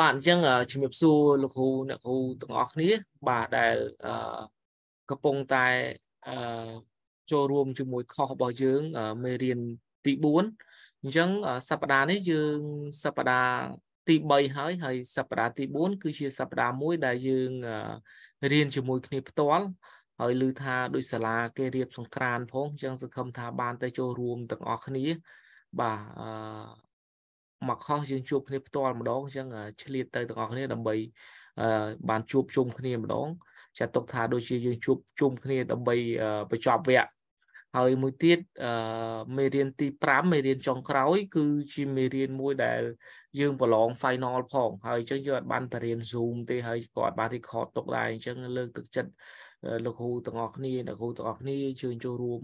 បាទអញ្ចឹងជំរាបសួរលោកគ្រូអ្នកគ្រូទាំងអស់គ្នាបាទដែលកំពុងតែចូលរួមជាមួយខុសរបស់យើងមេរៀនទី4អញ្ចឹងសប្តាហ៍នេះយើងសប្តាហ៍ទី3ហើយហើយ សប្តាហ៍ទី4គឺជាសប្តាហ៍មួយដែលយើងរៀនជាមួយ គ្នាផ្ទាល់ហើយឮថាដោយ សាលាគេរៀបសង្ក្រានផងអញ្ចឹងសង្ឃឹមថាបានទៅចូលរួមទាំងអស់គ្នាបាទមកខុសយើងជួបគ្នាផ្ទាល់ម្ដងអញ្ចឹងឆ្លៀតទៅទាំងអស់គ្នាដើម្បីបានជួបជុំគ្នាម្ដងចាត់ទុកថាដូចជាយើងជួបជុំគ្នាដើម្បីបញ្ចប់វគ្គហើយមួយទៀតមេរៀនទី5មេរៀនចុងក្រោយ គឺជាមេរៀនមួយដែលយើងប្រឡង final ផង ហើយអញ្ចឹងយើងអត់បានបរៀន Zoom ទេហើយក៏អត់បាន record ទុកដែរអញ្ចឹងលើកទឹកចិត្តលោកគ្រូទាំងអស់គ្នាអ្នកគ្រូទាំងអស់គ្នាជើញចូលរួម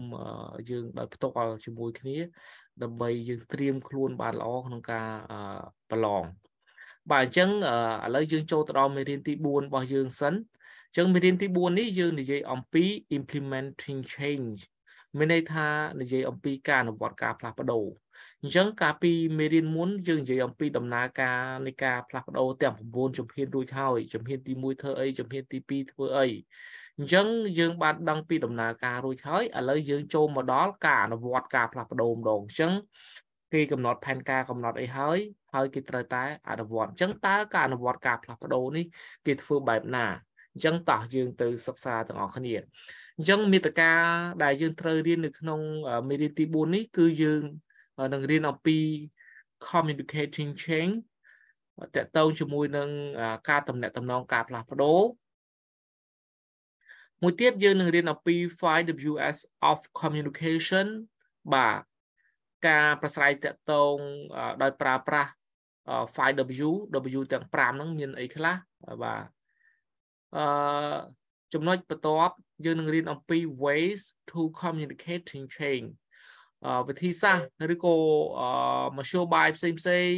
យើងដោយផ្ទាល់ជាមួយគ្នាដើម្បីយើងត្រៀមខ្លួនបានល្អក្នុងការប្រឡងបាទអញ្ចឹងឥឡូវយើងចូលទៅដល់មេរៀនទី4របស់យើងសិនអញ្ចឹងមេរៀនទី4នេះយើងនិយាយអំពី implementing change មានន័យថានិយាយអំពីការអនុវត្តការផ្លាស់ប្ដូរអញ្ចឹងកាលពីមេរៀនមុនយើងនិយាយអំពីដំណើរការនៃការផ្លាស់ប្ដូរទាំង9ជំហានរួចហើយជំហានទី1ធ្វើអីជំហានទី2ធ្វើអីអញ្ចឹងយើង បានដឹងពីដំណើរការរួចហើយឥឡូវយើងចូលមកដល់ការអនុវត្តការផ្លាស់ប្ដូរម្ដងអញ្ចឹងគេកំណត់ផែនការកំណត់អីហើយ ហើយគេត្រូវតែអនុវត្តអញ្ចឹងតើការអនុវត្តការផ្លាស់ប្ដូរនេះគេធ្វើបែបណាអញ្ចឹងតោះយើងទៅសិក្សាទាំងអស់គ្នាអញ្ចឹងមេតការដែលយើងត្រូវរៀននៅក្នុងមេរៀនទី4នេះគឺយើងនឹងរៀនអំពី communicating change តកតងជាមួយនឹងការតំណែងតំណងការផ្លាស់ប្ដូរមួយទៀតយើងនឹងរៀនអំពី 5Ws of communication បាទការប្រស្រ័យតកតងដោយប្រើប្រាស់ 5W W ទាំង5ហ្នឹងមាន អីខ្លះបាទអឺចំណុចបន្ទាប់ យើងនឹងរៀនអំពី ways to communicating change វិធីសាស្ត្រឬក៏មធ្យោបាយផ្សេងផ្សេង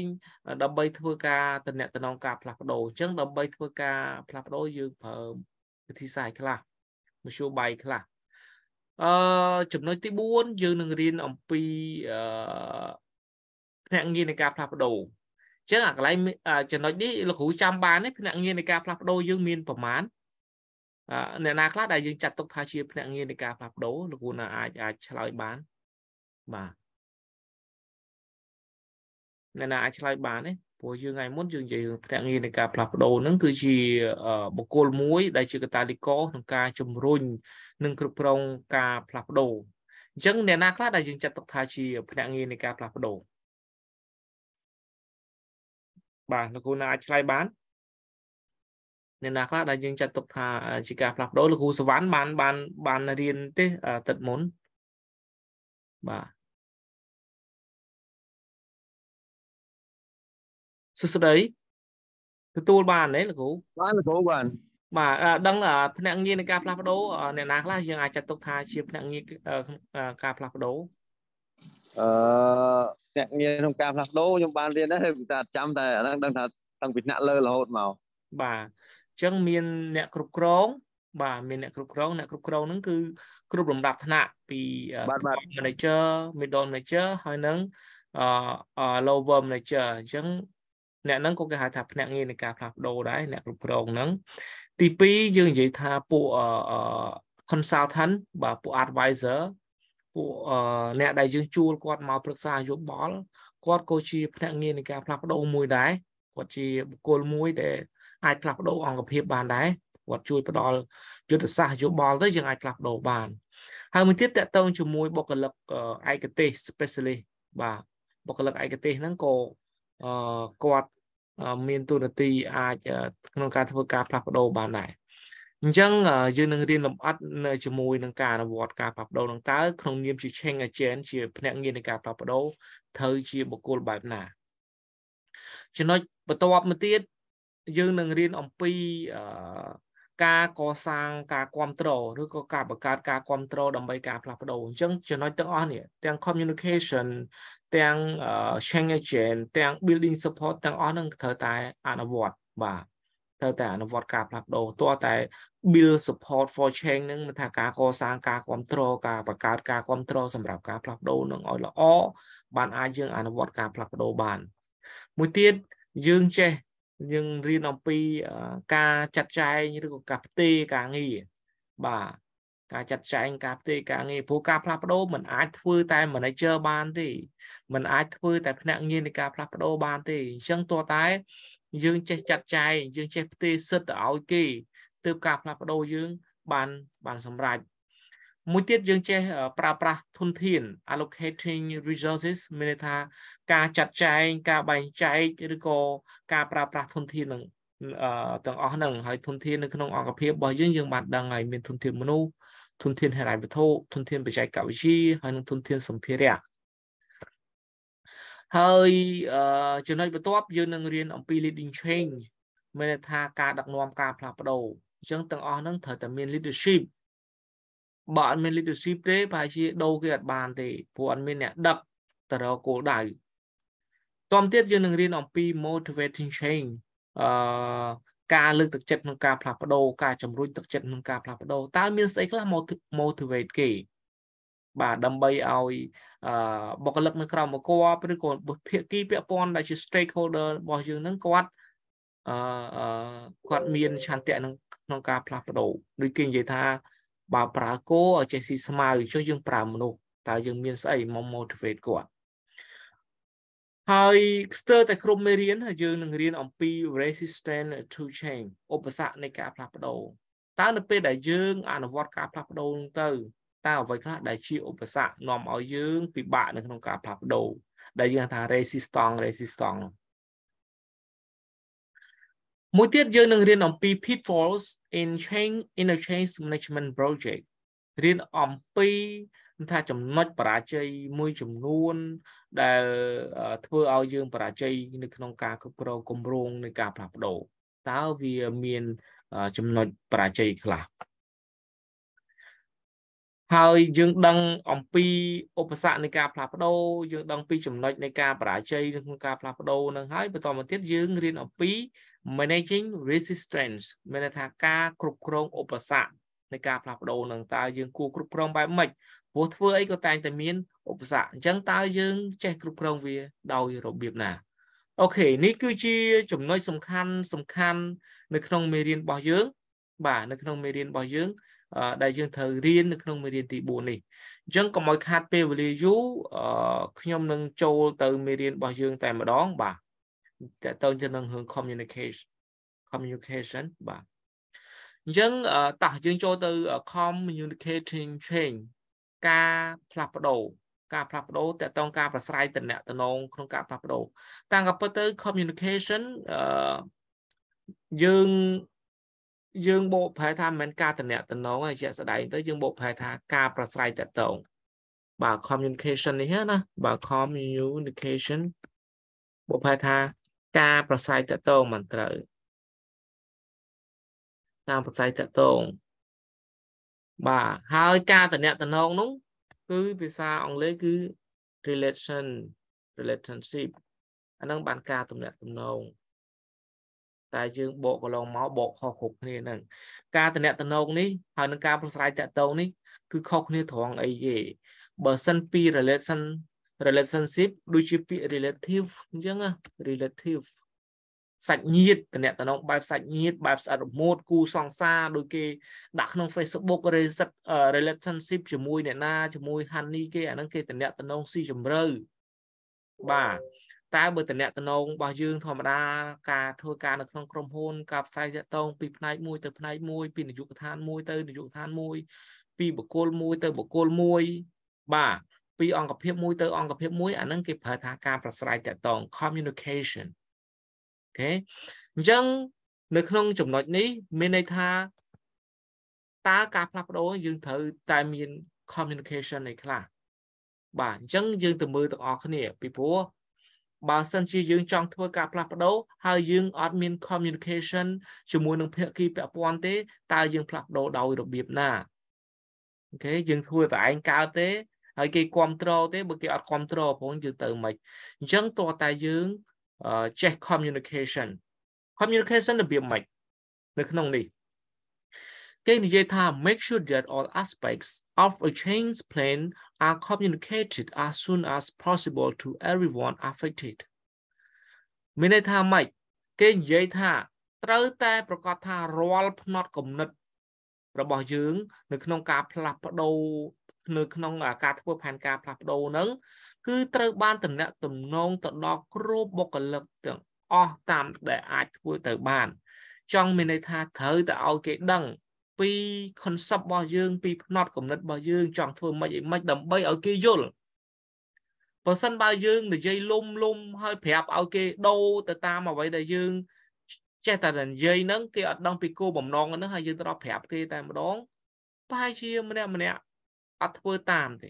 ដើម្បី ធ្វើការតំណែងការផ្លាស់ប្ដូរអញ្ចឹងដើម្បីធ្វើការផ្លាស់ប្ដូរយើងប្រើវិធីសាស្ត្រខ្លះមធ្យោបាយខ្លះអឺចំណុចទី4យើងនឹងរៀនអំពីអឺភ្នាក់ងារនៃការផ្លាស់ប្ដូរអញ្ចឹងអាកន្លែងចំណុចនេះលោកគ្រូចាំបានទេភ្នាក់ងារនៃការផ្លាស់ប្ដូរយើងមាន ប្រមាណអ្នកណាខ្លះដែលយើងចាត់ទុកថាជាភ្នាក់ងារនៃការផ្លាស់ប្ដូរលោកគ្រូណាអាចអាចឆ្លើយបានបាទអ្នកណាអាចឆ្លើយបានទេព្រោះយើងថ្ងៃមុនយើងនិយាយរឿងភ្នាក់ងារនៃការផ្លាស់ប្ដូរហ្នឹងគឺជា បុគ្គលមួយ ដែលជាកតាលីករក្នុងការជំរុញនិងគ្រប់គ្រងការផ្លាស់ប្ដូរអញ្ចឹងអ្នកណាខ្លះដែលយើងចាត់ទុកថា ជាភ្នាក់ងារនៃការផ្លាស់ប្ដូរបាទលោកគ្រូណាអាចឆ្លើយបានអ្នកណាខ្លះដែលយើងចាត់ទុកថាជាការផ្លាស់ប្ដូរលោកគ្រូសវណ្ណបានបានបានរៀនទេទឹកមុនបាទសួស្តីទទួលបានទេលោកគ្រូបានលោកគ្រូបាន បាទដឹងភ្នាក់ងារនៃការផ្លាស់ប្ដូរអ្នកណាខ្លះយើងអាចចាត់ទុកថា ជាភ្នាក់ងារការផ្លាស់ប្ដូរអឺភ្នាក់ងារក្នុងការផ្លាស់ប្ដូរខ្ញុំបានរៀនដែរតែចាំតែអាហ្នឹងដឹងថាតាំងពីថ្នាក់លើរហូតមកបាទអញ្ចឹងមាន អ្នកគ្រប់គ្រងបាទមានអ្នកគ្រប់គ្រងអ្នកគ្រប់គ្រងហ្នឹងគឺគ្រប់លំដាប់ថ្នាក់ពី manager middle manager ហើយនឹង lower manager អញ្ចឹងអ្នកហ្នឹងក៏គេហៅថាភ្នាក់ងារនៃការផ្លាស់ប្ដូរដែរអ្នកគ្រប់គ្រងហ្នឹងទី2យើងនិយាយថាពួក consultant បាទពួក advisor ពួកអ្នកដែលយើងជួលគាត់មកប្រឹក្សាយោបល់គាត់ក៏ជាភ្នាក់ងារនៃការផ្លាស់ប្ដូរមួយដែរគាត់ជាបុគ្គលមួយដែលអាចផ្លាស់ប្ដូរអង្គភាពបានដែរគាត់ជួយផ្ដល់យុទ្ធសាស្ត្រយោបល់ទៅយើងអាចផ្លាស់ប្ដូរបាន ហើយមួយទៀតតកតងជាមួយបុគ្គលិកឯកទេស specialist បាទបុគ្គលិកឯកទេសហ្នឹងក៏អឺគាត់មានទូនាទី អាចក្នុងការធ្វើការផ្លាស់ប្ដូរបានដែរអញ្ចឹងយើងនឹងរៀនលម្អិតនៅជាមួយនឹងការអនុវត្តការផ្លាស់ប្ដូរនឹងតើក្នុងនាមជា change agent ជាភ្នាក់ងារនៃការផ្លាស់ប្ដូរត្រូវជាបុគ្គលបែបណាចំណុចបន្ទាប់មកទៀតយើងនឹងរៀនអំពីការកសាងការគ្រប់គ្រងឬក៏ការបង្កើតការគ្រប់គ្រងដើម្បីការផ្លាស់ប្ដូរអញ្ចឹងចំណុចទាំងអស់នេះទាំង communication ទាំង change agent ទាំង building support ទាំងអស់នឹងត្រូវតែអនុវត្តបាទត្រូវតែអនុវត្តការផ្លាស់ប្ដូរទោះតែ build support for change នឹងមិនថាការកសាងការគ្រប់គ្រងការបង្កើតការគ្រប់គ្រងសម្រាប់ការផ្លាស់ប្ដូរនឹងឲ្យល្អ បានអាចយើងអនុវត្តការផ្លាស់ប្ដូរបាន មួយទៀតយើងចេះយើងរៀនអំពីការចាត់ចែងឬក៏ការផ្ទេរការងារបាទការចាត់ចែងការផ្ទេរការងារព្រោះការផ្លាស់ប្ដូរมันអាចធ្វើតែ manager បានទេมันអាចធ្វើតែភ្នាក់ងារនៃការផ្លាស់ប្ដូរបានទេអញ្ចឹងតើតែយើងចេះចាត់ចែងយើងចេះផ្ទេរសិទ្ធទៅឲ្យគេទើបការផ្លាស់ប្ដូរយើង បានបានសម្រេចមួយទៀតយើងចេះប្រើប្រាស់ធនធាន allocating resources មានន័យថាការចាត់ចែងការបែងចែកឬក៏ការប្រើប្រាស់ធនធាននឹងទាំងអស់ហ្នឹងហើយធនធាននៅក្នុងអង្គភាពរបស់យើងយើងបានដឹងហើយមានធនធានមនុស្សធនធានហិរញ្ញវត្ថុធនធានបច្ចេកវិទ្យាហើយនិងធនធានសម្ភារៈហើយចំណុចបន្ទាប់យើងនឹងរៀនអំពី leading change មានន័យថាការដឹកនាំការផ្លាស់ប្ដូរអញ្ចឹងទាំងអស់ហ្នឹងត្រូវតែមាន leadership បើអត់មាន leadership ទេប្រហែលជាដូរគេអត់បានទេ ព្រោះអត់មានអ្នកដឹកទៅរកគោលដៅតមទៀតយើងនឹងរៀនអំពី motivating change អឺការលើកទឹកចិត្តក្នុងការផ្លាស់ប្ដូរការជំរុញទឹកចិត្តក្នុងការផ្លាស់ប្ដូរតើមានស្អីខ្លះ motivate គេបាទដើម្បីឲ្យអឺបុគ្គលិកនៅក្រៅមកគាត់ឬក៏ភាគីពាក់ព័ន្ធដែលជា stakeholder របស់យើងនឹងគាត់អឺគាត់មានឆន្ទៈក្នុងការផ្លាស់ប្ដូរដូចគេនិយាយថាបើប្រើគោឲ្យចេះស៊ីស្មៅចុះយើងប្រើមនុស្សតើយើងមានស្អីមក motivate គាត់ហើយស្ទើរតែគ្រប់មេរៀនយើងនឹងរៀនអំពី resistance to change ឧបសគ្គនៃការផ្លាស់ប្ដូរតើនៅពេលដែលយើងអនុវត្តការផ្លាស់ប្ដូរនឹងទៅតើអ្វីខ្លះដែលជាឧបសគ្គនាំឲ្យយើងពិបាកនៅក្នុងការផ្លាស់ប្ដូរដែលយើងហៅថា resistance resistance មួយទៀតយើងនឹងរៀនអំពី pitfalls in change in a change management project រៀនអំពីថាចំណុចបរាជ័យមួយចំនួន ដែលធ្វើឲ្យយើងបរាជ័យនៅក្នុងការគ្រប់គ្រងគម្រោងនៃការផ្លាស់ប្ដូរតើវាមានចំណុចបរាជ័យខ្លះហើយយើងដឹងអំពីឧបសគ្គនៃការផ្លាស់ប្ដូរយើងដឹងពី ចំណុចនៃការបរាជ័យក្នុងការផ្លាស់ប្ដូរនឹងហើយបន្តមកទៀតយើងរៀនអំពី managing resistance មានន័យថាការគ្រប់គ្រងឧបសគ្គនៃការផ្លាស់ប្ដូរនឹងតើយើងគួរគ្រប់គ្រងបែបម៉េចព្រោះធ្វើអីក៏តែងតែមានឧបសគ្គអញ្ចឹងតើយើងចេះគ្រប់គ្រងវា ដោយរបៀបណាអូខេនេះគឺជាចំណុចសំខាន់សំខាន់នៅក្នុងមេរៀនរបស់យើង បាទនៅក្នុងមេរៀនរបស់យើងដែលយើងត្រូវរៀននៅក្នុងមេរៀនទី4នេះអញ្ចឹងកុំឲ្យខាត់ពេលវេលាយូរខ្ញុំនឹងចូលទៅមេរៀនរបស់យើង តែម្ដង បាទតើតើទៅនឹងរឿង communication communication បាទអញ្ចឹងតោះយើងចូលទៅ communicating change ការ ផ្លាស់ប្ដូរការផ្លាស់ប្ដូរតកតងការប្រស្រ័យតំណតំណងក្នុងការផ្លាស់ប្ដូរតាមកពិតទៅ communication អឺយើងយើងបកប្រែថាមិនមែនការតំណែងតំណងឯជាក់ស្ដែងទៅយើងបកប្រែថាការប្រស្រ័យតតងបាទ communication នេះណាបាទ communication បកប្រែថាការប្រស្រ័យតតងមិនត្រូវតាមប្រស័យតតងបាទហើយការតំណែងតំណងនោះគឺភាសាអង់គ្លេសគឺ relation relationship អានឹងបានការតំណែងតំណងតែយើងបកកន្លងមកបក ខុសគ្រប់គ្នាហ្នឹងការតំណែងនេះហើយនឹងការប្រស្រ័យតាក់ទងនេះគឺខុសគ្នាត្រង់អីទេបើសិនពី relation relationship ដូចជាពាក្យ relative អញ្ចឹង relative សាច់ញាតិតំណែងបែបសាច់ញាតិបែបស្អិតរមួតគូសង្សារដូចគេដាក់ក្នុង Facebook relationship ជាមួយអ្នកណាជាមួយ Honey គេអាហ្នឹងគេតំណែងស៊ីជម្រៅបាទតើបើតំណែងរបស់យើងធម្មតាការធ្វើការនៅក្នុងក្រុមហ៊ុនការផ្សាយតាក់ទង ពីផ្នែកមួយទៅផ្នែកមួយ ពីនាយកដ្ឋានមួយ ទៅនាយកដ្ឋានមួយ ពីបុគ្គលមួយ ទៅបុគ្គលមួយ បាទពីអង្គភាពមួយទៅអង្គភាពមួយអានឹងគេប្រើថាការប្រស្រ័យតាក់ទង communication អូខេអញ្ចឹងនៅក្នុងចំណុចនេះមានន័យថាតើការផ្លាស់ប្ដូរយើងត្រូវតែមាន communication ឯខ្លះបាទអញ្ចឹងយើងទៅមើលទាំងអស់គ្នាពីព្រោះបើសិនជាយើងចង់ធ្វើការផ្លាស់ប្ដូរហើយយើងអត់មាន communication ជាមួយនឹងភាគីពាក់ព័ន្ធទេតើយើង ផ្លាស់ប្ដូរដោយរបៀបណាអូខេយើង ធ្វើតែឯងកើតទេ ហើយគេគ្រប់គ្រងទេបើគេអត់គ្រប់គ្រងផងយើងទៅមិនអញ្ចឹងតោះតែយើងចេះ communication communication របៀបម៉េចនៅក្នុងនេះគេនិយាយថា make sure that all aspects of a change plan are communicated as soon as possible to everyone affected មានន័យថាម៉េចគេនិយាយថាត្រូវតែប្រកាសថារាល់ផ្នត់គំនិតរបស់យើង នៅក្នុងការផ្លាស់ប្ដូរនៅក្នុងការធ្វើផែនការផ្លាស់ប្ដូរហ្នឹងគឺត្រូវបានតំណាក់តំណងទៅដល់គ្រប់បុគ្គលិកទាំងអស់តាមដែលអាចធ្វើទៅបាន ចង់មានន័យថាត្រូវតែឲ្យគេដឹងពី concept របស់យើង ពីផ្នត់គំនិតរបស់យើងចង់ធ្វើម៉េចឲ្យម៉េចដើម្បីឲ្យគេយល់បើសិនបើយើងនិយាយលុំលុំហើយប្រាប់ឲ្យគេដូរទៅតាមអ្វីដែលយើងចេះតែនិយាយហ្នឹងគេអត់ដឹងពីគោលបំណងហ្នឹងហើយយើងទៅដល់ប្រាប់គេតែម្ដងប្រហែលជាម្នាក់ម្នាក់អត់ធ្វើតាមទេ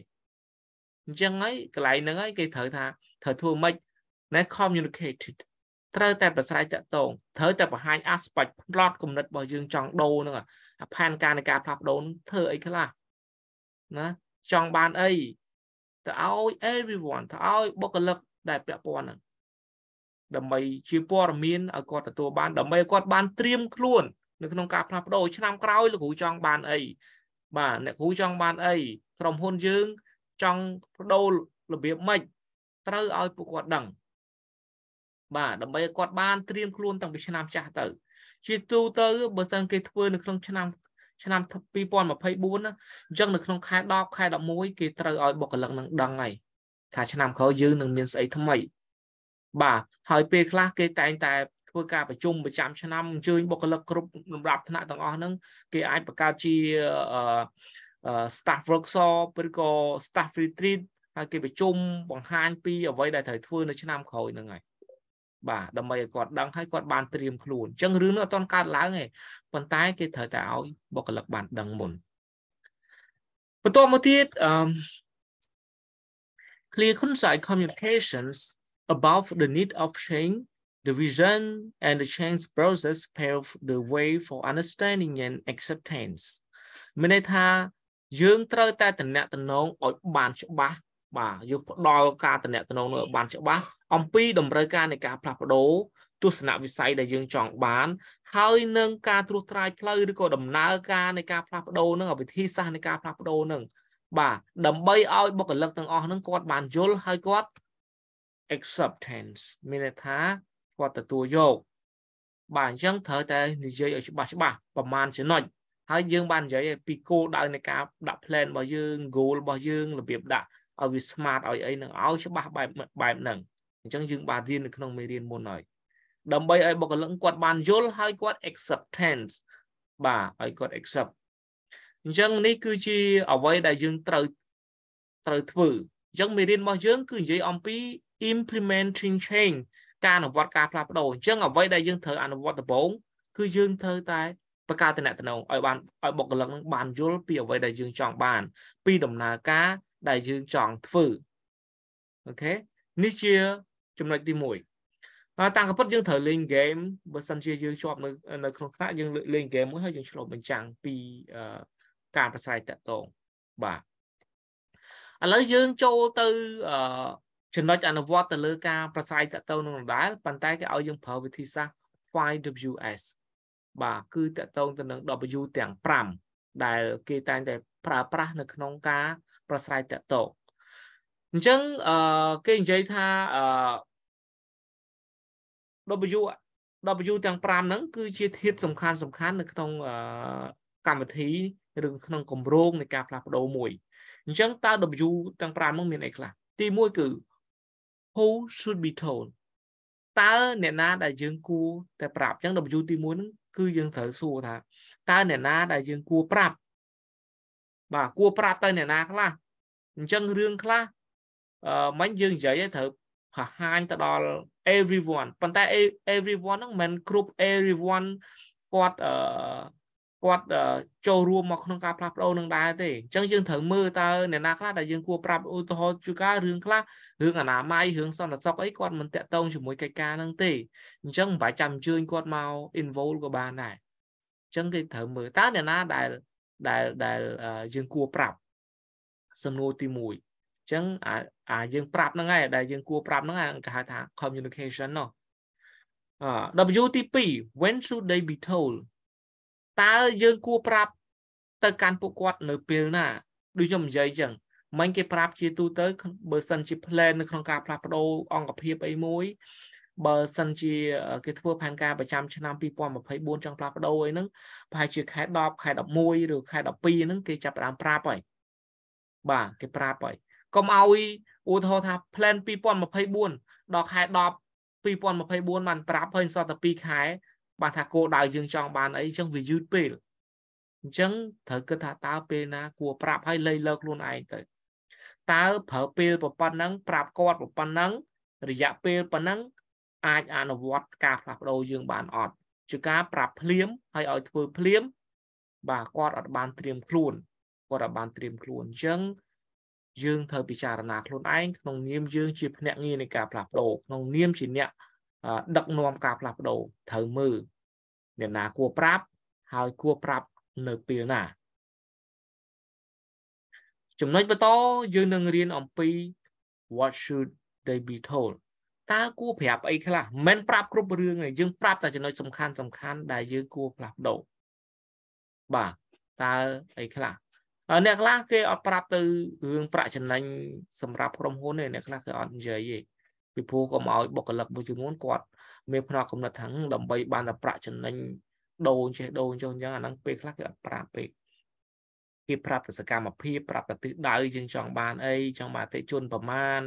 អញ្ចឹងហើយកន្លែងហ្នឹងហើយគេត្រូវថាត្រូវធ្វើម៉េច net communicated ត្រូវតែប្រស្រ័យតាក់ទងត្រូវតែបង្ហាញ aspect plot គំនិតរបស់យើងចង់ដូរហ្នឹងអាផែនការនៃការផ្លាស់ប្ដូរធ្វើអីខ្លះណាចង់បានអីទៅឲ្យ everyone ទៅឲ្យបុគ្គលិកដែលពាក់ព័ន្ធហ្នឹងដើម្បីជាព័ត៌មានឲ្យគាត់ទទួលបានដើម្បីឲ្យគាត់បានត្រៀមខ្លួននៅក្នុងការផ្លាស់ប្ដូរឆ្នាំក្រោយលោកគ្រូចង់បានអីបាទអ្នកគ្រូចង់បានអីក្រុមហ៊ុនយើងចង់បដូររបៀបម៉េចត្រូវឲ្យពួកគាត់ដឹងបាទដើម្បីឲ្យគាត់បានត្រៀមខ្លួនតាំងពីឆ្នាំចាស់ទៅជាទូទៅបើសិនគេធ្វើនៅក្នុងឆ្នាំ ឆ្នាំ2024ណាអញ្ចឹងនៅក្នុងខែ10ខែ11គេត្រូវឲ្យបុគ្គលិកនឹងដឹងហើយថាឆ្នាំក្រោយយើងនឹងមានស្អីថ្មី បាទហើយ ពេលខ្លះ គេតែងតែ ធ្វើការប្រជុំប្រចាំឆ្នាំអញ្ជើញបុគ្គលិកគ្រប់លំដាប់ថ្នាក់ទាំងអស់ហ្នឹងគេអាចបង្កើតជា staff workshop ឬក៏ staff retreat ហើយគេប្រជុំបង្ហាញពីអ្វីដែលត្រូវធ្វើនៅឆ្នាំក្រោយហ្នឹងហើយបាទដើម្បីឲ្យគាត់ដឹងហើយគាត់បានត្រៀមខ្លួនអញ្ចឹងរឿងនោះអត់ទាន់កើតឡើងទេប៉ុន្តែគេត្រូវតែឲ្យបុគ្គលិកបានដឹងមុនបន្ទាប់មកទៀតអឺ clear concise communications about the need of change the vision and the change process pave the way for understanding and acceptance មានន័យថាយើងត្រូវតែតំណាក់តំណងឲ្យបានច្បាស់បាទយើងផ្ដល់ការតំណាក់តំណងនោះឲ្យបានច្បាស់អំពីតម្រូវការនៃការផ្លាស់ប្ដូរទស្សនវិស័យដែលយើងចង់ បាន ហើយនឹងការត្រួសត្រាយផ្លូវឬក៏ដំណើរការនៃការផ្លាស់ប្ដូរនឹងវិធីសាស្ត្រនៃការផ្លាស់ប្ដូរនឹងបាទដើម្បីឲ្យបុគ្គលិកទាំងអស់នឹងគាត់បានយល់ហើយគាត់ acceptance មានន័យថាគាត់ទទួលយកបាទអញ្ចឹងត្រូវតែនិយាយឲ្យច្បាស់ច្បាស់ប្រមាណចំណុចហើយយើងបាននិយាយពីគោលដៅនៃការដាក់ plan របស់យើង goal របស់យើងរបៀបដាក់ឲ្យវា smart ឲ្យអីនឹងឲ្យច្បាស់បែបបែបហ្នឹងអញ្ចឹងយើងបានរៀននៅក្នុងមេរៀនមុនហើយដើម្បីឲ្យបុគ្គលិកគាត់បានយល់ហើយគាត់ acceptance បាទឲ្យគាត់ accept អញ្ចឹងនេះគឺជាអ្វីដែលយើងត្រូវត្រូវធ្វើអញ្ចឹងមេរៀនរបស់យើង គឺនិយាយអំពី implementing change ការអនុវត្តការផ្លាស់ប្ដូរអញ្ចឹងអ្វីដែលយើងត្រូវអនុវត្តដំបូង គឺយើងត្រូវតែបង្កើតតំណែងឲ្យបានឲ្យបុគ្គលិកនឹងបានយល់ពីអ្វីដែលយើងចង់បាន ពីដំណើរការដែលយើងចង់ធ្វើអូខេនេះជាចំណុចទី1ហើយតាមកពិតយើងត្រូវលេងហ្គេមបើសិនជាយើងជាប់នៅនៅក្នុងថ្នាក់យើងលេងហ្គេមមួយហើយយើងឆ្លុះបញ្ចាំងពីការ ប្រស្រ័យតាក់ទងបាទឥឡូវយើងចូលទៅចំណុចអនុវត្តទៅលើការប្រស្រ័យតាក់ទងនឹងដដែលប៉ុន្តែគេឲ្យយើងប្រើវិធីសាស្ត្រ 5WS បាទគឺតាក់ទងទៅនឹង W ទាំង5ដែលគេតែងតែប្រើប្រាស់នៅក្នុងការប្រស្រ័យតាក់ទងអញ្ចឹងអឺគេនិយាយថាអឺ W W ទាំង5ហ្នឹងគឺជាធាតុសំខាន់សំខាន់នៅក្នុងកម្មវិធីឬក្នុងគម្រោងនៃការផ្លាស់ប្ដូរមួយអញ្ចឹងតើ W ទាំង5ហ្នឹងមានអីខ្លះទី1គឺ who should be told តើ អ្នកណាដែលយើងគួរតែប្រាប់អញ្ចឹង W ទី1ហ្នឹងគឺយើងត្រូវសួរថាតើអ្នកណាដែលយើងគួរប្រាប់បាទគួរប្រាប់ទៅអ្នកណាខ្លះអញ្ចឹងរឿងខ្លះមិញយើងនិយាយឲ្យត្រូវបរហាញទៅដល់ everyone ប៉ុន្តែ everyone ហ្នឹងមិនគ្រប់ everyone គាត់អឺគាត់ចូលរួមមកក្នុងការផ្លាស់ប្ដូរនឹងដែរទេអញ្ចឹងយើងត្រូវមើលតើអ្នកណាខ្លះដែលយើងគួរប្រាប់ឧទាហរណ៍ជួនកាលរឿងខ្លះរឿងអនាម័យរឿងសន្តិសុខអីគាត់មិនតាក់ទងជាមួយកិច្ចការនឹងទេអញ្ចឹងមិនបាច់ចាំអញ្ជើញគាត់មក involve ក៏បានដែរអញ្ចឹងគេត្រូវមើលតើអ្នកណាដែលដែលដែលយើងគួរប្រាប់សំណួរទី1ចឹងអាអាយើងប្រាប់ហ្នឹងឯងដែលយើងគួរប្រាប់ហ្នឹងគេហៅថា communication នោះអឺ W ទី2 when should they be told តើយើងគួរប្រាប់ទៅកាន់ពួកគាត់ នៅពេលណាដូចខ្ញុំនិយាយចឹងមិញគេប្រាប់ជាទូទៅបើសិនជា plan នៅក្នុងការផ្លាស់ប្ដូរអង្គភាពអីមួយបើសិនជាគេធ្វើផែនការប្រចាំឆ្នាំ2024ចង់ផ្លាស់ប្ដូរអីហ្នឹងប្រហែលជាខែ10ខែ11ឬខែ12ហ្នឹងគេចាប់ផ្ដើមប្រាប់ហើយបាទគេប្រាប់ហើយកុំឲ្យឧទាហរណ៍ថា plan 2024ដល់ខែ10 2024បានប្រាប់ហើយសតតែ2ខែ បាទថាគោលដៅយើងចង់បានអីអញ្ចឹងវាយឺតពេលអញ្ចឹងត្រូវគិតថាតើពេលណាគួរប្រាប់ហើយលៃលើខ្លួនឯងទៅតើប្រើពេលប៉ុណ្ណឹងប្រាប់គាត់ប៉ុណ្ណឹងរយៈពេលប៉ុណ្ណឹងអាចអនុវត្តការផ្លាស់ប្ដូរយើងបានអត់ជាការប្រាប់ភ្លាមហើយឲ្យធ្វើភ្លាម បាទគាត់អត់បានត្រៀមខ្លួនគាត់អត់បានត្រៀមខ្លួនអញ្ចឹងយើងត្រូវពិចារណាខ្លួនឯងក្នុងនាមយើងជាភ្នាក់ងារនៃការផ្លាស់ប្ដូរក្នុងនាមជាអ្នកដឹកនាំការផ្លាស់ប្ដូរត្រូវមើលអ្នកណាគួរប្រាប់ ហើយគួរប្រាប់នៅពេលណា ចំណុចបន្តយើងនឹងរៀនអំពី what should they be told តើគួរប្រាប់អីខ្លះមិនប្រាប់គ្រប់រឿងទេយើងប្រាប់តែចំណុចសំខាន់សំខាន់ដែលយើងគួរផ្លាស់ប្ដូរបាទតើអីខ្លះអ្នកខ្លះគេអត់ប្រាប់ទៅរឿងប្រាក់ចំណេញសម្រាប់ក្រុមហ៊ុនទេអ្នកខ្លះគេអត់និយាយទេពីព្រោះក៏មកឲ្យបុគ្គលិកមួយចំនួនគាត់មានផ្នែកកំណត់ថាដើម្បីបានតែប្រាក់ចំណេញដូរចេះដូរចុះអញ្ចឹងអាហ្នឹងពេលខ្លះគេអត់ប្រាប់ពេកគេ ប្រាប់តែសកម្មភាពប្រាប់តែទិសដៅយើងចង់បានអីចង់បានអតិជនប្រមាណ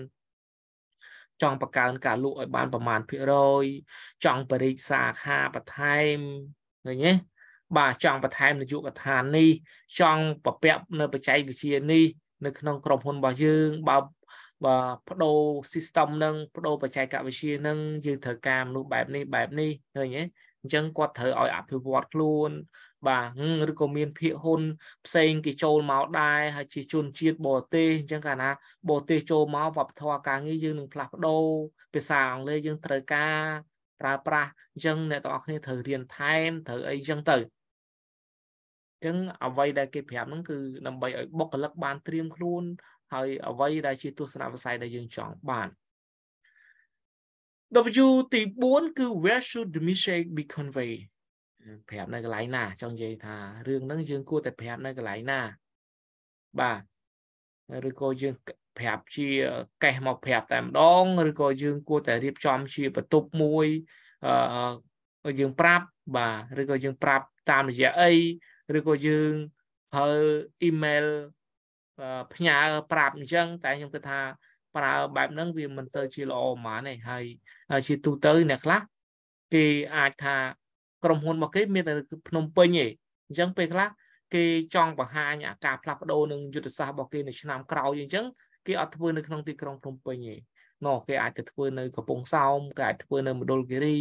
ចង់បង្កើនការលក់ឲ្យបានប្រមាណភាគរយ ចង់បរិជ្ញសាខាបន្ថែមឃើញទេបាទចង់បន្ថែមនយោបាយកថានេះចង់ពពែបនៅបច្ចេកវិទ្យានេះនៅក្នុងក្រុមហ៊ុនរបស់យើងបើបាទបដូរ system នឹងបដូរបច្ចេកវិទ្យានឹងយើងត្រូវការមនុស្សបែបនេះបែបនេះឃើញទេអញ្ចឹងគាត់ត្រូវឲ្យអភិវឌ្ឍខ្លួនបាទឬក៏មានភាកហ៊ុនផ្សេងគេចូលមកដែរហើយជាជនជាតិបរទេសអញ្ចឹងកាលណាបរទេសចូលមកវប្បធម៌ការងារយើងនឹងផ្លាស់ប្ដូរភាសាអង់គ្លេសយើងត្រូវការប្រើប្រាស់អញ្ចឹងអ្នកទាំងអស់គ្នាត្រូវរៀនថែមត្រូវអីអញ្ចឹងទៅចឹងអ្វីដែលគេប្រាប់ហ្នឹងគឺដើម្បីឲ្យបុគ្គលិកបានត្រៀមខ្លួនហើយអ្វី ដែលជាទស្សនវិស័យដែលយើងចង់បាន W ទី4គឺ where should the message be conveyed ប្រាប់នៅកន្លែងណាចង់និយាយថារឿងហ្នឹងយើងគួរតែប្រាប់នៅកន្លែងណាបាទឬក៏យើងប្រាប់ជាកេះមកប្រាប់តែម្ដងឬក៏យើងគួរតែរៀបចំជាបន្ទប់មួយអឺយើងប្រាប់បាទឬក៏យើងប្រាប់តាមរយៈអីឬក៏យើងប្រើអ៊ីមែលផ្ញើប្រាប់អញ្ចឹងតែខ្ញុំគិតថា ប្រើបែបហ្នឹងវាមិនទៅជាល្អប៉ុន្មានទេហើយ ជាទូទៅអ្នកខ្លះគេអាចថា ក្រុមហ៊ុនរបស់គេមានតែភ្នំពេញទេអញ្ចឹងពេលខ្លះគេចង់បង្ហាញអាការផ្លាស់ប្ដូរនឹងយុទ្ធសាស្ត្ររបស់គេនៅឆ្នាំក្រោយអញ្ចឹងគេអត់ធ្វើនៅក្នុងទីក្រុងភ្នំពេញទេណោះគេអាចទៅធ្វើនៅកំពង់សោមគេអាចធ្វើនៅមណ្ឌលគិរី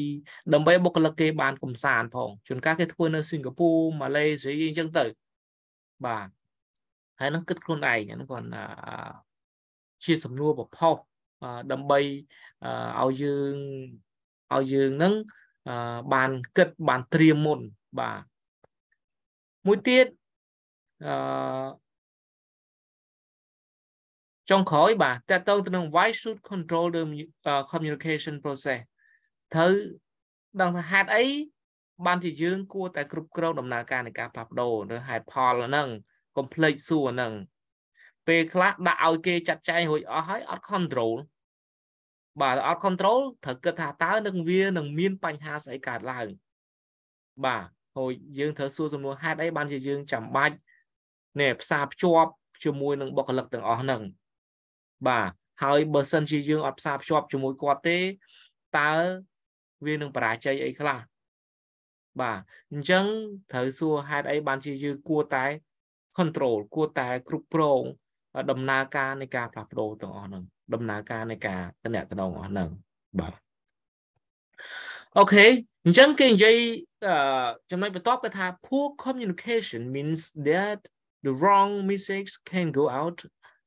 ដើម្បីបុគ្គលិកគេ បានកំសាន្តផងជួនកាលគេធ្វើនៅសិង្ហបុរីម៉ាឡេស៊ីអញ្ចឹងទៅបាទហើយនឹងគិត ខ្លួនឯងហ្នឹងគាត់ជាសំណួរប្រផុសដើម្បីឲ្យយើងឲ្យយើងនឹងបានគិតបានត្រៀមមុនបាទមួយទៀតអឺចុងក្រោយបាទតើតើទៅនឹង why should control the communication process ត្រូវដឹងថាហេតុអីបានជាយើងគួរតែ គ្រប់គ្រងដំណើរការនៃការផ្លាស់ប្ដូរឬហេតុផលហ្នឹងកុំភ្លេចសួរហ្នឹងពេលខ្លះដាក់ឲ្យគេចាត់ចែងរួចអស់ហើយអត់ control បាទអត់ control ត្រូវគិតថាតើនឹងវានឹងមានបញ្ហាស្អីកើតឡើងបាទហើយយើងត្រូវសួរសំណួរហេតុអីបានជាយើងចាំបាច់នេះផ្សារភ្ជាប់ជាមួយនឹងបុគ្គលិកទាំងអស់ហ្នឹងបាទហើយបើសិនជាយើងអត់ផ្សារភ្ជាប់ជាមួយគាត់ទេ តើវានឹងបរាជ័យអីខ្លះបាទអញ្ចឹងត្រូវសួរហេតុអីបានជាយើងគួរតែ control គួរតែគ្រប់គ្រងដំណើរការនៃការផ្លាស់ប្ដូរទាំងអស់ហ្នឹងដំណើរការនៃការតំណែងទាំងអស់ហ្នឹងបាទអូខេអញ្ចឹងគេនិយាយចំណុចបន្ទាប់គេថា poor communication means that the wrong message can go out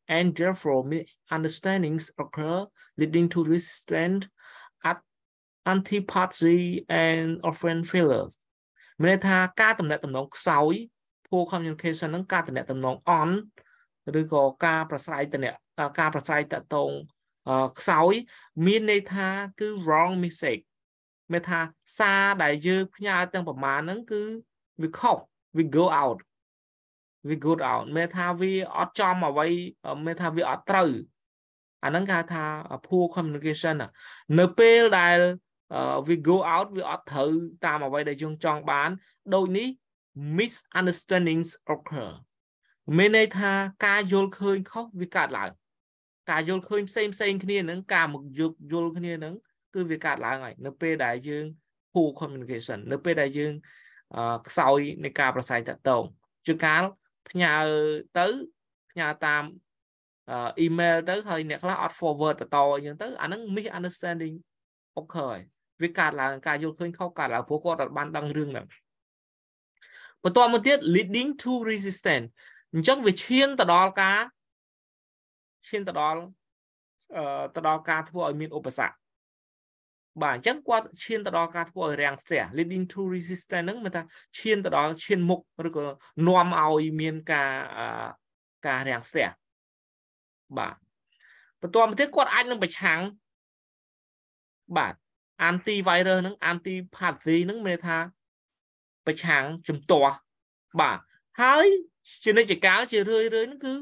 and therefore misunderstandings occur, leading to resistance at antipathy and often failures មានន័យថាការតំណែងតំណងខ្សោយ poor communication ហ្នឹងការតំណែងតំណងអន់ឬក៏ការប្រស្រ័យតំណែងការប្រស្រ័យតកតងខ្សោយមានន័យថាគឺ wrong message មានថាសារដែលយើងផ្ញើទាំងប្រមាណហ្នឹងគឺ we cop we go out វា good out មេថាវាអត់ចំអ្វីមេថាវាអត់ត្រូវអាហ្នឹងគេហៅថា poor communication នៅពេលដែល we go out វាអត់ត្រូវតាមអ្វីដែលយើងចង់បានដូចនេះ misunderstandings occur មានន័យថាការយល់ឃើញ ខុសវាកើតឡើងការយល់ឃើញផ្សេងផ្សេងគ្នានឹងការមកយកយល់គ្នានឹងគឺវាកើតឡើងហើយនៅពេលដែលយើង poor communication នៅ ពេលដែលយើង ខ្សោយនៃការប្រស័យតាក់ទងជួនកាលផ្ញើទៅផ្ញើតាម email ទៅ ហើយអ្នកខ្លះអត់ forward បន្តអញ្ចឹងទៅអាហ្នឹង misunderstanding occur ហើយវាកើតឡើង ការយល់ឃើញខុសកើតឡើងព្រោះគាត់អត់បានដឹងរឿងហ្នឹងបន្ទាប់មកទៀត leading to resistance អញ្ចឹងវាឈានទៅដល់ការឈានទៅដល់ទៅដល់ការធ្វើឲ្យមានឧបសគ្គបាទអញ្ចឹងគាត់ឈានទៅដល់ការធ្វើឲ្យរាំងស្ទះ leading to resistance ហ្នឹងមិនថាឈានទៅដល់ឈាន មុខឬក៏នាំឲ្យមានការការរាំងស្ទះបាទបន្ទាប់មកទៀតគាត់អាចនឹងប្រឆាំងបាទ anti virus ហ្នឹង anti pathy ហ្នឹងមានថាប្រឆាំងជំទាស់បាទហើយជានិច្ចកាលជារឿយរឿយហ្នឹងគឺ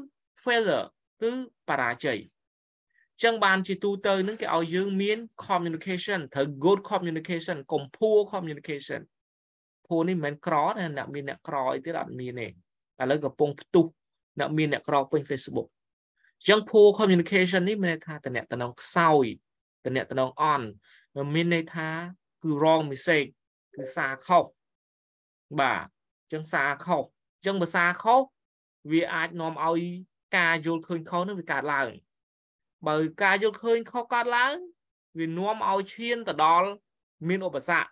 failure គឺបរាជ័យចឹងបានជាទូទៅនឹងគេឲ្យយើងមាន communication ត្រូវ good communication កុំភួ communication ភួនេះមិនមែនក្រទេអ្នក មានអ្នកក្រអីទៀតអត់មានទេឥឡូវកំពុងផ្ទុះអ្នកមានអ្នកក្រពេញ Facebook ចឹងភួ communication នេះមានន័យថាតំណតំណងខ្សោយតំណតំណងអន់មានន័យថាគឺ wrong message គឺសារខុសបាទចឹងសារខុសចឹងបើសារខុសវាអាចនាំឲ្យការយល់ឃើញខុសនឹងវាកើតឡើងបើការយល់ឃើញខុសកើតឡើង វានាំឲ្យឈានទៅដល់មានឧបសគ្គ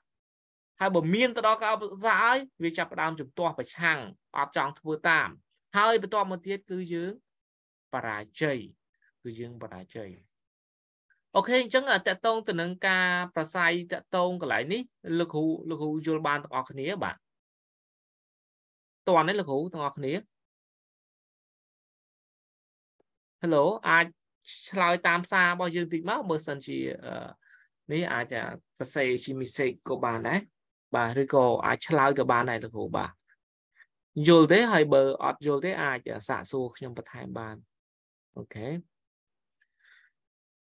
ហើយបើមានទៅដល់ការឧបសគ្គហើយវាចាប់ផ្ដើមជំទាស់ប្រឆាំងអត់ចង់ ធ្វើតាម ហើយបន្ទាប់មកទៀតគឺយើងបរាជ័យគឺយើងបរាជ័យអូខេអញ្ចឹងតកតងទៅនឹងការប្រស័យតកតងកន្លែងនេះលោកគ្រូលោកគ្រូយល់បានទាំងអស់គ្នាបាទតើនេះលោកគ្រូទាំងអស់គ្នា Hello អាចឆ្លើយតាមសាររបស់យើងតិចមកបើសិនជានេះអាចសរសេរជា message ក៏បានដែរបាទឬក៏អាចឆ្លើយក៏បានដែរលោកគ្រូបាទយល់ទេហើយបើអត់យល់ទេ អាចសាកសួរខ្ញុំបន្ថែមបានអូខេ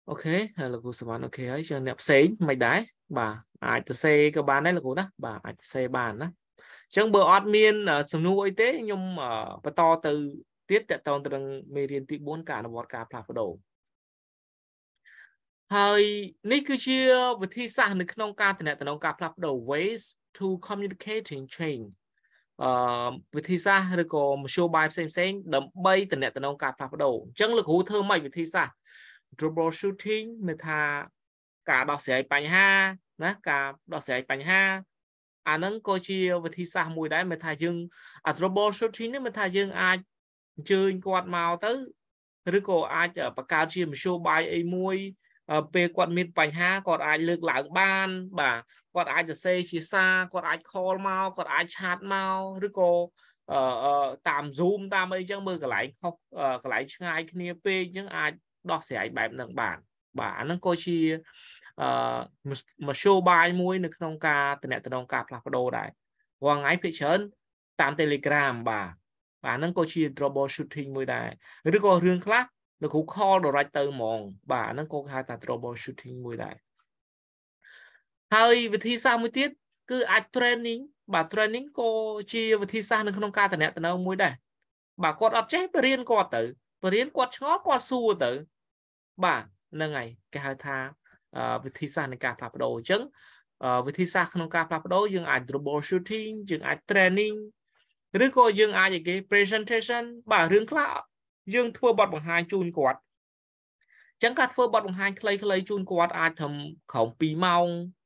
អូខេហើយលោកគ្រូសវណ្ណអូខេហើយចឹងអ្នកផ្សេងមិនដែរបាទអាចទៅសេក៏បានដែរលោកគ្រូណាបាទអាចទៅសេបានណាអញ្ចឹងបើអត់មាន សំណួរអីទេខ្ញុំបន្តទៅទៀតតកតងទៅនឹងមេរៀនទី4ការអនុវត្តការផ្លាស់ប្ដូរហើយនេះគឺជាវិធីសាស្ត្រនៅក្នុងការតំណងការផ្លាស់ប្ដូរ ways to communicating change អឺវិធីសាស្ត្រឬក៏មធ្យោបាយផ្សេងផ្សេង ដើម្បីតំណងការផ្លាស់ប្ដូរអញ្ចឹងលោកគ្រូធ្វើម៉េចវិធីសាស្ត្រ trouble shooting មានថាការដោះស្រាយបញ្ហាណាការដោះស្រាយបញ្ហាអានឹងក៏ជាវិធីសាស្ត្រមួយដែរមិនថាយើង trouble shooting នេះមិនថាយើងអាចអញ្ជើញគាត់មកទៅឬក៏អាចបង្កើតជាមធ្យោបាយអីមួយពេលគាត់មានបញ្ហាគាត់អាចលើកឡើងបានបាទគាត់អាចសរសេរជាសារគាត់អាចខលមកគាត់អាចឆាតមកឬក៏តាម Zoom តាមអីចឹងមើលកន្លែងខុសកន្លែងឆ្ងាយគ្នាពេកចឹងអាចដោះស្រាយបែបហ្នឹងបាន បាទអាហ្នឹងក៏ជាអឺមធ្យោបាយមួយនៅក្នុងការតំណែងការផ្លាស់ប្ដូរដែររាល់ថ្ងៃភាគច្រើនតាម Telegram បាទបាទហ្នឹងក៏ជា trouble shooting មួយដែរឬក៏រឿងខ្លះលោកគ្រូ call direct ទៅហ្មង បាទហ្នឹងក៏គេហៅថា trouble shooting មួយដែរហើយវិធីសាស្ត្រមួយទៀតគឺអាច training បាទ training ក៏ជាវិធីសាស្ត្រនៅក្នុងការតំណែងមួយដែរបាទគាត់អត់ចេះបរៀនគាត់ទៅបរៀនគាត់ឆ្ងល់គាត់សួរទៅ បាទហ្នឹងហើយគេហៅថា វិធីសាស្ត្រនៃការផ្លាស់ប្ដូរអញ្ចឹងវិធីសាស្ត្រក្នុងការផ្លាស់ប្ដូរយើងអាច trouble shooting យើងអាច training ឬក៏យើងអាចអីគេ presentation បាទរឿងខ្លះយើងធ្វើបទបង្ហាញជូនគាត់អញ្ចឹងការធ្វើបទបង្ហាញខ្លីៗជូនគាត់ អាចធ្វើក្រោម2ម៉ោង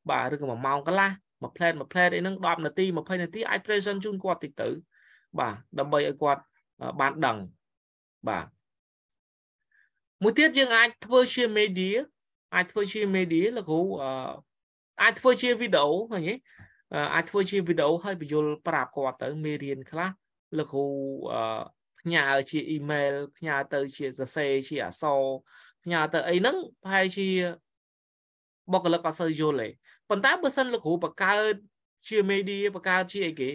បាទឬក៏1ម៉ោងកន្លះមួយផ្លែតមួយផ្លែតអីហ្នឹង10នាទី20នាទីអាច present ជូនគាត់តិចទៅ បាទដើម្បីឲ្យគាត់បានដឹងបាទមួយទៀតយើងអាចធ្វើជា media អាចធ្វើជា media លោកគ្រូអាចធ្វើជា video ឃើញទេអាចធ្វើជា video ហើយបញ្យលប្រាប់គាត់ទៅមេរៀនខ្លះលោកគ្រូផ្ញើជាអ៊ីមែលផ្ញើទៅ ជាសរសេរជាអក្សរផ្ញើទៅអីហ្នឹងប្រហែលជាបុគ្គលិកអត់សូវយល់ទេប៉ុន្តែបើសិនលោកគ្រូបង្កើតជា media បង្កើតជាអីគេ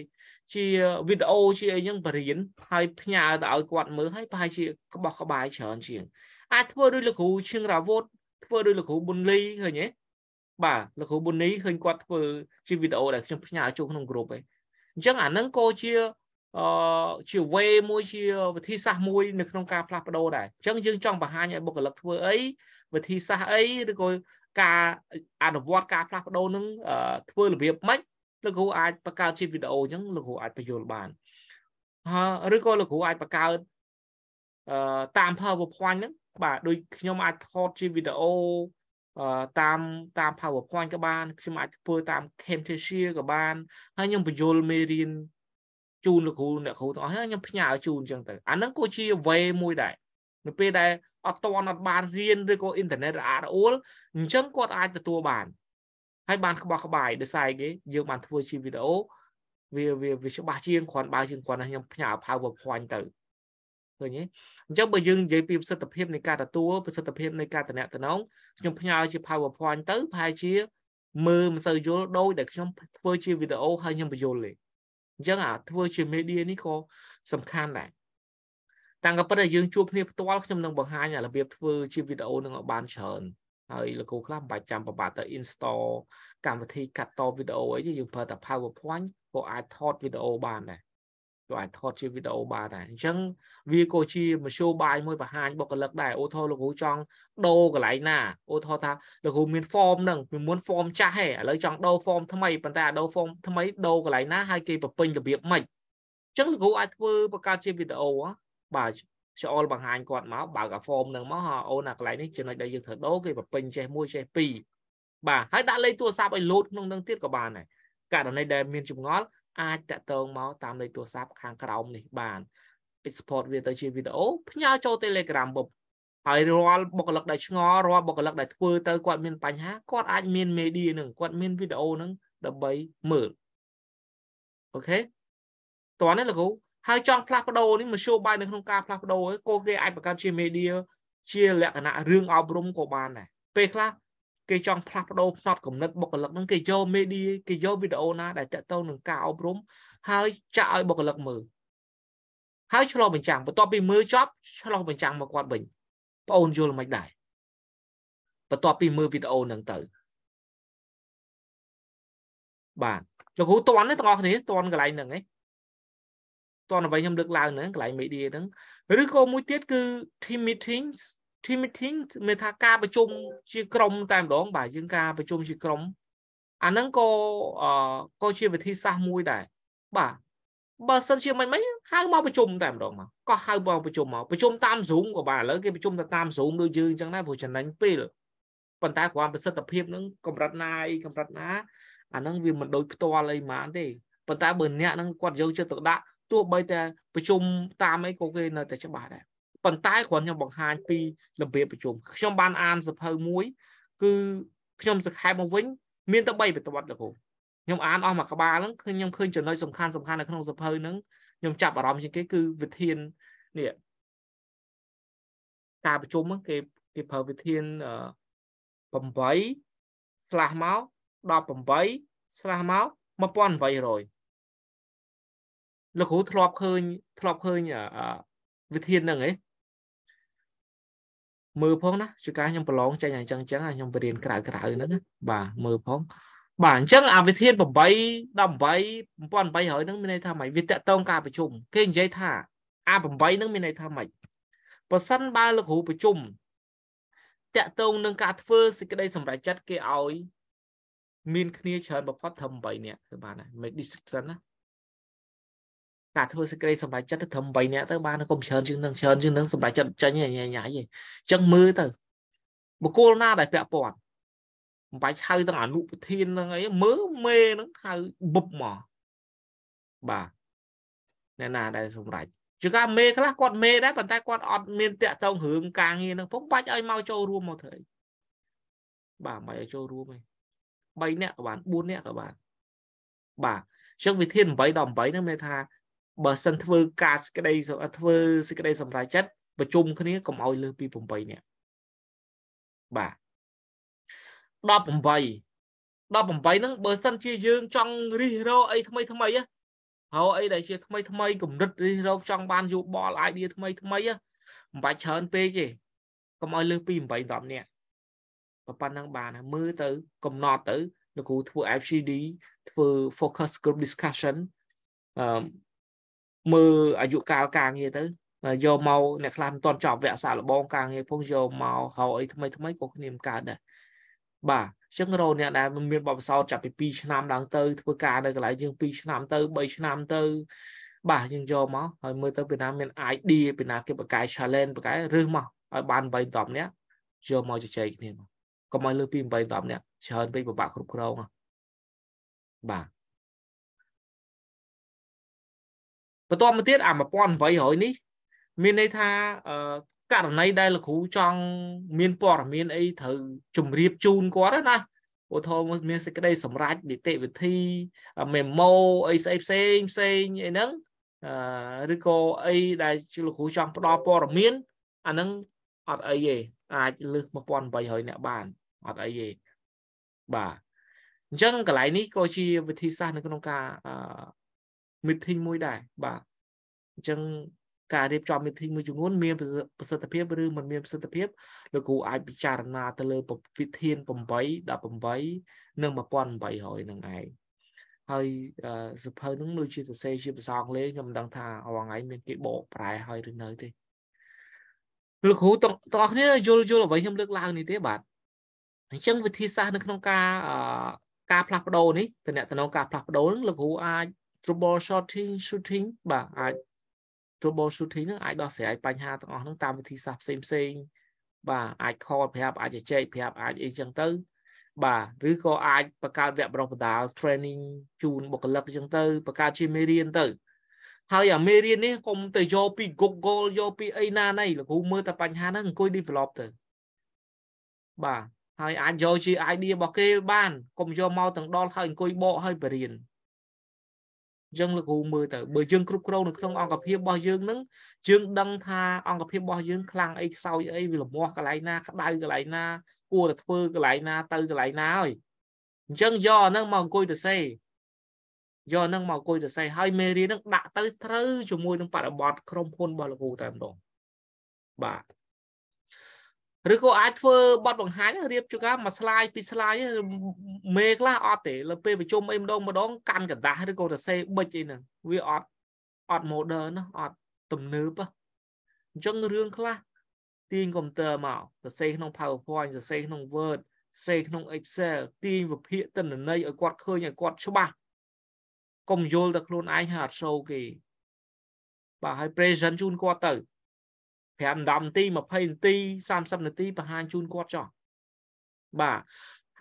ជាវីដេអូជាអីហ្នឹងបរៀនហើយផ្ញើទៅឲ្យគាត់ មើលហើយប្រហែលជាក្បោះក្បាយច្រើនជាង អាចធ្វើដោយលោកគ្រូឈៀងរាវុធធ្វើដោយលោកគ្រូប៊ុនលីឃើញទេបាទលោកគ្រូប៊ុនលីឃើញគាត់ធ្វើជាវីដេអូដែលខ្ញុំផ្ញើចូលក្នុងក្រុមឯងអញ្ចឹងអាហ្នឹងក៏ជាអឺជាវេមួយជាវិធីសាស្ត្រមួយនៅក្នុងការផ្លាស់ប្ដូរដែរអញ្ចឹងយើងចង់បង្ហាញឲ្យបុគ្គលិកធ្វើអីវិធីសាស្ត្រអីឬក៏ការអនុវត្តការផ្លាស់ប្ដូរនឹងធ្វើរបៀបម៉េចលោកគ្រូអាចបង្កើតជាវីដេអូអញ្ចឹងលោកគ្រូអាចបញ្យល់បានឬក៏លោកគ្រូអាចបង្កើតតាម PowerPoint ហ្នឹង បាទដូចខ្ញុំអាចថតជាវីដេអូតាម តាម PowerPoint ក៏បាន ខ្ញុំអាចធ្វើតាម Camtasia ក៏បាន ហើយខ្ញុំបញ្យល់មេរៀនជូនលោកគ្រូអ្នកគ្រូទាំងអស់ហ្នឹងខ្ញុំផ្ញើជូនអញ្ចឹងទៅអាហ្នឹងក៏ជា way មួយដែរនៅពេលដែលអត់តន់អត់បានរៀនឬក៏អ៊ីនធឺណិតរអាក់រអួលអញ្ចឹងគាត់អាចទទួលបាន ហើយបានក្បោះក្បាយដូចស្អែកគេ យើងបានធ្វើជាវីដេអូវាវាវាច្បាស់ជាងគ្រាន់បើជាងគ្រាន់តែខ្ញុំផ្ញើ PowerPoint ទៅឃើញទេអញ្ចឹងបើយើងនិយាយពីប្រសិទ្ធភាពនៃការទទួលប្រសិទ្ធភាពនៃការតំណតំណងខ្ញុំផ្ញើជា PowerPoint ទៅប្រហែលជាមើលមិនសូវយល់ដោយដែលខ្ញុំធ្វើជាវីដេអូហើយខ្ញុំបញ្យល់ទេអញ្ចឹងអាធ្វើជា media នេះក៏សំខាន់ដែរតាំងក៏ប៉ុន្តែយើងជួបគ្នាផ្ទាល់ខ្ញុំនឹងបង្ហាញរបៀបធ្វើជាវីដេអូនឹងឲ្យបានច្រើនហើយលោកគ្រូខ្លះមិនបាច់ចាំប្របាទៅ install កម្មវិធីកាត់តវីដេអូអីទេយើងប្រើតែ PowerPoint ក៏អាចថតវីដេអូបានដែរក៏អាចថតជាវីដេអូបានដែរអញ្ចឹងវាក៏ជាមធ្យោបាយមួយបង្ហាញបុគ្គលិកដែរអូថូលោកគ្រូចង់ដូរកន្លែងណាអូថូថាលោកគ្រូមាន form ហ្នឹងពីមុន form ចាស់ហេឥឡូវចង់ដូរ form ថ្មីប៉ុន្តែអាដូរ form ថ្មីដូរកន្លែងណាហើយគេបំពេញរបៀបម៉េចអញ្ចឹងលោកគ្រូអាចធ្វើបង្កើតជាវីដេអូបាទចូលបង្ហាញគាត់មកបើកអា form ហ្នឹងមកអូនអាកន្លែងនេះចំណុចដែលយើងត្រូវដូរគេបំពេញចេះមួយចេះពីរបាទហើយដាក់លេខទូរស័ព្ទឲ្យលោតក្នុងនឹងទៀតក៏បានដែរករណីដែលមានចម្ងល់អាចតាក់ទងមកតាមលេខទូរស័ព្ទខាងក្រោមនេះបាន export វាទៅជាវីដេអូផ្ញើចូល Telegram ពុកហើយរាល់បុគ្គលិកដែលឆ្ងល់រាល់បុគ្គលិកដែលធ្វើទៅគាត់មានបញ្ហាគាត់អាចមាន media នឹងគាត់មានវីដេអូនឹងដើម្បីមើលអូខេតោះនេះលោកគ្រូហើយចង់ផ្លាស់ប្ដូរនេះមធ្យោបាយនៅក្នុងការផ្លាស់ប្ដូរឯងគោគេអាចបង្កើតជា media ជាលក្ខណៈរឿងអប់រំក៏បានដែរពេលខ្លះគេចង់ផ្លាស់ប្ដូរផ្នត់គំនិតបុគ្គលិកហ្នឹងគេយក media គេយកវីដេអូណាដែលតាក់ទងនឹងការអប់រំហើយចាក់ឲ្យបុគ្គលិកមើលហើយឆ្លោះបញ្ចាំងបន្ទាប់ពីមើលចប់ឆ្លោះបញ្ចាំងមកគាត់វិញបងអូនយល់មិនដែរបន្ទាប់ពីមើលវីដេអូហ្នឹងទៅបាទលោកគ្រូតន់ទេបងប្អូនគ្នាតន់កន្លែងហ្នឹងឯងតន់អ្វីខ្ញុំលើកឡើងហ្នឹងកន្លែង media ហ្នឹងឬក៏មួយទៀតគឺ team meetings team meeting មានថាការប្រជុំជាក្រុមតែម្ដងបាទយើងការប្រជុំជាក្រុមអាហ្នឹងក៏ក៏ជាវិធីសាស្ត្រមួយដែរបាទបើសិនជាមិនមិនហៅមកប្រជុំតែម្ដងមកក៏ហៅមកប្រជុំមកប្រជុំតាម Zoom ក៏បានឥឡូវគេប្រជុំតាម Zoom ដូចយើងអញ្ចឹងដែរព្រោះចំណេញពេលប៉ុន្តែគ្រាន់ប្រសិទ្ធភាពហ្នឹងកម្រិតណាអីកម្រិតណាអាហ្នឹងវាមិនដូចផ្ទាល់អីហ្មងទេប៉ុន្តែបើអ្នកហ្នឹងគាត់យកចិត្តទុកដាក់ទោះបីតែប្រជុំតាមអីក៏គេនៅតែច្បាស់ដែរប៉ុន្តែគ្រាន់ខ្ញុំបង្ហាញពីរបៀបប្រជុំខ្ញុំបានអានសភៅមួយ គឺខ្ញុំសង្ខេបមកវិញមានតែ3បន្ទាត់លោកគ្រូខ្ញុំអានអស់មួយក្បាលហ្នឹងគឺខ្ញុំឃើញចំណុចសំខាន់សំខាន់នៅក្នុងសភៅហ្នឹងខ្ញុំចាប់អារម្មណ៍ជាងគេគឺវិធាននេះការប្រជុំគេគេប្រើវិធាន8ឆ្លាស់មក18ឆ្លាស់មក1800លោកគ្រូធ្លាប់ឃើញធ្លាប់ឃើញវិធានហ្នឹងឯងមើលផងណាជួនកាលខ្ញុំប្រឡងចេញអញ្ចឹងអញ្ចឹងខ្ញុំបរៀនក្រៅក្រៅហ្នឹងបាទមើលផង បាទអញ្ចឹងអាវិធាន8 18 1800ហ្នឹងមានន័យថាម៉េចវាតកតងការប្រជុំគេនិយាយថាអា8ហ្នឹងមានន័យថាម៉េចបើសិនបើលោកគ្រូប្រជុំតកតងនឹងការធ្វើសេចក្តី សម្រេចចិត្តគេឲ្យ មានគ្នាច្រើនបំផុតត្រឹម8នាក់គឺបានហើយ make decision ណាការធ្វើសេចក្តីសម្រេចចិត្តត្រឹម8នាក់ទៅបានគុំច្រើនជាងនឹងច្រើនជាងនឹងសម្រេចចិត្តចេញញ៉ៃញ៉ៃឯងអញ្ចឹងមើលទៅបុគ្គលណា ដែលពាក់ព័ន្ធមិនបាច់ហៅទាំងអនុប្រធានហ្នឹងអីមើលមេហ្នឹងហៅបុបមកបាទអ្នកណាដែលសម្រេចជាការមេខ្លះគាត់មេដែរប៉ុន្តែគាត់អត់មានតាក់ទងរឿងការងារហ្នឹងពុំបាច់ឲ្យមកចូលរួមមកធ្វើអីបាទមិនឲ្យចូលរួមទេ3នាក់ក៏បាន4នាក់ក៏បាន បាទអញ្ចឹងវិធាន8ដល់8ហ្នឹងមានថាបើសិនធ្វើការសេចក្តីធ្វើសេចក្តីសម្រេចចិត្តប្រជុំគ្នាកុំឲ្យលើសពី8នាក់បាទ18 18ហ្នឹងបើសិនជាយើងចង់រិះរោអីថ្មី ថ្មីហ៎ហៅអីដែលជាថ្មីថ្មីកម្រិតរិះរោចង់បានយោបល់ idea ថ្មី ថ្មីហ៎មិនបាច់ច្រើនពេកទេកុំឲ្យលើសពី8 10នាក់បើប៉ុណ្ណឹងបានមើលទៅ កំណត់ទៅលោកគ្រូធ្វើ FGD ធ្វើ focus group discussion អឺមើលអាយុកាលការងារទៅយកមកអ្នកខ្លះមិនទាន់ចប់វគ្គសាកល្បងការងារផងយកមកហៅអីថ្មីថ្មីក៏គ្នាមិនកើតដែរបាទអញ្ចឹងរោអ្នកដែលមានបបសោចាប់ពី2ឆ្នាំឡើងទៅ ធ្វើការនៅកន្លែងយើង2ឆ្នាំ ទៅ3ឆ្នាំទៅ បាទយើងយកមកហើយមើលទៅពីណាមាន idea ពីណាគេបកកាយ challenge បកកាយឬមកឲ្យបាន8 10នាក់យកមកជជែកគ្នាមកកុំឲ្យលើសពី8 10នាក់ច្រើនពេកពិបាកគ្រប់គ្រងបាទបន្ទាប់មកទៀតអា1800នេះ មានន័យថាករណីដែលលោកគ្រូចង់មានព័ត៌មានអីត្រូវជម្រាបជូនគាត់ណាឧទាហរណ៍មានសេចក្តី សម្រេចនីតិវិធី memo អីស្អីផ្សេងផ្សេងអីហ្នឹងឬក៏អីដែលលោកគ្រូចង់ផ្ដល់ព័ត៌មាន អាហ្នឹងអត់អីទេអាចលើស1800អ្នកបានអត់អីទេបាទអញ្ចឹងកន្លែងនេះក៏ជាវិធីសាស្ត្រនៅក្នុង ការ meeting មួយដែរបាទអញ្ចឹងការរៀបចំ meeting មួយចំនួន មានប្រសិទ្ធភាពឬមិនមានប្រសិទ្ធភាពលោកគ្រូអាចពិចារណាទៅលើវិធាន8 18និង1800នឹងឯងហើយសភៅនឹងដូចជាសរសេរជាភាសាអង់គ្លេសខ្ញុំមិនដឹងថាអងឯងមានគេបកប្រែហើយឬនៅទេលោកគ្រូទាំងអស់គ្នាយល់យល់អ្វីខ្ញុំលើក ឡើងនេះទេ បាទអញ្ចឹងវិធីសាស្ត្រនៅក្នុងការការផ្លាស់ប្ដូរនេះតំណការផ្លាស់ប្ដូរនឹងលោកគ្រូអាច trouble shooting shooting បាទអាច trouble shooting នឹងអាចដោះស្រាយបញ្ហាទាំងអស់ហ្នឹងតាមវិធីសាស្ត្រផ្សេងផ្សេងបាទអាច call ប្រាប់អាចជជែកប្រាប់អាចអីចឹងទៅ បាទឬក៏អាចបង្កើតវគ្គបណ្ដុះបណ្ដាល training ជូនបុគ្គលិកចឹងទៅបង្កើតជាមេរៀនទៅហើយអាមេរៀននេះកុំទៅយកពី Google យកពីអីណាណៃលោកគ្រូមើលតែបញ្ហាហ្នឹងអង្គុយ develop ទៅបាទហើយអាចយកជា idea របស់គេបានកុំយកមកទាំងដល់ហើយអង្គុយបកហើយបរៀនអញ្ចឹងលោកគ្រូមើលទៅបើយើងគ្រប់គ្រងនៅក្នុងអង្គភាពរបស់យើងនឹងយើងដឹងថាអង្គភាពរបស់យើងខ្លាំងអីខ្សោយអីវាលំមាស់កន្លែងណា ក្តៅកន្លែងណាគួរតែធ្វើកន្លែងណាទៅកន្លែងណាហើយអញ្ចឹងយកអានឹងមកអង្គុយទៅសេយកអានឹងមកអង្គុយទៅសេហើយមេរៀននឹងដាក់ទៅត្រូវជាមួយនឹងបរិបត្តិក្រុមហ៊ុនរបស់លោកគ្រូតែម្ដងបាទឬក៏អាចធ្វើបទបង្ហាញរៀបជួការមួយ slide ពីរ slide មេខ្លះអត់ទេលើពេលប្រជុំអីម្ដងម្ដង កាន់กระดาษឬក៏សរសេរបិចអីហ្នឹងវាអត់អត់ modern ណាអត់ទំនើបអញ្ចឹងរឿងខ្លះទាញកុំព្យូទ័រមកសរសេរក្នុង PowerPoint សរសេរក្នុង Word សរសេរក្នុង Excel ទាញវិភាគទិន្នន័យឲ្យគាត់ឃើញឲ្យគាត់ច្បាស់កុំយល់តែខ្លួនឯងហើយអត់សូវគេបាទហើយ present ជូនគាត់ទៅ5 10នាទី20នាទី30នាទីបង្ហាញជូនគាត់ចោះបាទ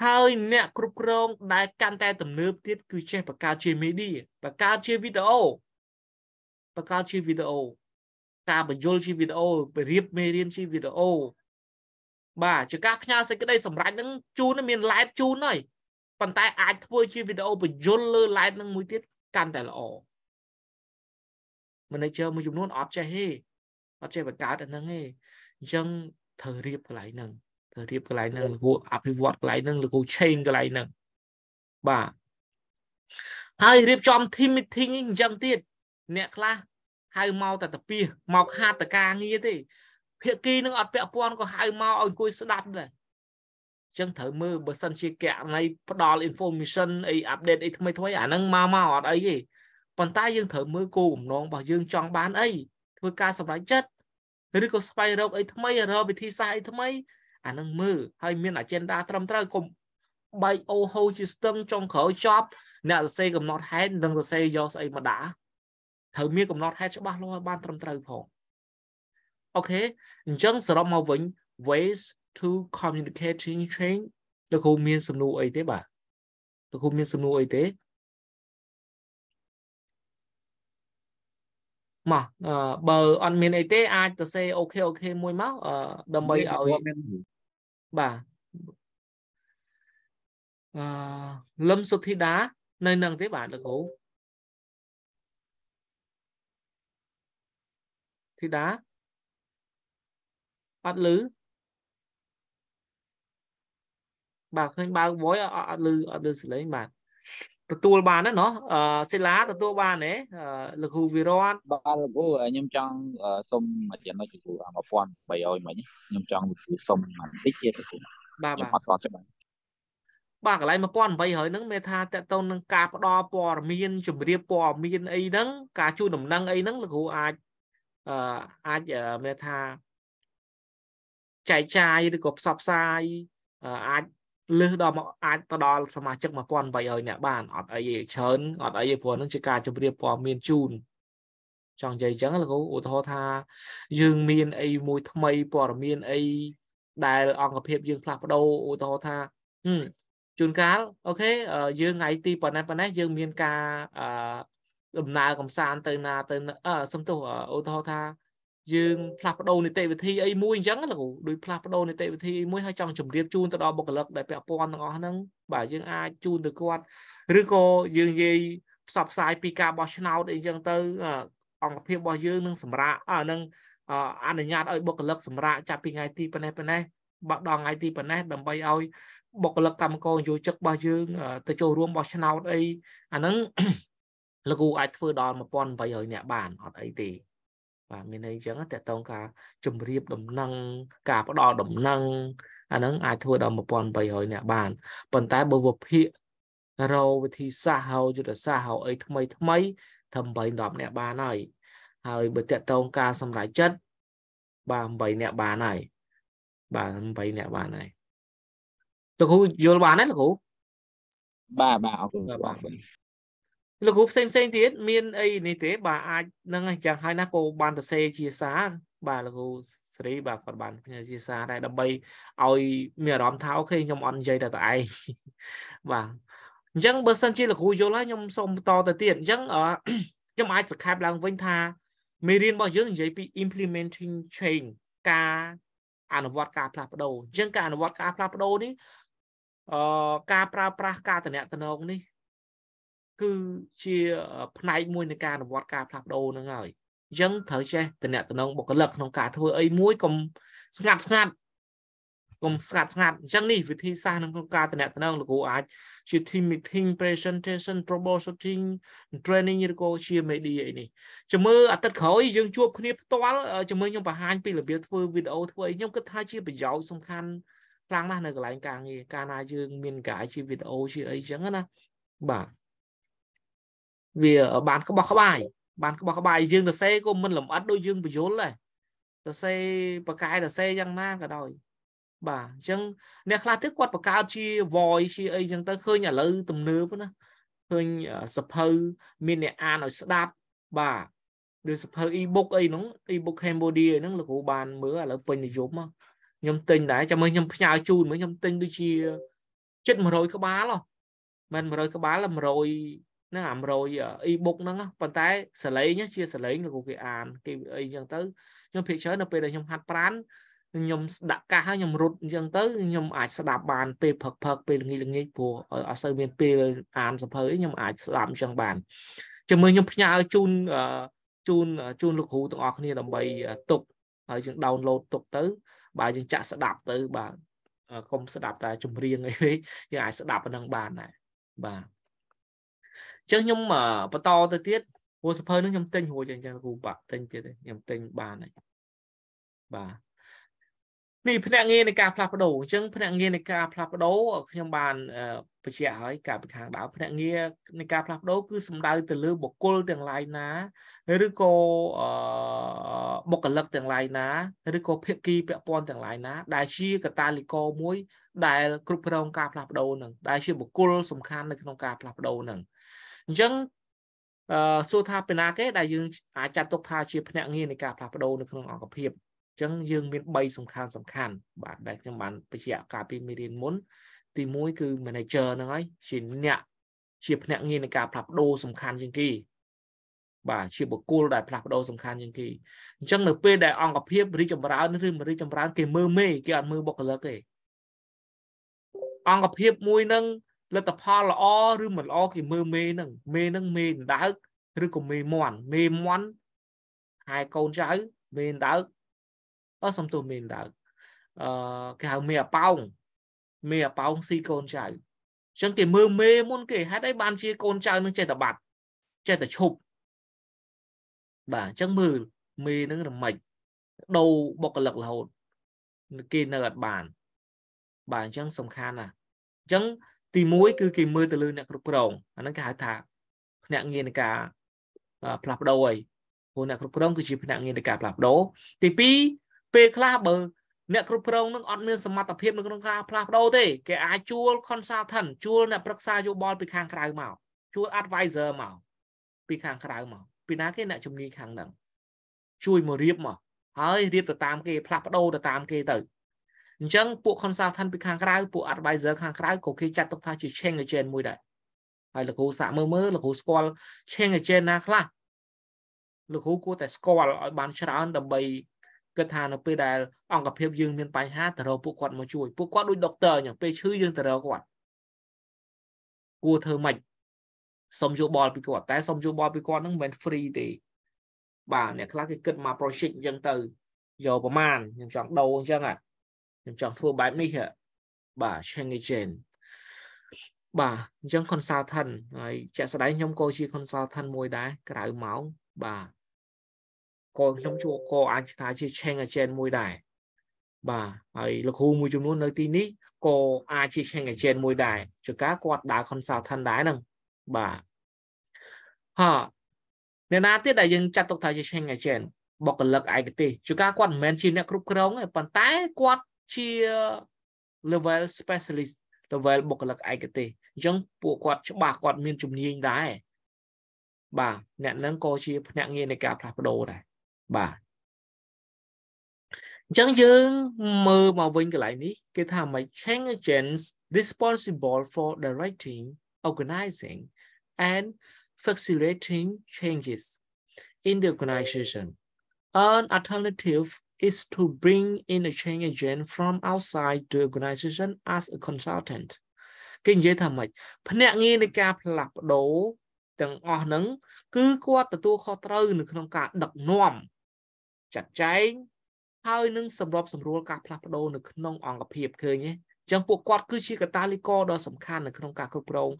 ហើយអ្នកគ្រប់គ្រង ដែលកាន់តែ ទំនើបទៀតគឺចេះបង្កើតជា media បង្កើតជាវីដេអូបង្កើតជាវីដេអូការបញ្យលជាវីដេអូពរៀបមេរៀនជាវីដេអូបាទជាការផ្ញើសេចក្តីសម្រេចនឹងជូនមាន live ជូនហើយប៉ុន្តែ អាចធ្វើជាវីដេអូ បញ្យលលើ live នឹងមួយទៀតកាន់តែល្អ manager មួយចំនួនអត់ចេះទេអត់ចេះបង្កើតអាហ្នឹងទេអញ្ចឹងត្រូវរៀបកន្លែងហ្នឹងត្រូវរៀបកន្លែងហ្នឹងលោកគ្រូអភិវឌ្ឍកន្លែងហ្នឹងលោកគ្រូឆេងកន្លែងហ្នឹងបាទហើយរៀបចំ team meeting អញ្ចឹងទៀត អ្នកខ្លះហៅមកតែតាពីមកហាត់តការងារទេភាគីនឹងអត់ពាក់ព័ន្ធក៏ហៅមកឲ្យអង្គុយស្ដាប់ដែរចឹងត្រូវមើលបើសិនជាកណីផ្ដល់ information អី update អីថ្មីថ្មីអាហ្នឹងមកមកអត់អីទេប៉ុន្តែយើងត្រូវមើលគោលបំណងរបស់យើងចង់បានអីធ្វើការសម្រេចចិត្តឬក៏ស្វែងរកអីថ្មីរកវិធីសាស្ត្រអីថ្មី អានឹងមើលហើយមាន agenda ត្រឹមត្រូវកុំបែកអូហូជាស្ទឹងចុងក្រោយចប់អ្នកសរសេរកំណត់ហេតុនិងសរសេរយកស្អីមកដាក់ត្រូវមានកំណត់ហេតុច្បាស់លាស់បានត្រឹមត្រូវផងអូខេអញ្ចឹងសរុបមកវិញ ways to communicating change លោកគ្រូមាន សំណួរអីទេបាទលោកគ្រូមានសំណួរអីទេមកបើអត់មានអីទេអាចទៅសេអូខេអូខេមួយមកដើម្បីឲ្យបាទអឺលឹមសុធីតានៅនឹងទេបាទលោកគ្រូធីតាអត់លឺបាទឃើញបើក voice អត់លឺអត់លឺសលេងបាទទទួលបានណាណោះអឺសិលាទទួលបានទេលោកគ្រូវិរតបាទលោកគ្រូខ្ញុំចង់សុំចំណុចលោកគ្រូ1300មិញខ្ញុំចង់លោកគ្រូសុំបន្តិចទៀតលោកគ្រូបាទបាទអត់ទាន់ច្បាស់បាទកន្លែង1800ហ្នឹងមានថាតកតូននឹងការផ្ដល់ព័ត៌មានជម្រាបព័ត៌មានអីហ្នឹងការជូនដំណឹងអីហ្នឹងលោកគ្រូអាចអឺអាចមានថាចែកចាយឬក៏ផ្សព្វផ្សាយអាចលឺដល់មកអាចទៅដល់សមាជិក1800អ្នកបានអត់អីទេច្រើនអត់អីទេព្រោះនឹងជាការជម្រាបព័ត៌មានជូនចង់និយាយអញ្ចឹងលោកគ្រូឧទាហរណ៍ថាយើងមានអីមួយថ្មីព័ត៌មានអីដែលអង្គភាពយើង ផ្លាស់ប្ដូរឧទាហរណ៍ថាជួនកាលអូខេយើងថ្ងៃទីប៉ុណ្ណេះប៉ុណ្ណេះយើងមានការអឺដំណើរកំសាន្តទៅណាទៅសំទោសឧទាហរណ៍ថាយើងផ្លាស់ប្ដូរនីតិវិធីអីមួយអញ្ចឹងលោកគ្រូដូចផ្លាស់ប្ដូរនីតិវិធីមួយហើយចង់ជម្រាបជូនទៅដល់បុគ្គលិកដែលពាក់ព័ន្ធទាំងអស់ហ្នឹងបាទយើងអាចជូនទៅគាត់ឬក៏យើងនិយាយផ្សព្វផ្សាយពីការបោះឆ្នោតអីអញ្ចឹងទៅ អង្គភាពរបស់យើងនឹងសម្រាប់អានឹងអនុញ្ញាតឲ្យបុគ្គលិកសម្រាប់ចាប់ពីថ្ងៃទីប៉ុណ្ណេះប៉ុណ្ណេះបាក់ដល់ថ្ងៃទីប៉ុណ្ណេះដើម្បីឲ្យបុគ្គលិកកម្មករយោជិករបស់យើងទៅចូលរួមបោះឆ្នោតអីអាហ្នឹងលោកគ្រូអាចធ្វើដល់1800នាក់បានអត់អីទេបាទមានន័យអញ្ចឹងតកតងការជំរាបដំណឹងការផ្ដល់ដំណឹងអាហ្នឹងអាចធ្វើដល់1800នាក់បានប៉ុន្តែបើវភាគរោវិធីសាស្ត្រហៅយុទ្ធសាស្ត្រហៅអីថ្មីថ្មីត្រឹម8 10នាក់បានហើយហើយបើតកតងការសម្រេចចិត្តបាទ8នាក់បានហើយបាទ8នាក់បានហើយលោកគ្រូយល់បានទេលោកគ្រូបាទបាទអរគុណបាទលោកគ្រូផ្សេងផ្សេងទៀតមានអីនេះទេ បាទអាចនឹងអញ្ចឹងហើយណាក៏បានទៅសេជាសាបាទលោកគ្រូសេរីបាទគាត់បានផ្ញើជាសាដែរដើម្បីឲ្យមានអារម្មណ៍ថាអូខេខ្ញុំអត់និយាយតែតឯងបាទអញ្ចឹងបើសិនជាលោកគ្រូយល់ហើយខ្ញុំសូមបន្តទៅទៀតអញ្ចឹងខ្ញុំអាចសង្ខេបឡើងវិញថាមេរៀនរបស់យើងនិយាយពី implementing change ការអនុវត្តការផ្លាស់ប្ដូរអញ្ចឹងការអនុវត្តការផ្លាស់ប្ដូរនេះអឺការប្រើប្រាស់ការតំណងនេះគឺជាផ្នែកមួយនៃការអនុវត្តការផ្លាស់ប្ដូរហ្នឹងហើយអញ្ចឹងត្រូវចេះតំណតំណងបុគ្គលិកក្នុងការធ្វើអីមួយកុំស្ងាត់ស្ងាត់កុំស្ងាត់ស្ងាត់អញ្ចឹងនេះវិធីសាស្ត្រក្នុងការតំណតំណងលោកគ្រូអាចជា team meeting presentation troubleshooting training ឬក៏ជា media អីនេះចាំមើលអាទិត្យក្រោយយើងជួបគ្នាផ្ទាល់ចាំមើលខ្ញុំបង្ហាញពីរបៀបធ្វើវីដេអូធ្វើអីខ្ញុំគិតថាជាប្រយោជន៍សំខាន់ខ្លាំងណាស់នៅកន្លែងការងារកាលណាយើងមានការជាវីដេអូជាអីអញ្ចឹងណាបាទវាបានក្បោះក្បាយបានក្បោះក្បាយយើងសរសេរក៏មិនលំអិតដូចយើងបញ្យលដែរសរសេរបកកាយសរសេរយ៉ាងណាក៏ដោយបាទអញ្ចឹងអ្នកខ្លះទៀតគាត់បង្កើតជា voice ជាអីអញ្ចឹងទៅឃើញឥឡូវទំនើបណាឃើញសភៅមានអ្នកអានឲ្យស្ដាប់បាទឬសភៅ e-book អីហ្នឹង e-book Cambodia ហ្នឹងលោកគ្រូបានមើលឥឡូវពេញនិយមមកខ្ញុំទិញដែរចាំមើលខ្ញុំផ្ញើជូនមើលខ្ញុំទិញដូចជាជិត100ក្បាលហ៎មិន100ក្បាល100នឹង Android e-book ហ្នឹងប៉ុន្តែ សលេងជាសលេងលោកគេអានគេអីចឹងទៅខ្ញុំភាគច្រើននៅពេលដែលខ្ញុំហាត់ប្រាណខ្ញុំស្ដាក់កាសហើយខ្ញុំរត់អញ្ចឹងទៅខ្ញុំអាចស្ដាប់បានពេលផឹកផឹកពេលល្ងាចល្ងាចព្រោះអត់សូវមានពេលអានសភៅខ្ញុំអាចស្ដាប់អញ្ចឹងបានជាមួយខ្ញុំផ្ញើជូនជូនជូនលោកគ្រូទាំងអស់គ្នាដើម្បីទុកហើយយើង download ទុកទៅ បាទយើងចាក់ស្ដាប់ទៅបាទកុំស្ដាប់តែចម្រៀងអីពេកយើងអាចស្ដាប់ប៉ុណ្ណឹងបានដែរបាទអញ្ចឹងខ្ញុំបន្តទៅទៀតព្រោះសភៅនឹងខ្ញុំទិញរួចអញ្ចឹងគ្រូបាក់ទិញទៀតខ្ញុំទិញបានហើយបាទនេះភ្នាក់ងារនៃការផ្លាស់ប្ដូរអញ្ចឹងភ្នាក់ងារនៃការផ្លាស់ប្ដូរខ្ញុំបានបញ្ជាក់ហើយកាលពីខាងដើមភ្នាក់ងារនៃការផ្លាស់ប្ដូរគឺសំដៅទៅលើបុគ្គលទាំងឡាយណាឬក៏បុគ្គលិកទាំងឡាយណាឬក៏ភាគីពាក់ព័ន្ធទាំងឡាយណាដែលជាកតាលីករមួយ ដែលគ្រប់គ្រងការផ្លាស់ប្ដូរនឹងដែលជាបុគ្គលសំខាន់នៅក្នុងការផ្លាស់ប្ដូរនឹងអញ្ចឹងអឺសួរថាពីណាគេដែលយើងអាចចាត់ទុកថាជាភ្នាក់ងារនៃការផ្លាស់ប្ដូរនៅក្នុងអង្គភាពអញ្ចឹងយើងមាន3សំខាន់សំខាន់បាទដែលខ្ញុំបានបញ្ជាក់កាលពីមេរៀនមុន ទី1គឺ manager ហ្នឹងហើយជាអ្នកជាភ្នាក់ងារនៃការផ្លាស់ប្ដូរសំខាន់ជាងគេបាទជាបុគ្គលដែលផ្លាស់ប្ដូរសំខាន់ជាងគេអញ្ចឹងនៅពេលដែលអង្គភាព រីកចម្រើនឬមិនរីកចម្រើនគេមើលមេគេអត់មើលបុគ្គលិកទេអង្គភាពមួយនឹងលទ្ធផលល្អឬមិនល្អគេមើលមេនឹងមេនឹងមេដណ្ដើកឬក៏មេមន់មេមន់ហើយកូនចៅមេដណ្ដើកអឺសំទោសមេដណ្ដើកអឺគេហៅមេអប៉ោងមេអប៉ោងស៊ីកូនចៅអញ្ចឹងគេមើលមេមុនគេហេតុអីបានជាកូនចៅនឹងចេះតែបាត់ចេះតែឈប់បាទអញ្ចឹងមើលមេនឹងរមិចដូរបុគ្គលិករហូតគេនៅអត់បាន បាទអញ្ចឹងសំខាន់ណាស់អញ្ចឹងទី1គឺគេមើលទៅលើអ្នកគ្រប់គ្រងអាហ្នឹងគេហៅថាភ្នាក់ងារនៃការផ្លាស់ប្ដូរហើយព្រោះអ្នកគ្រប់គ្រងគឺជាភ្នាក់ងារនៃការផ្លាស់ប្ដូរទី2ពេលខ្លះបើអ្នកគ្រប់គ្រងនឹងអត់មានសមត្ថភាពនៅក្នុងការផ្លាស់ប្ដូរទេគេអាចជួល consultant ជួលអ្នកប្រឹក្សាយោបល់ពីខាងក្រៅមកជួល advisor មកពីខាងក្រៅមកពីណាគេអ្នកជំនាញខាងហ្នឹងជួយមករៀបមកហើយរៀបទៅតាមគេផ្លាស់ប្ដូរទៅតាមគេទៅអញ្ចឹងពួក consultant ពីខាងក្រៅពួក advisor ខាងក្រៅក៏គេចាត់ទុកថាជា change agent មួយដែរហើយលោកគ្រូសាកមើលមើលលោកគ្រូស្គាល់ change agent ណាខ្លះលោកគ្រូគួរតែស្គាល់ឲ្យបាន ច្រើនដើម្បីគិតថានៅពេលដែលអង្គភាពយើងមានបញ្ហាទៅរកពួកគាត់មកជួយពួកគាត់ដូចដុកទ័រអញ្ចឹងពេលឈឺយើងទៅរកគាត់គួរធ្វើម៉េចសុំយោបល់ពីគាត់តែសុំយោបល់ពីគាត់ហ្នឹងមិនមែន free ទេបាទអ្នកខ្លះគេគិតមក project អញ្ចឹងទៅយកប្រមាណខ្ញុំចង់ដូរអញ្ចឹងហ่ะខ្ញុំចង់ធ្វើបែបនេះបាទ change agent បាទអញ្ចឹង consultant ហើយជាក់ស្ដែងខ្ញុំក៏ជា consultant មួយដែរក្រៅម៉ោងបាទក៏ខ្ញុំជួក៏អាចថាជា change agent មួយដែរបាទហើយលោកគ្រូមួយចំនួន នៅទីនេះក៏អាចជា change agent មួយដែរជួនកាលគាត់ដើរ consultant ដែរហ្នឹងបាទហ่าអ្នកណាទៀតដែលយើងចាត់ទុកថាជា change agent បុគ្គលិកឯកទេសជួនកាលគាត់មិនមែនជាអ្នកគ្រប់គ្រងទេប៉ុន្តែគាត់ជា level specialist level បុគ្គលិកឯកទេសអញ្ចឹងពួកគាត់ច្បាស់គាត់មាន ជំនាញដែរបាទអ្នកនឹងក៏ជា ភ្នាក់ងារនៃការផ្លាស់ប្ដូរដែរបាទអញ្ចឹងយើងមើលមកវិញកន្លែងនេះគេថាមក change agents responsible for directing organizing and facilitating changes in the organization an alternative is to bring in a change agent from outside the organization as a consultant គេនិយាយថាម៉េចភ្នាក់ងារនៃការផ្លាស់ប្ដូរទាំងអស់ហ្នឹងគឺ គាត់ទទួលខុសត្រូវនៅក្នុងការដឹកនាំចាត់ចែងហើយនឹងសម្របសម្រួលការផ្លាស់ប្ដូរនៅក្នុងអង្គភាពឃើញទេអញ្ចឹងពួកគាត់ គឺជាកតាលីករដ៏សំខាន់នៅក្នុងការគ្រប់គ្រង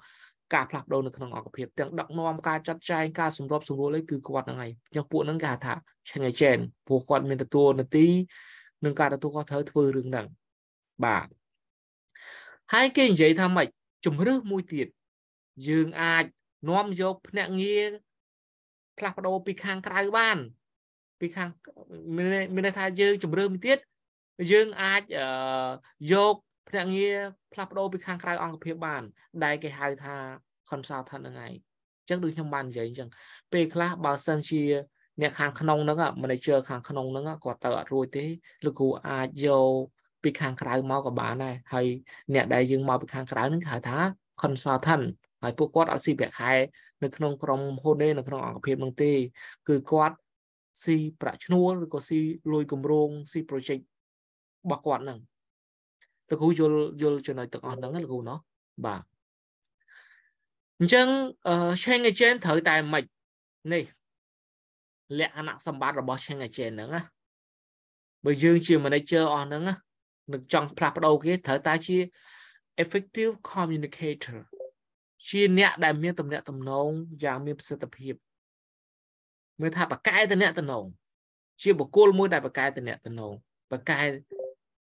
ការផ្លាស់ប្ដូរនៅក្នុងអង្គភាពទាំងដឹកនាំការចាត់ចែងការសម្របសម្រួលអីគឺគាត់ហ្នឹងឯងអញ្ចឹងពួកហ្នឹងគេហៅថា change agent ព្រោះគាត់មានទទួលនទីនឹងការទទួលខុសត្រូវធ្វើរឿងហ្នឹងបាទហើយគេនិយាយថាម៉េចជំរឹះមួយទៀតយើងអាចនាំយក ភ្នាក់ងារផ្លាស់ប្ដូរពីខាងក្រៅបាន ពីខាងមានន័យថាយើងជំរឿនមួយទៀតយើងអាចយកភ្នាក់ងារផ្លាស់ប្ដូរពីខាងក្រៅអង្គភាព បាន ដែលគេហៅថា consultant ហ្នឹងឯងអញ្ចឹងដូចខ្ញុំបាននិយាយអញ្ចឹងពេលខ្លះបើសិនជាអ្នកខាងក្នុងហ្នឹង manager ខាងក្នុងហ្នឹងគាត់ទៅអត់រួចទេលោកគ្រូអាចយកពីខាងក្រៅមកក៏បានដែរហើយអ្នកដែលយើងមកពីខាងក្រៅហ្នឹងគេហៅថា consultant ហើយពួកគាត់អត់ស៊ីប្រាក់ខែនៅក្នុងក្រុមហ៊ុនទេនៅក្នុងអង្គភាពហ្នឹងទេ គឺគាត់ស៊ីប្រាក់ឈ្នួលឬក៏ស៊ីលុយគម្រោងស៊ី project របស់គាត់ហ្នឹងលោកគ្រូយល់យល់ចំណុចទាំងអស់ហ្នឹងលោកគ្រូណោះបាទអញ្ចឹង chain agent ត្រូវតែមិននេះ លក្ខណៈសម្បត្តិរបស់ chain agent ហ្នឹងណាបើយើងជា manager អស់ហ្នឹងណានឹងចង់ផ្លាស់ប្ដូរគេត្រូវតែជា effective communicator ជាអ្នកដែលមានទំនាក់ទំនងយ៉ាងមានប្រសិទ្ធភាពមើលថា បកកែតំណតំណងជា បុគ្គលមួយដែលបកកែតំណតំណងបកកែ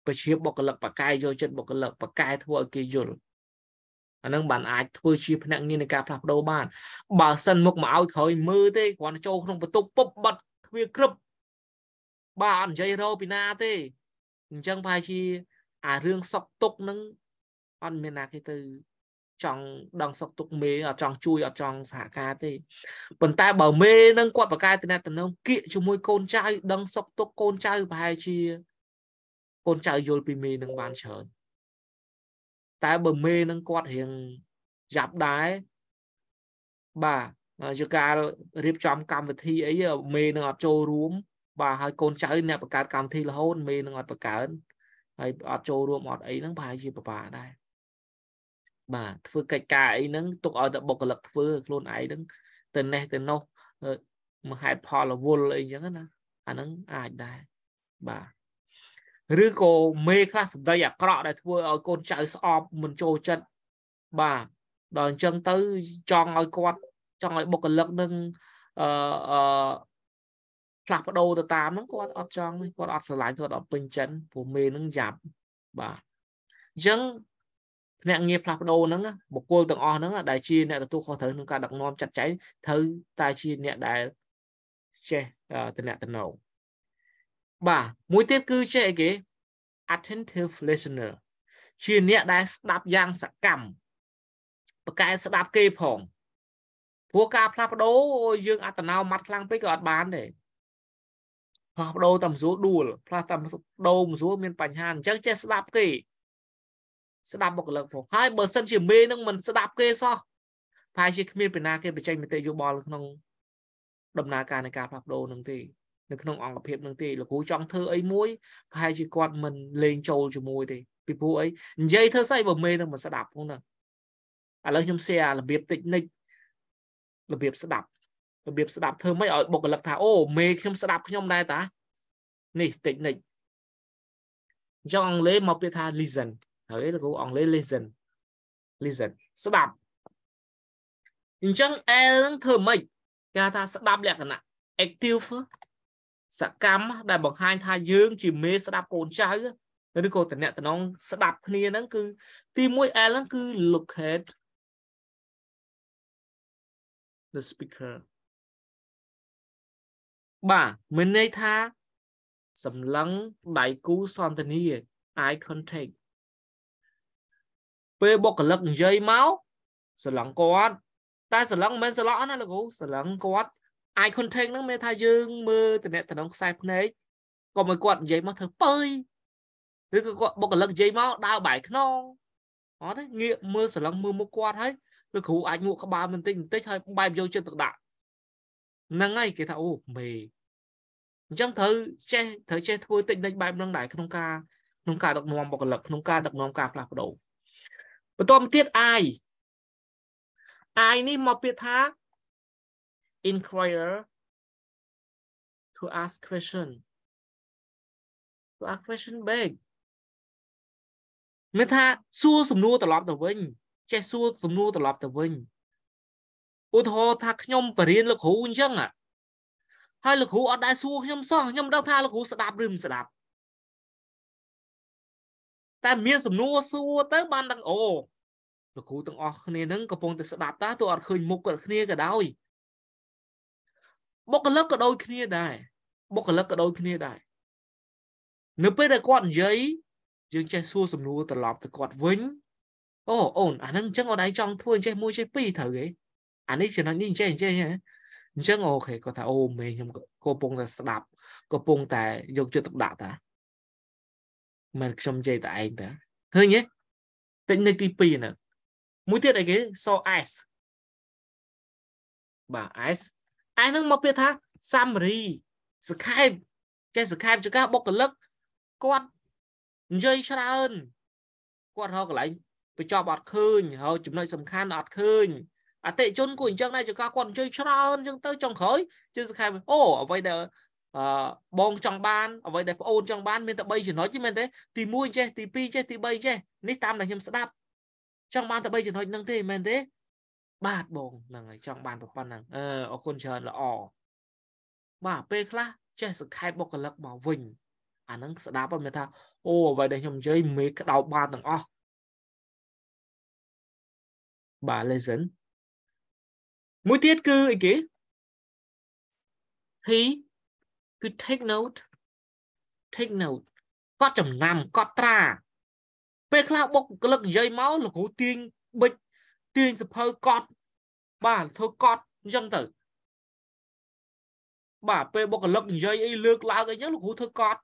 បជាបុគ្គលិកបកាយយល់ចិត្តបុគ្គលិកបកាយធ្វើឲ្យគេយល់អានឹងបានអាចធ្វើជាភ្នាក់ងារនៃការផ្លាស់ប្ដូរបានបើសិនមុខមកឲ្យក្រោយមើលទេគ្រាន់ចូលក្នុងបន្ទប់ពុបបាត់ទ្វារក្រឹបបាទអត់និយាយរោពីណាទេអញ្ចឹងប្រហែលជា អារឿងសក់ទុកនឹងអត់មានណាគេទៅចង់ដងសក់ទុកមេអត់ចង់ជួយអត់ចង់សហការទេប៉ុន្តែបើមេនឹងគាត់ប្រកែកតំណងគៀកជាមួយកូនចៅដងសក់ទុកកូនចៅប្រហែលជាកូនចៅយល់ពីមេនឹងបានច្រើនតែបើមេនឹងគាត់រៀងយ៉ាប់ដែរបាទយកការរៀបចំកម្មវិធីអីមេនឹងអត់ចូលរួមបាទហើយកូនចៅអ្នកបង្កើតកម្មវិធីរហូតមេនឹងអត់បង្កើតហើយអត់ចូលរួមអត់អីហ្នឹងប្រហែលជាពិបាកដែរបាទធ្វើកិច្ចការអីហ្នឹងទុកឲ្យតែបុគ្គលិកធ្វើ ខ្លួនឯងហ្នឹង ទៅណេះទៅនោះមកហេតុផលរវល់អីចឹងណា អាហ្នឹងអាចដែរបាទឬក៏មេខ្លះសម្ដីអាក្រក់ដែលធ្វើឲ្យកូនចៅស្អប់ មិនចូលចិត្តបាទដល់អញ្ចឹងទៅចង់ឲ្យគាត់ចង់ឲ្យបុគ្គលិកនឹងអឺអឺផ្លាស់ប្ដូរទៅតាមហ្នឹងគាត់អត់ចង់គាត់អត់ស្រឡាញ់គាត់អត់ពេញចិត្តព្រោះមេហ្នឹងយ៉ាប់បាទអញ្ចឹងភ្នាក់ងារផ្លាស់ប្ដូរហ្នឹងបុគ្គលទាំងអស់ហ្នឹងដែលជាអ្នកទទួលខុសត្រូវក្នុងការដឹកនាំចាត់ចែងត្រូវតែជាអ្នកដែលចេះតំណែងបាទមួយទៀតគឺជាអីគេ attentive listener ជាអ្នកដែលស្ដាប់យ៉ាងសកម្មប្រកែស្ដាប់គេផងព្រោះការផ្លាស់ប្ដូរយើងអត្តនោម័តខ្លាំងពេកក៏អត់បានដែរផ្លាស់ប្ដូរតាមស្រួលដួលផ្លាស់តាមប្ដូរមិនស្រួលមាន បញ្ហាអញ្ចឹងចេះស្ដាប់គេ ស្ដាប់បុគ្គលិកផងហើយបើសិនជាមេនឹងមិនស្ដាប់គេសោះប្រហែលជាគ្មានពេលណាគេបញ្ចេញមតិយោបល់ក្នុង ដំណើរការនៃការផ្លាស់ប្ដូរនឹងទេនៅក្នុងអង្គភាពនឹងទេលោកគ្រូចង់ធ្វើអីមួយប្រហែលជាគាត់មិនលេងចូលជាមួយទេពីព្រោះអីនិយាយធ្វើស្អីបើមេនឹងមិនស្ដាប់ហ្នឹងឥឡូវខ្ញុំ share របៀបតិចនិចរបៀបស្ដាប់របៀបស្ដាប់ធ្វើម៉េចឲ្យបុគ្គលិកថាអូមេខ្ញុំស្ដាប់ខ្ញុំដែរតានេះតិចនិចអញ្ចឹងអង់គ្លេសមកពាក្យថា listen ហើយលោកគ្រូអង់គ្លេស listen listen ស្ដាប់អញ្ចឹង L នឹងធ្វើម៉េចគេថាស្ដាប់លក្ខណៈ active សកម្មដែលបង្ហាញថាយើង ជាមេស្ដាប់កូនចៅឬក៏តំណតំណងស្ដាប់គ្នាហ្នឹងគឺ ទី1 L ហ្នឹងគឺ locate the speaker បាទមានន័យថាសម្លឹងដៃគូសន្តានា eye contact ពេលបុគ្គលិកនិយាយមកសម្លឹងគាត់ តែសម្លឹងមិនមែនស្លក់ណាលោកគ្រូសម្លឹងគាត់ eye contact ហ្នឹងមានថាយើងមើលតំណែងតំណងខ្សែភ្នែកក៏មកគាត់និយាយមកធ្វើពើយឬក៏គាត់បុគ្គលិកនិយាយមកដើរបាយខ្នងអត់ទេងាកមើលសឡឹងមើលមុខគាត់ហើយលោកគ្រូអាចងក់ក្បាលបន្តិចបន្តិចហើយបែបយកចិត្តទុកដាក់ហ្នឹងហើយគេថាអូមេអញ្ចឹងត្រូវចេះត្រូវចេះធ្វើតិចនិចបែបហ្នឹងដែរក្នុងការក្នុងការដឹកនាំបុគ្គលិកក្នុងការដឹកនាំការផ្លាស់ប្ដូរបន្ទាប់មកទៀតអាយអាយនេះមកពាក្យថា inquire to ask question to ask question back មានថាសួរសំណួរត្រឡប់ទៅវិញ ចេះសួរសំណួរត្រឡប់ទៅវិញឧទាហរណ៍ថាខ្ញុំបរៀនលោកគ្រូអញ្ចឹងហើយលោកគ្រូអត់ដែរសួរខ្ញុំសោះខ្ញុំមិនដឹងថាលោកគ្រូស្ដាប់ឬមិនស្ដាប់តែមានសំណួរសួរទៅ បានដឹងអូលោកគ្រូទាំងអស់គ្នានឹងកំពុងតែស្ដាប់តាទោះអត់ឃើញមុខគាត់គ្នាក៏ដោយបុគ្គលិកក៏ដូចគ្នាដែរបុគ្គលិកក៏ដូចគ្នាដែរនៅពេលដែលគាត់និយាយយើងចេះសួរសំណួរត្រឡប់ទៅគាត់វិញអូអូនអានឹងអញ្ចឹងអូនឯងចង់ធ្វើចេះមួយចេះពីរត្រូវទេអានេះចំណុចនេះអញ្ចេះអញ្ចេះអញ្ចឹងអូខេគាត់ថាអូមេខ្ញុំក៏កំពុងតែស្ដាប់កំពុងតែយកចិត្តទុកដាក់តាមិនខ្ញុំនិយាយតែឯងតាឃើញទេតិចនៅទី2ហ្នឹងមួយទៀតអីគេ so s បាទ s ឯនឹងមកពាក្យថា summary សង្ខេបគេសង្ខេបជាការបុគ្គលិកគាត់និយាយច្រើនគាត់រកកន្លែងបញ្ចប់អត់ឃើញហើយចំណុចសំខាន់អត់ឃើញអតិជនគួរអញ្ចឹងដែរចង្ការគាត់អញ្ជើញច្រើនអញ្ចឹងទៅចុងក្រោយជឿសង្ខេបអូអ្វីដែលអឺបងចង់បានអ្វីដែលប្អូនចង់បានមានតែ3ចំណុចទេមែនទេ ទី1ចេះទី2ចេះទី3ចេះនេះតាមដែលខ្ញុំស្ដាប់ចង់បានតែ3ចំណុចហ្នឹងទេមែនទេបាទបងហ្នឹងហើយចង់បានប្រព័ន្ធហ្នឹងអឺអរគុណច្រើនល្អបាទពេលខ្លះចេះសង្ខេបបុគ្គលិកមកវិញអាហ្នឹងស្ដាប់មិនថាអូអ្វីដែលខ្ញុំនិយាយមេក្តោបបានទាំងអស់បាទ lesson មួយទៀតគឺអីគេ he គឺ take note take note គាត់ចំណាំគាត់ត្រា ពេលខ្លះបុគ្គលិកនិយាយមកលោកគ្រូទាញបិចទាញសភៅគាត់បាទធ្វើកត់អញ្ចឹងទៅបាទពេលបុគ្គលិក និយាយអីលើកឡើងអីចឹងលោកគ្រូធ្វើកត់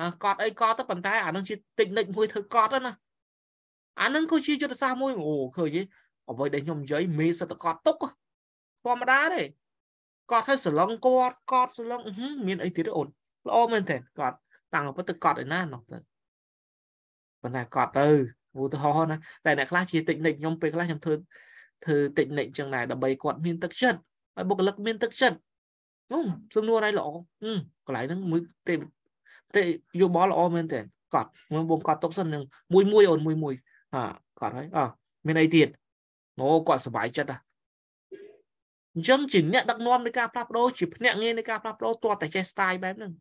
អាកត់អីកត់ទៅប៉ុន្តែអានឹងជាតិចនិចមួយធ្វើកត់ណាអានឹងគឺជាយុទ្ធសាស្ត្រមួយអូឃើញទេអ្វីដែលខ្ញុំនិយាយមេសិតកត់ទុកធម្មតាទេកត់ឲ្យសឡងគាត់កត់សឡងមានអីទៀតអូនល្អមែនទេកត់តាំងទៅទៅកត់ឯណានោះទៅប៉ុន្តែកត់ទៅឧទាហរណ៍ណាតែអ្នកខ្លះជាតិចនិចខ្ញុំពេលខ្លះខ្ញុំធ្វើធ្វើតិចនិចចឹងដែរដើម្បីគាត់មានទឹកចិត្តឲ្យបុគ្គលិកមានទឹកចិត្តហ្នឹងសំណួរណៃល្អកន្លែងហ្នឹងមួយទេទេយោបល់ល្អមែនទេកត់មួយបងកត់ទុកសិននឹងមួយមួយអូនមួយមួយអាកត់ហើយអមានអីទៀតអូគាត់សុបាយចិត្តអញ្ចឹងជាអ្នកដឹកនាំនៃការផ្លាស់ប្ដូរជាភ្នាក់ងារនៃការផ្លាស់ប្ដូរតើតែចេះ style បែបហ្នឹង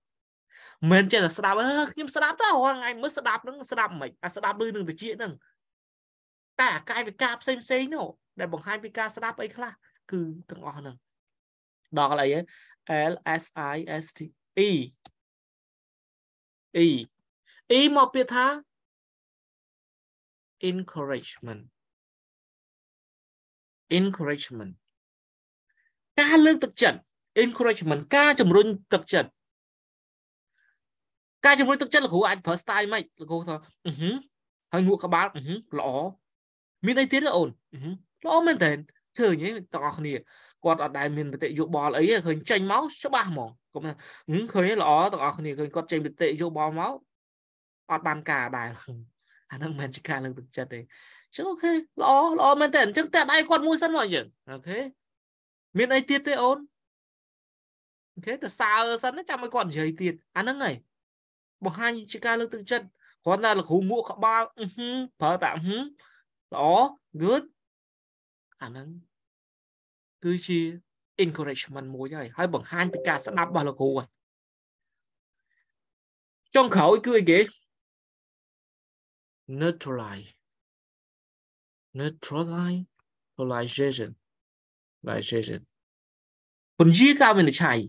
មិនចេះតែស្ដាប់អឺខ្ញុំស្ដាប់ទៅរាល់ថ្ងៃមើលស្ដាប់ហ្នឹងស្ដាប់មិនអាស្ដាប់លឺនឹងតិចហ្នឹងតែអាកាយវិការផ្សេងផ្សេងនោះដែលបង្ហាញពីការស្ដាប់អីខ្លះគឺទាំងអស់ហ្នឹងដល់អី L S I S T E E E មកពាក្យថា encouragement encouragement ការលើកទឹកចិត្ត encouragement ការជំរុញទឹកចិត្តការជំរុញទឹកចិត្តលោកគ្រូអាចប្រើ style ម៉េចលោកគ្រូថាហឺហើយងក់ក្បាលហឺល្អមានអីទៀតទេអូនហឺល្អមែនតើឃើញទេបងប្អូនគ្នាគាត់អត់ដែលមានបតិយោបល់អីទេឃើញចេញមកច្បាស់ហ្មងគាត់ថាឃើញល្អបងប្អូនគ្នាឃើញគាត់ចេញបតិយោបល់មកអត់បានការដែរអានឹងមិនជាការលើកទឹកចិត្តទេចឹងអូខេល្អល្អមែនតើអញ្ចឹងតែដៃគាត់មួយសិនមកយើងអូខេមានអីទៀតទេអូនអូខេតើសើសិនចាំឲ្យគាត់និយាយទៀតអាហ្នឹងហើយបង្ហាញជាការលើកទឹកចិត្តគ្រាន់តែលោកគ្រូមួកក្បាលប្រើតាល្អ good អាហ្នឹងគឺជា encouragement មួយហើយហើយ បង្ហាញពីការស្ដាប់របស់លោកគ្រូហើយចុងក្រោយគឺអីគេ neutralize neutralize neutralization neutralization ពន្យាការវិនិច្ឆ័យ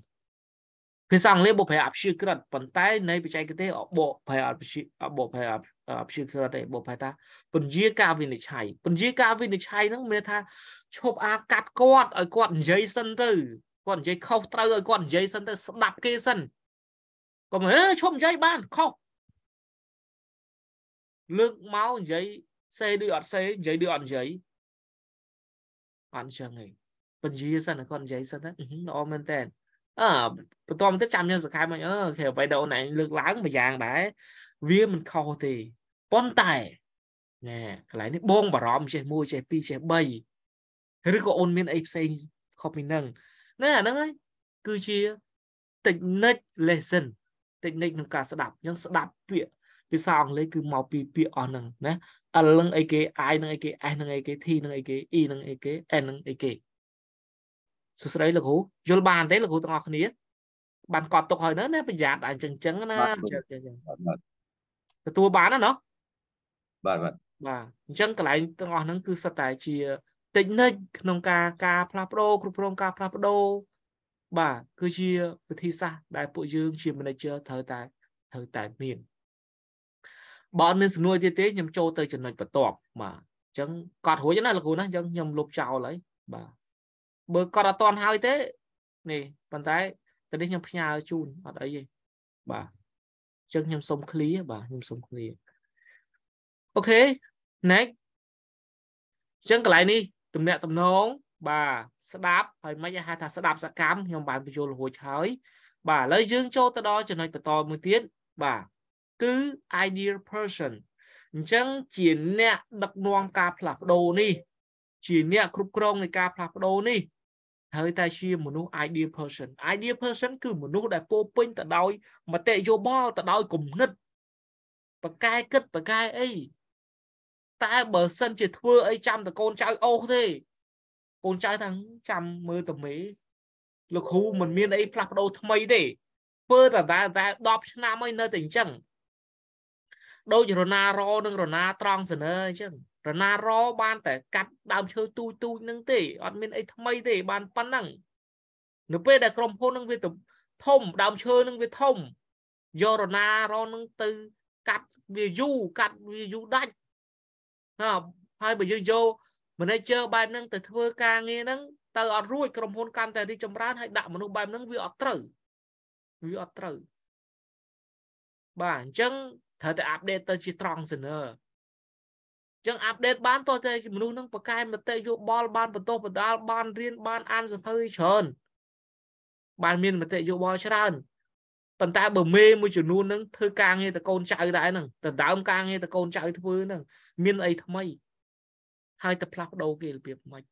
ភាសាអង់គ្លេសបកប្រែអព្យាក្រឹតប៉ុន្តែនៃបច្ចេកទេសបកប្រែអព្យាបកប្រែអព្យាក្រឹតទេបកប្រែថាពន្យាការវិនិច្ឆ័យពន្យាការវិនិច្ឆ័យហ្នឹងមានថាឈប់អាកាត់គាត់ឲ្យគាត់និយាយសិនទៅគាត់និយាយខុសត្រូវឲ្យគាត់និយាយសិនទៅស្ដាប់គេសិនកុំអឺឈប់និយាយបានខុសលើកមកនិយាយសេដូចអត់សេនិយាយដូចអត់និយាយអត់ចឹងឯងពន្យាសិនគាត់និយាយសិនណាល្អមែនតើអឺបន្តមកទៀតចាំយើងសង្ខេបមកអឺគេអ្វីដែលអូនឯងលើកឡើងមួយយ៉ាងដែរវាមិនខុសទេប៉ុន្តែណាកន្លែងនេះបងបារម្ភចេះ1ចេះ2ចេះ3ឬក៏អូនមានអីផ្សេងខុសពីនឹងណាអាហ្នឹងហើយគឺជា technique lesson technique ក្នុងការស្ដាប់យើងស្ដាប់ពាក្យភាសាអង់គ្លេសគឺមកពីពាក្យអស់ហ្នឹងណា L នឹងអីគេ I នឹងអីគេ S នឹងអីគេ T នឹងអីគេ E នឹងអីគេ N នឹងអីគេសួស្តីលោកគ្រូយល់បានទេលោកគ្រូទាំងអស់គ្នាបានកត់ទុកហើយណាប្រយ័ត្នអញ្ចឹងចឹងណាទទួលបានណាបាទបាទបាទអញ្ចឹងកន្លែងទាំងអស់ហ្នឹងគឺសិតតែជាតិចនិច ក្នុងការការផ្លាស់ប្ដូរគ្រប់គ្រងការផ្លាស់ប្ដូរបាទគឺជាវិធីសាស្ត្រដែលពួកយើងជា manager ត្រូវតែត្រូវតែមានបើអត់មានសំណួរទៀតទេខ្ញុំចូលទៅចំណុចបន្ទាប់បាទអញ្ចឹងកត់រួចណាលោកគ្រូណាអញ្ចឹងខ្ញុំលុបចោលហើយបាទបើគាត់អត់តន់ហើយទេនេះប៉ុន្តែតែនេះខ្ញុំផ្ញើជូនអត់អីទេបាទចឹងខ្ញុំសុំ clear បាទខ្ញុំសុំ clear អូខេ next ចឹងកន្លែងនេះតំណាក់តំណងបាទស្ដាប់ហើយមិនហៅថាស្ដាប់សកម្មខ្ញុំបានបញ្យល់រួចហើយបាទឥឡូវយើងចូលទៅដល់ចំណុចបន្តមួយទៀតបាទគឺ ideal person អញ្ចឹងជាអ្នកដឹកនាំការផ្លាស់ប្ដូរនេះ ជា អ្នកគ្រប់គ្រងនៃការផ្លាស់ប្ដូរនេះត្រូវតែជាមនុស្ស idea person idea person គឺមនុស្សដែលពោពេញទៅដោយមតិយោបល់ទៅដោយគំនិត បកែគិតបកែអីតែបើសិនជាធ្វើអីចាំតកូនចៅអូសទេកូនចៅថាចាំមើលតមេលោកគ្រូមិនមាន អី ផ្លាស់ប្ដូរថ្មីទេធ្វើតតែតែ10ឆ្នាំហើយនៅតែអញ្ចឹងដូចរណារនឹងរណាត្រង់សនើអញ្ចឹងរណារបាន តែកាត់ដើមឈើទូចទូចនឹងទេអត់មានអីថ្មីទេ បានប៉ុណ្ណឹងនៅពេលដែលក្រុមហ៊ុននឹងវាធំដើមឈើនឹងវាធំយករណារនឹងទៅកាត់វាយូរកាត់វាយូរដាច់ណាហើយបើយើងយក manager បែបហ្នឹង ទៅធ្វើការងារហ្នឹង ទៅអត់រួចក្រុមហ៊ុនកាន់តែរីកចម្រើនហើយដាក់មនុស្សបែបហ្នឹងវាអត់ត្រូវវាអត់ត្រូវបាទអញ្ចឹងត្រូវតែ update ទៅជាត្រង់សិនណាចឹងអាប់ដេតបានទោះតែមនុស្សនឹងប្រកែមតិយោបល់បានបន្តបន្តបានរៀនបានអានសភៅច្រើនបានមានមតិយោបល់ច្រើនប៉ុន្តែបើមេមួយចំនួននឹងធ្វើការងារតកូនចៅដែរហ្នឹងតដើមការងារតកូនចៅធ្វើហ្នឹងមានអីថ្មី ហើយទៅផ្លាស់ប្ដូរគេរបៀបមិន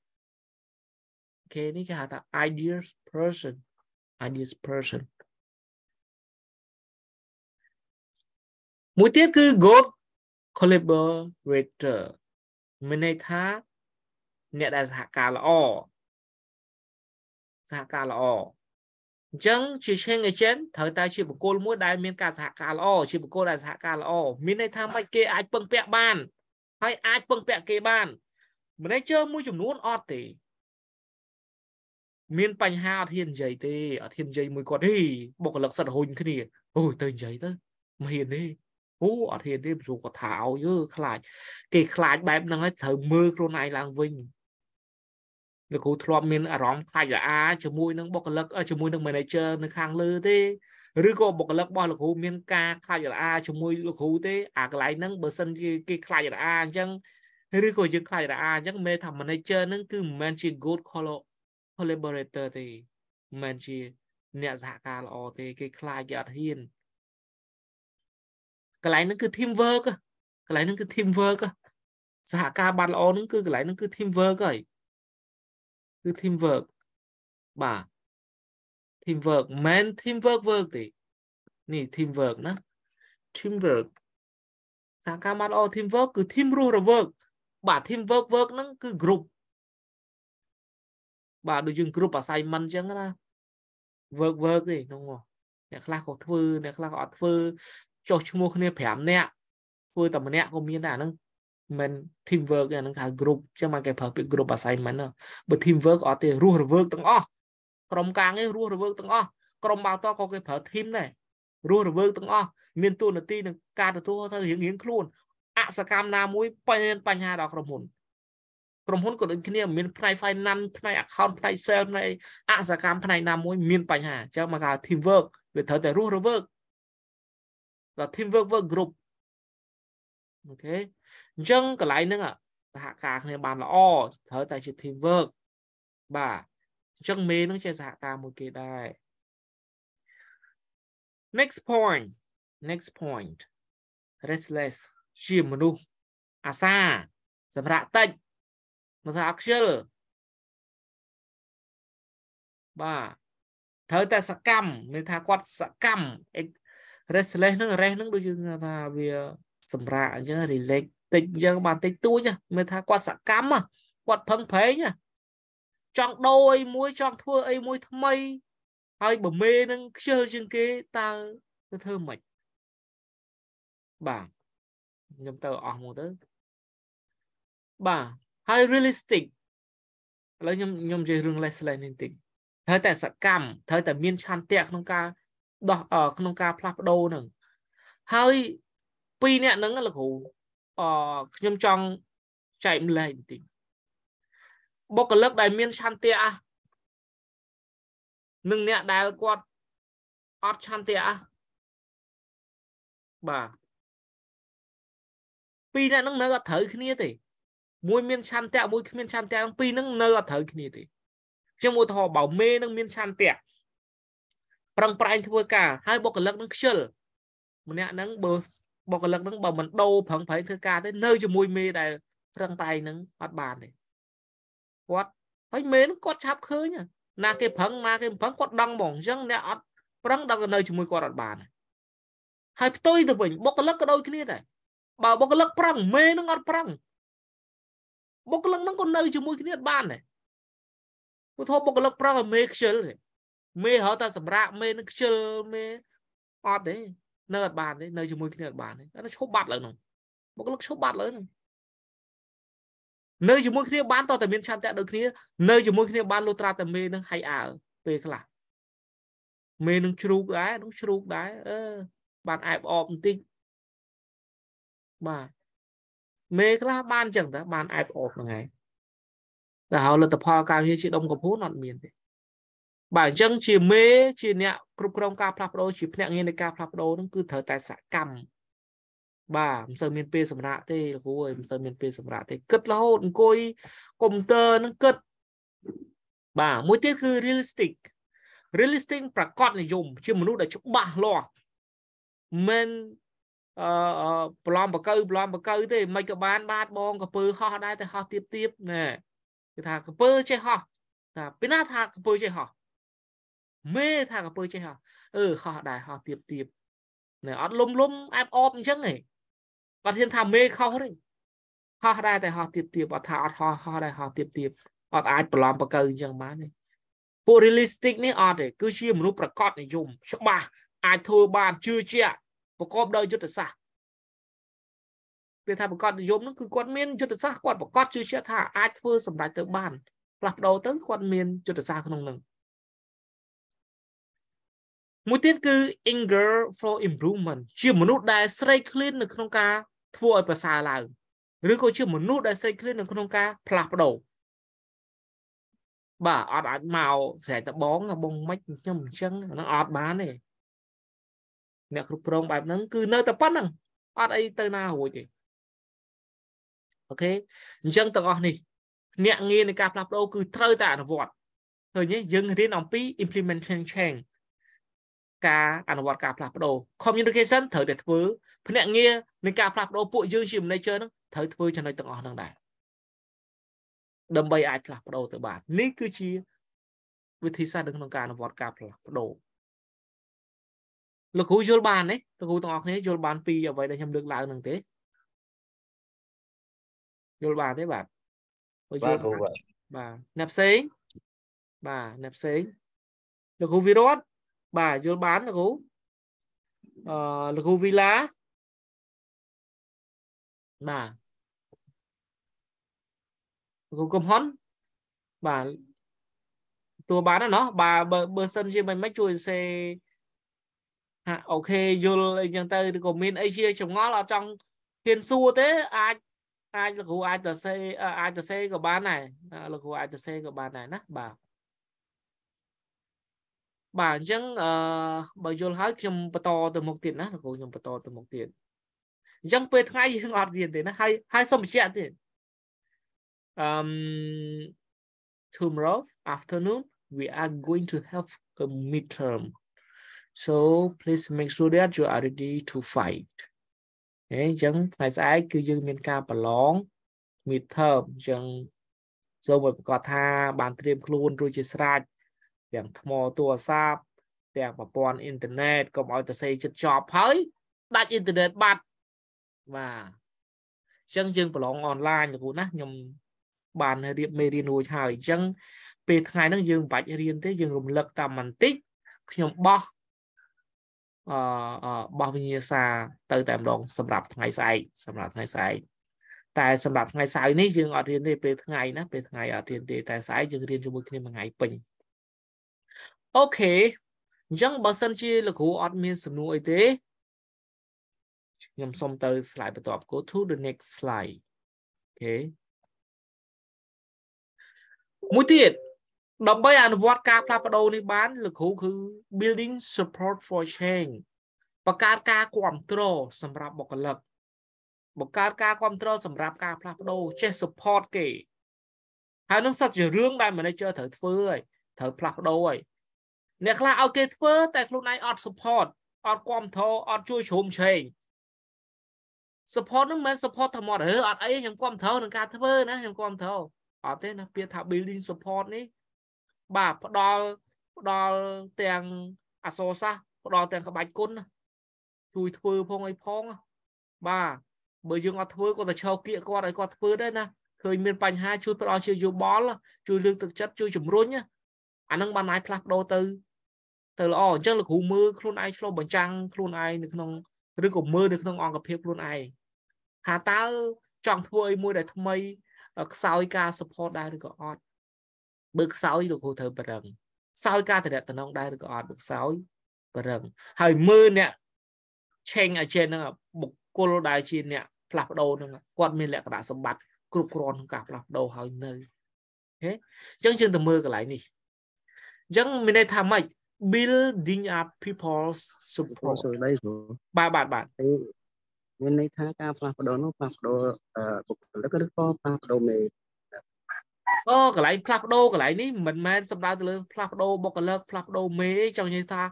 គេនេះគេហៅថា ideas person ideas person មួយទៀតគឺ God collaborator មានន័យថាអ្នកដែលសហការល្អសហការល្អអញ្ចឹងជា change agent ត្រូវតែជាបុគ្គលមួយដែលមានការសហការល្អជាបុគ្គលដែលសហការល្អមានន័យថាមិនគេអាចពឹងពាក់បានហើយអាចពឹងពាក់គេបាន manager មួយចំនួនអត់ទេមានបញ្ហាអត់ហ៊ាននិយាយទេអត់ហ៊ាននិយាយមួយគាត់ទេបុគ្គលិកសិតរុញគ្នាអូយទៅនិយាយទៅមិនហ៊ានទេអូអត់ហ៊ានទេព្រោះគាត់ថាឲ្យយើខ្លាច គេខ្លាចបែបហ្នឹងហើយត្រូវមើលខ្លួនឯងឡើងវិញលោកគ្រូធ្លាប់មានអារម្មណ៍ខ្លាចអាជាមួយនឹងបុគ្គលិកជាមួយនឹង manager នៅខាង លើទេឬក៏បុគ្គលិករបស់លោកគ្រូមានការខ្លាចអាជាមួយលោកគ្រូទេអាកន្លែងហ្នឹងបើសិនជាគេខ្លាចអាអញ្ចឹងឬក៏យើងខ្លាចអាអញ្ចឹងមេថា manager ហ្នឹងគឺមិនមែនជា good collaborator ទេមិនមែនជាអ្នកសហការល្អទេគេខ្លាចគេអត់ហ៊ានកន្លែងហ្នឹងគឺ team work កន្លែងហ្នឹងគឺ team work សហការបានល្អហ្នឹងគឺកន្លែងហ្នឹងគឺ team work ហើយគឺ team work បាទ team work មិន team work work ទេនេះ team work ណា team work សហការបានល្អ team work គឺ team រស់រវើកបាទ team work work ហ្នឹងគឺ group បាទដូចយើង group assignment អញ្ចឹងណា work work ទេក្នុងអ្នកខ្លះក៏ធ្វើអ្នកខ្លះក៏អត់ធ្វើចុះឈ្មោះគ្នា5នាក់ធ្វើតែម្នាក់ក៏មានដែរអាហ្នឹងមិន team work អាហ្នឹងហៅ group អញ្ចឹងមកគេប្រើពាក្យ group assignment បើ team work អត់ទេរស់រវើកទាំងអស់ក្រុមការងាររស់រវើកទាំងអស់ក្រុមបាល់ទាត់ក៏គេប្រើ team ដែររស់រវើកទាំងអស់មានទូនាទីនឹងការទទួលទៅរៀងរៀងខ្លួនអសកម្មណាមួយបញ្បញ្ហាដល់ក្រុមហ៊ុនក្រុមហ៊ុនក៏ដូចគ្នាមានផ្នែក finance ផ្នែក account ផ្នែក sales ផ្នែកអសកម្មផ្នែកណាមួយមានបញ្ហាអញ្ចឹងមកហៅ team work វាត្រូវតែរស់រវើកដល់ teamwork work group អូខេអញ្ចឹងកន្លែងហ្នឹងសហការគ្នា បានល្អត្រូវតែជា teamwork បាទអញ្ចឹងមេនឹងជាសហការមួយគេដែរ next point next point restless ជាមនុស្សអាសាសម្រាប់តិចមិនថាអខ្ជិលបាទត្រូវតែសកម្មមានថាគាត់សកម្ម restless ហ្នឹង rest ហ្នឹងដូចយើងថាវាសម្រាកអញ្ចឹង relax តិចអញ្ចឹងបានតិចតួចមិនថាគាត់សកម្មគាត់ផឹងប្រេងចង់ដូរអីមួយចង់ធ្វើអីមួយថ្មី ហើយបើមេនឹងខ្ជិលជាងគេតើទៅធ្វើម៉េចបាទខ្ញុំទៅអស់មកទៅបាទហើយ realistic ឥឡូវខ្ញុំខ្ញុំនិយាយរឿង less less នេះបន្តិចត្រូវតែសកម្មត្រូវតែមានឆន្ទៈក្នុងការដោះក្នុងការផ្លាស់ប្ដូរនឹងហើយ ពីរអ្នកហ្នឹងលោកគ្រូអខ្ញុំចង់ចែកម្លែកបន្តិចបុគ្គលិកដែលមានឆន្ទៈនឹងអ្នកដែលគាត់អត់ឆន្ទៈបាទពីរអ្នកហ្នឹងនៅអត់ត្រូវគ្នាទេ មួយមានឆន្ទៈមួយគ្មានឆន្ទៈពីរហ្នឹងនៅអត់ត្រូវគ្នាទេខ្ញុំឧទាហរណ៍បើមេនឹងមានឆន្ទៈប្រឹងប្រែងធ្វើការហើយបុគ្គលិកនឹងខ្ជិលម្នាក់ហ្នឹងបើបុគ្គលិកហ្នឹងបើមិនដូរប្រឹងប្រែងធ្វើការទេនៅជាមួយមេដែលប្រឹងប្រែងហ្នឹងអត់បានទេគាត់ហើយមេហ្នឹងគាត់ឆាប់ឃើញណាគេប្រឹងណាគេមិនប្រឹងគាត់ដឹងហ្មងអញ្ចឹងអ្នកអត់ប្រឹងដល់នៅជាមួយគាត់អត់បានហើយផ្ទុយទៅវិញបុគ្គលិកក៏ដូចគ្នាដែរបើបុគ្គលិកប្រឹងមេនឹងអត់ប្រឹងបុគ្គលិកនឹងក៏នៅជាមួយគ្នាបានដែរព្រោះថាបុគ្គលិកប្រឹងឲ្យមេខ្ជិលទេមេហៅថាសម្រាប់មេនឹងខ្ជិលមេអត់ទេ នៅអត់បានទេ នៅជាមួយគ្នាអត់បានទេតែឈប់បាត់លើនោះបុគ្គលិកឈប់បាត់លើនោះនៅជាមួយគ្នាបានតតែមានឆន្ទៈដូចគ្នានៅជាមួយគ្នាបានលុត្រាតែមេនឹងហៃអើពេលខ្លះមេនឹងជ្រូកដែរនឹងជ្រូកដែរអឺបានអែបអបបន្តិចបាទមេខ្លះបានចឹងតើបានអែបអបហ្នឹងឯងតែហៅលទ្ធផលការងារជាដុំកំពូលអត់មានទេបាទអញ្ចឹងជាមេជាអ្នកគ្រប់គ្រងការផ្លាស់ប្ដូរជាភ្នាក់ងារនៃការផ្លាស់ប្ដូរនឹងគឺត្រូវតែសកម្មបាទមិនសូវមានពេលសម្រាប់ទេលោកគ្រូអើយមិនសូវមាន ពេលសម្រាប់ទេគិតរហូតអង្គុយកុំព្យូទ័រនឹងគិតបាទមួយទៀតគឺ realistic realistic ប្រកបនិយមជាមនុស្សដែលច្បាស់លាស់មិនអឺប្រឡំបកូវប្រឡំបកូវទេមិនក៏បានបាទបងកពើហោះដែរតែហោះទៀបទៀបណែគេថាកពើចេះហោះថាពីណា ថាកពើចេះហោះមេថាកពើចេះហោះអឺហោះដែរហោះទៀបទៀបនៅអត់លុំលុំអែបអបអញ្ចឹងឯងគាត់ហ៊ានថាមេខុសទេហោះដែរតែហោះទៀបទៀបអត់ថាអត់ហោះហោះដែរហោះទៀបទៀបអត់អាចប្រឡំបកើអញ្ចឹងបានទេពួក realistic នេះអត់ទេគឺជាមនុស្សប្រកបនិយមច្បាស់អាចធ្វើបានជឿជាក់ប្រកបដោយយុទ្ធសាស្ត្រពេលថាប្រកបនិយមហ្នឹងគឺគាត់មានយុទ្ធសាស្ត្រគាត់ប្រកបជឿជាក់ថាអាចធ្វើសម្រេចទៅបានផ្លាស់ប្ដូរទៅគាត់មានយុទ្ធសាស្ត្រក្នុងហ្នឹងមួយទៀតគឺ anger for improvement ជាមនុស្សដែលស្រីឃ្លាននៅក្នុងការធ្វើឲ្យប្រសើរឡើងឬក៏ជាមនុស្សដែលស្រីឃ្លាននៅក្នុងការផ្លាស់ប្ដូរបាទអត់អាចមកស្រែកតបងបងមិនខ្ញុំអញ្ចឹងអានឹងអត់បានទេអ្នកគ្រប់គ្រងបែបហ្នឹងគឺនៅតែប៉ុណ្្នឹងអត់អីទៅណារួចទេអូខេអញ្ចឹងទាំងអស់នេះអ្នកងារនៃការផ្លាស់ប្ដូរគឺត្រូវតែអនុវត្តឃើញទេយើងរៀនអំពី implementation change ការអនុវត្តការផ្លាស់ប្ដូរ communication ត្រូវតែធ្វើភ្នាក់ងារនៃការផ្លាស់ប្ដូរពួកយើងជា manager ហ្នឹងត្រូវធ្វើចំណុចទាំងអស់ហ្នឹងដែរដើម្បីអាចផ្លាស់ប្ដូរទៅបាននេះគឺជា វិធីសាស្ត្រនៅក្នុងការអនុវត្តការផ្លាស់ប្ដូរលោកគ្រូយល់បានទេលោកគ្រូទាំងអស់គ្នាយល់បាន ពីអ្វីដែលខ្ញុំលើកឡើងហ្នឹងទេយល់បានទេបាទបើយល់បាទអ្នកផ្សេងបាទអ្នកផ្សេងលោកគ្រូវិរតបាទយល់បានលោកគ្រូអឺលោកគ្រូវីឡាបាទលោកគ្រូកំហុនបាទទួបានណាបាទបើបើសិនជាមិនមិនជួយសេហាក់អូខេយល់អីចឹងទៅឬក៏មានអីជាចម្ងល់អត់ចង់ហ៊ានសួរទេអាចអាចលោកគ្រូអាចទៅសេ អាចទៅសេក៏បានដែរលោកគ្រូអាចទៅសេក៏បានដែរណាបាទបាទអញ្ចឹងអឺបើយល់ហើយខ្ញុំបន្តទៅមុខទៀតណាលោកគ្រូខ្ញុំបន្តទៅមុខទៀតអញ្ចឹងពេលថ្ងៃយើងអត់រៀនទេណាហើយហើយសូមបញ្ជាក់ទៀតអឺ tomorrow afternoon we are going to have a midterm so please make sure that you are ready to fight អញ្ចឹងថ្ងៃស្អែកគឺយើង មានការប្រឡង midterm អញ្ចឹងសូមឲ្យប្រកាសថា បានត្រៀមខ្លួនរួចជាស្រេចទាំងថ្មទូរស័ព្ទទាំងប្រព័ន្ធអ៊ីនធឺណិតកុំឲ្យទៅសេចិត្តចប់ហើយដាច់អ៊ីនធឺណិតបាត់បាទអញ្ចឹងយើងប្រឡងអនឡាញលោកគ្រូណាខ្ញុំបានរៀបមេរៀនរួចហើយអញ្ចឹងពេលថ្ងៃហ្នឹងយើងមិនបាច់រៀនទេយើងរំលឹកតាមបន្តិចខ្ញុំបោះអឺបោះវិញ្ញាសាទៅតែម្ដងសម្រាប់ថ្ងៃស្អែកសម្រាប់ថ្ងៃស្អែកតែសម្រាប់ថ្ងៃសៅរ៍នេះយើងអត់រៀនទេពេលថ្ងៃណាពេលថ្ងៃអត់រៀនទេតែស្អែកយើងរៀនជាមួយគ្នាមួយថ្ងៃពេញអូខេអញ្ចឹងបើសិនជាលោកគ្រូអត់មានសំណួរអីទេខ្ញុំសុំទៅ slide បន្ទាប់ go to the next slide អូខេមួយទៀតដើម្បីអនុវត្តការផ្លាស់ប្ដូរនេះបានលោកគ្រូគឺ building support for change បង្កើតការគ្រប់គ្រងសម្រាប់បុគ្គលិកបង្កើតការគ្រប់គ្រងសម្រាប់ការផ្លាស់ប្ដូរចេះ support គេ ហើយនឹងសិតជារឿងដែល manager ត្រូវធ្វើហើយត្រូវផ្លាស់ប្ដូរហើយអ្នកខ្លះឲ្យគេធ្វើ តែខ្លួនឯងអត់ support អត់គ្រប់ធអត់ជួយជ្រោមជ្រែង support នឹងមិន support ធម្មតាអត់អីខ្ញុំគ្រប់ធនឹងការធ្វើណាខ្ញុំគ្រប់ធអត់ទេណាពាក្យថា building support នេះបាទផ្ដល់ផ្ដល់ទាំងអសរសាស្ត្រផ្ដល់ទាំងក្បាច់គុណជួយធ្វើផងអីផងបាទបើយើងអត់ធ្វើគាត់តែឈរគៀកគាត់ឲ្យគាត់ធ្វើដែរណាឃើញមាន បញ្ហាជួយផ្ដល់ជាយោបល់ជួយលើកទឹកចិត្តជួយជំរុញអានឹងបានអាចផ្លាស់ប្ដូរទៅទៅល្អអញ្ចឹងលោកគ្រូមើលខ្លួនឯងឆ្លុះបញ្ចាំងខ្លួនឯងនៅក្នុងឬក៏មើលនៅក្នុងអង្គភាពខ្លួនឯងថាតើចង់ធ្វើឲ្យមួយដែលថ្មីខ្សោយការ support ដែរឬក៏អត់បើខ្សោយលោកគ្រូត្រូវបរឹងខ្សោយការតំណតំណងដែរឬក៏អត់បើខ្សោយបរឹងហើយមើលអ្នក change agent ហ្នឹងបុគ្គលដែលជាអ្នកផ្លាស់ប្ដូរហ្នឹងគាត់មានលក្ខណៈសម្បត្តិគ្រប់គ្រាន់ក្នុងការផ្លាស់ប្ដូរហើយនៅអូខេអញ្ចឹងយើងទៅមើលកន្លែងនេះអញ្ចឹងមានន័យថាម៉េច building up people's support បាទបាទបាទមានន័យថាការផ្លាស់ប្ដូរនោះផ្លាស់ប្ដូរបុគ្គលិកឬក៏ផ្លាស់ប្ដូរមេអូកន្លែងផ្លាស់ប្ដូរកន្លែងនេះមិនមែនសំដៅទៅលើផ្លាស់ប្ដូរបុគ្គលិកផ្លាស់ប្ដូរមេចង់និយាយថា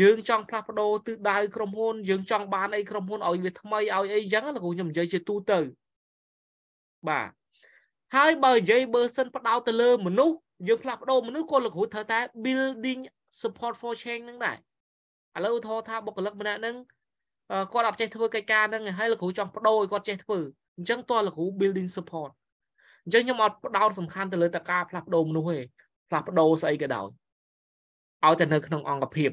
យើងចង់ផ្លាស់ប្ដូរទិសដៅក្រុមហ៊ុនយើងចង់បានអីក្រុមហ៊ុនឲ្យវាថ្មីឲ្យអីចឹងលោកគ្រូខ្ញុំនិយាយជាទូទៅបាទហើយបើនិយាយបើសិនផ្ដោតទៅលើមនុស្សយើងផ្លាស់ប្ដូរមនុស្សក៏លោកគ្រូត្រូវតែ building support for change ហ្នឹងដែរឥឡូវឧទាហរណ៍ថាបុគ្គលិកម្នាក់ហ្នឹងគាត់អត់ចេះធ្វើកិច្ចការហ្នឹងហើយលោកគ្រូចង់បដូរឲ្យគាត់ចេះធ្វើអញ្ចឹងតើលោកគ្រូ building support អញ្ចឹងខ្ញុំអត់ផ្ដោតសំខាន់ទៅលើតការផ្លាស់ប្ដូរមនុស្សទេផ្លាស់ប្ដូរស្អីក៏ដោយឲ្យតែនៅក្នុងអង្គភាព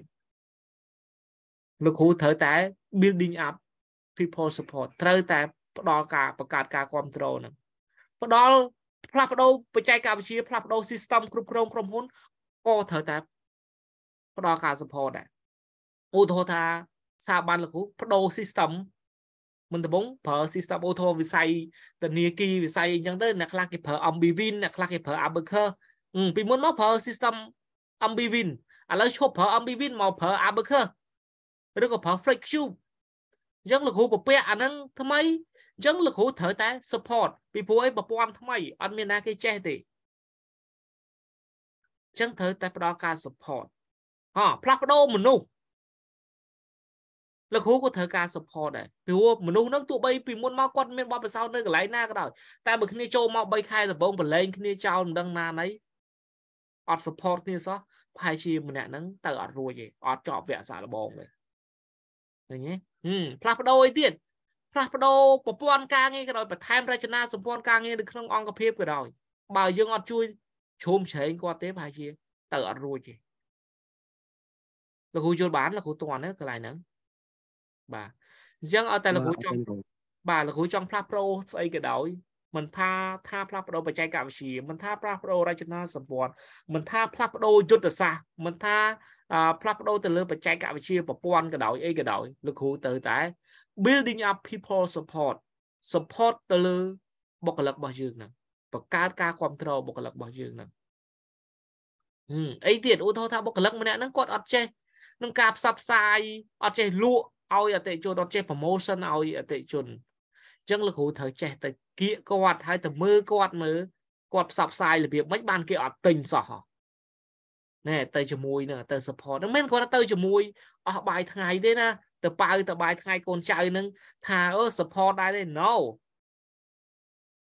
លោកគ្រូត្រូវតែ building up people support ត្រូវតែផ្ដល់ការបង្កើតការគ្រប់គ្រងហ្នឹងផ្ដល់ផ្លាស់ប្ដូរបច្ចេកវិទ្យាផ្លាស់ប្ដូរ system គ្រប់គ្រងក្រុមហ៊ុនក៏ត្រូវតែផ្ដល់ការ support ដែរឧទាហរណ៍ថាស្ថាប័នលោកគ្រូផ្ដូរ system មិនដំបងប្រើ system ឧទាហរណ៍វិស័យធនាគារវិស័យអីចឹងទៅអ្នកខ្លះគេប្រើ Ambivin អ្នកខ្លះគេប្រើ Abacus ពីមុនមកប្រើ system Ambivin ឥឡូវឈប់ប្រើ Ambivin មកប្រើ Abacus ឬក៏ប្រើ Flex Cube អញ្ចឹងលោកគ្រូពពាក់អាហ្នឹងថ្មីអញ្ចឹងលោកគ្រូត្រូវតែ support ពីព្រោះអីប្រព័ន្ធថ្មី អត់មានណាគេចេះទេអញ្ចឹងត្រូវតែផ្ដល់ការ support ហ៎ផ្លាស់ប្ដូរមនុស្សលោកគ្រូក៏ត្រូវការ support ដែរព្រោះមនុស្សនឹងទោះបីពីមុនមកគាត់ មានបទពិសោធន៍នៅកន្លែងណាក៏ដោយតែបើគ្នាចូលមក3ខែដំបូងប្រឡែងគ្នាចោលមិនដឹងណាណីអត់ support គ្នាសោះប្រហែលជាម្នាក់ហ្នឹងទៅអត់រួចទេអត់ចប់វគ្គសាកល្បងទេឃើញទេហឹមផ្លាស់ប្ដូរអីទៀតផ្លាស់ប្ដូរប្រព័ន្ធការងារក៏ដោយបន្ថែមរចនាសម្ព័ន្ធការងារនៅក្នុងអង្គភាពក៏ដោយ បើយើងអត់ជួយជ្រោមជ្រែងគាត់ទេប្រហែលជាទៅអត់រួចទេលោកគ្រូយល់បានលោកគ្រូតន់ណាកន្លែងហ្នឹងបាទអញ្ចឹងឲ្យតែលោកគ្រូចង់បាទលោកគ្រូចង់ផ្លាស់ប្ដូរស្អីក៏ដោយមិនថាថាផ្លាស់ប្ដូរបច្ចេកវិទ្យាមិនថាផ្លាស់ប្ដូររចនាសម្ព័ន្ធមិនថាផ្លាស់ប្ដូរយុទ្ធសាស្ត្រមិនថាផ្លាស់ប្ដូរទៅលើបច្ចេកវិទ្យាប្រព័ន្ធក៏ដោយអីក៏ដោយលោកគ្រូទៅតែ building up people support support ទៅលើបុគ្គលិករបស់យើងហ្នឹងបង្កើតការគ្រប់គ្រងបុគ្គលិករបស់យើងហ្នឹងអីទៀតឧទាហរណ៍ថាបុគ្គលិកម្នាក់ហ្នឹងគាត់អត់ចេះនឹងការផ្សព្វផ្សាយអត់ចេះលក់ឲ្យអតិជនអត់ចេះ promotion ឲ្យអតិជនអញ្ចឹងលោកគ្រូត្រូវចេះតែគៀកគាត់ ហើយទៅមើលគាត់មើលគាត់ផ្សព្វផ្សាយរបៀបមិនបាន គេអត់ទិញសោះណែទៅជាមួយនឹងទៅ support មិនមែនគាត់ទៅជាមួយអស់បាយថ្ងៃទេណាទៅប៉ៅទៅបាយថ្ងៃកូនចៅនឹងថាអឺ support ដែរទេ no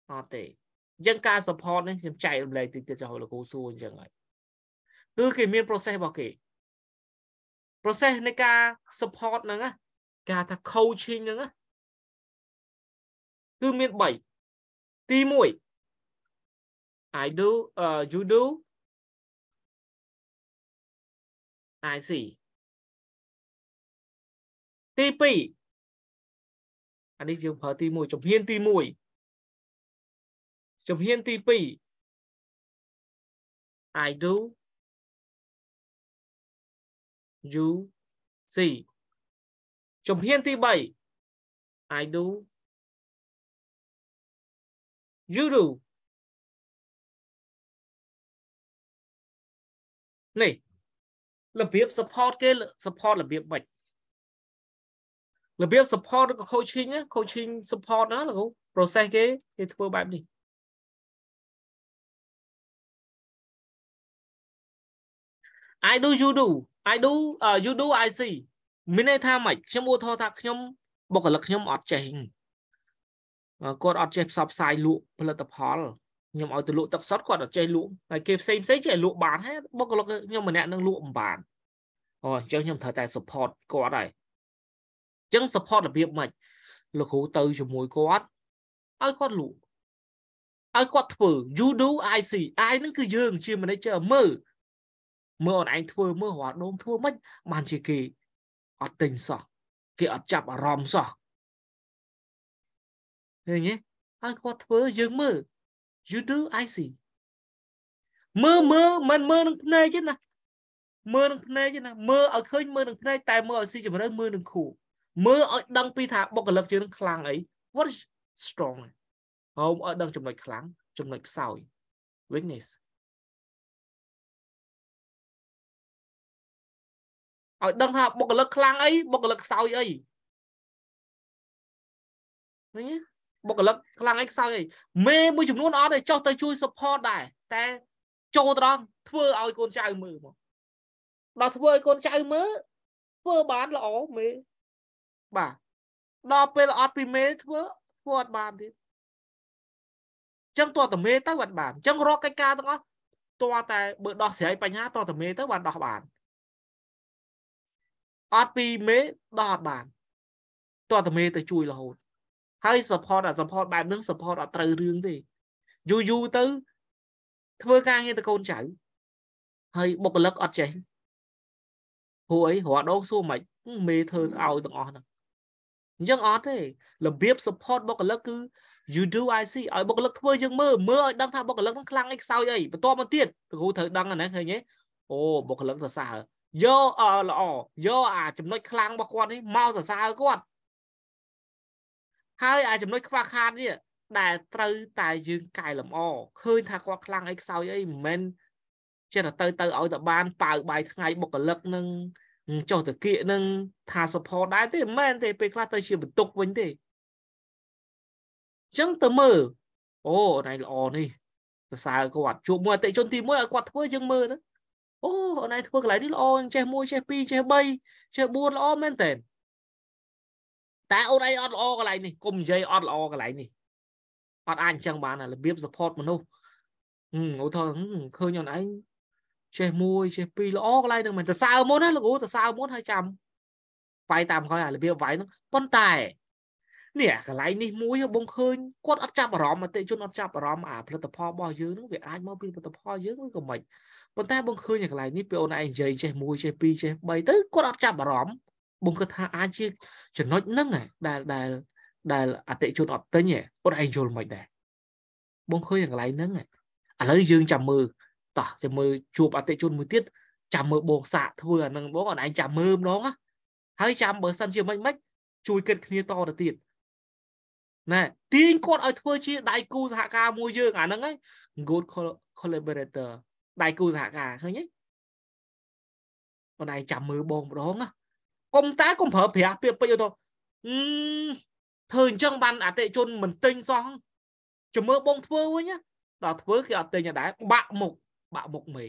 អត់ទេយើងការ support នេះខ្ញុំចែករំលែកតិចទៀតចុះលោកគ្រូសួរអញ្ចឹងហើយគឺគេមាន process របស់គេ process នៃការ support ហ្នឹងគេថា coaching ហ្នឹងគឺមាន3ទី1 I do uh, you do I see ទី2អានេះយើងប្រើទី1ជំហានទី1ជំហានទី2 I do you see ជំហានទី3 I do you do នេះរបៀប support គេ support របៀបម៉េចរបៀប support ឬក៏ coaching coaching support ណាលោក process គេគេធ្វើបែបនេះ I do you do I do uh, you do I see មានន័យថាម៉េចខ្ញុំឧទាហរណ៍ថាខ្ញុំបុគ្គលិកខ្ញុំអត់ចេះគាត់អត់ចេះផ្សព្វផ្សាយលក់ផលិតផលខ្ញុំឲ្យទៅលក់ទឹកសុទ្ធគាត់អត់ចេះលក់ហើយគេផ្សេងផ្សេងចេះលក់បានហើយបុគ្គលិកខ្ញុំម្នាក់នឹងលក់មិនបានអូអញ្ចឹងខ្ញុំត្រូវតែ support គាត់ហើយចឹង support របៀបម៉េចលោកគ្រូទៅជាមួយគាត់ឲ្យគាត់លក់ឲ្យគាត់ធ្វើ you do i see i នឹងគឺយើង ជា manager មើលមើលអូនឯងធ្វើមើលរាល់ដុំធ្វើមិនបានជាគេអត់ទិញសោះគេអត់ចាប់អារម្មណ៍សោះឃើញទេឲ្យគាត់ធ្វើយើងមើល you do i see មើលមើលមិនមើលនឹងភ្នែកទេណាមើលនឹងភ្នែកទេណាមើលឲ្យឃើញមើលនឹងភ្នែកតែមើលឲ្យស៊ីជម្រៅមើលនឹងខួរមើលឲ្យដឹងពីថាបុគ្គលិកយើងខ្លាំងអី what is strong ហោមឲ្យដឹងចំណុចខ្លាំងចំណុចខ្សោយ weakness ឲ្យដឹងថាបុគ្គលិកខ្លាំងអីបុគ្គលិកខ្សោយអីឃើញទេបុគ្គលិកខ្លាំងអីខ្សោយអីមេមួយចំនួនអត់ទេចុះទៅជួយ support ដែរតែចូលត្រង់ ធ្វើឲ្យកូនចៅមើលមកដល់ធ្វើឲ្យកូនចៅមើលធ្វើបានល្អមេបាទដល់ពេលអត់ពីមេធ្វើធ្វើអត់បានទៀតចឹងតតមេទៅបានបានចឹងរកកិច្ចការទាំងអស់តតែបើដោះស្រាយបញ្ហាតតមេទៅបានដោះបានអត់ពីមេដោះអត់បានតតមេទៅជួយរហូតហើយ support អា support បែបហ្នឹង support អត់ត្រូវរឿងទេយូរយូរទៅធ្វើការងារទៅកូនចៅហើយបុគ្គលិកអត់ចេះព្រោះអីរដងសួរមិនមេធ្វើឲ្យទាំងអស់ហ្នឹងអញ្ចឹងអត់ទេរបៀប support បុគ្គលិកគឺ you do i see ឲ្យបុគ្គលិកធ្វើយើងមើលមើលឲ្យដឹងថាបុគ្គលិកនឹងខ្លាំងអីខ្សោយអីបន្ទាប់មកទៀតគ្រូត្រូវដឹងហ្នឹងឃើញទេអូបុគ្គលិកសរសើរយកអល្អយកអាចំណុចខ្លាំងរបស់គាត់នេះមកសរសើរគាត់ហើយអាចំណុចខ្វះខាតនេះដែលត្រូវតែ យើងកែលម្អឃើញថាគាត់ខ្លាំងអីខ្សោយអីមិនមែនចិត្តទៅទៅឲ្យតែបានប៉ាវបាយថ្ងៃបុគ្គលិកនឹងចុះតាគៀកនឹងថា support ដែរទេមិនមែនទេ ពេលខ្លះទៅជាបន្ទុកវិញទេអញ្ចឹងទៅមើលអូណៃល្អនេះសរសើរគាត់ជួបមួយអតិជនទី1ឲ្យគាត់ធ្វើយើងមើលទៅអូអូនឯងធ្វើកន្លែងនេះល្អចេះ1ចេះ2ចេះ3ចេះ4ល្អមែនតើតែអូនឯងអត់ល្អកន្លែងនេះកុំនិយាយអត់ល្អកន្លែងនេះអត់អាចអញ្ចឹងបានរបៀប support មនុស្សឧទាហរណ៍ឃើញអូនឯងចេះមួយចេះពីរល្អកន្លែងហ្នឹងមិនទៅសើមុនណាលោកគ្រូទៅសើមុនហើយចាំវាយតាមក្រោយអារបៀបវាយហ្នឹងប៉ុន្តែនេះកន្លែងនេះមួយ បងឃើញគាត់អត់ចាប់អារម្មណ៍អតិជនអត់ចាប់អារម្មណ៍អាផលិតផលរបស់យើងហ្នឹងវាអាចមកពីផលិតផលយើងឬក៏មិនប៉ុន្តែបងឃើញកន្លែងនេះពេលអូនឯងនិយាយចេះមួយចេះពីរចេះបីទៅគាត់អត់ចាប់អារម្មណ៍បងគិតថាអាចជាចំណុចហ្នឹងដែរដែល ដែលអតិជនអត់ទិញអូនឯងយល់មិនដែរបងឃើញកន្លែងហ្នឹងឥឡូវយើងចាំមើលតោះចាំមើលជួបអតិជនមួយទៀតចាំមើលបងសាកធ្វើអានឹងបងអត់ឯងចាំមើលម្ដងហើយចាំបើសិនជាមិនមិនជួយគិតគ្នាតទៅទៀតណែទាញគាត់ឲ្យធ្វើជាដៃគូសហការមួយយើងអាហ្នឹងឯង good collaborator ដៃគូសហការឃើញទេបងឯងចាំមើលបងម្ដងកុំតែកុំប្រើប្រាស់ពាក្យពេចន៍ទៅធ្វើអញ្ចឹងបានអតិជនមិនទិញសោះចាំមើលបងធ្វើវិញដល់ធ្វើគេអត់ទិញដែរបាក់មុខបាក់មុខមេ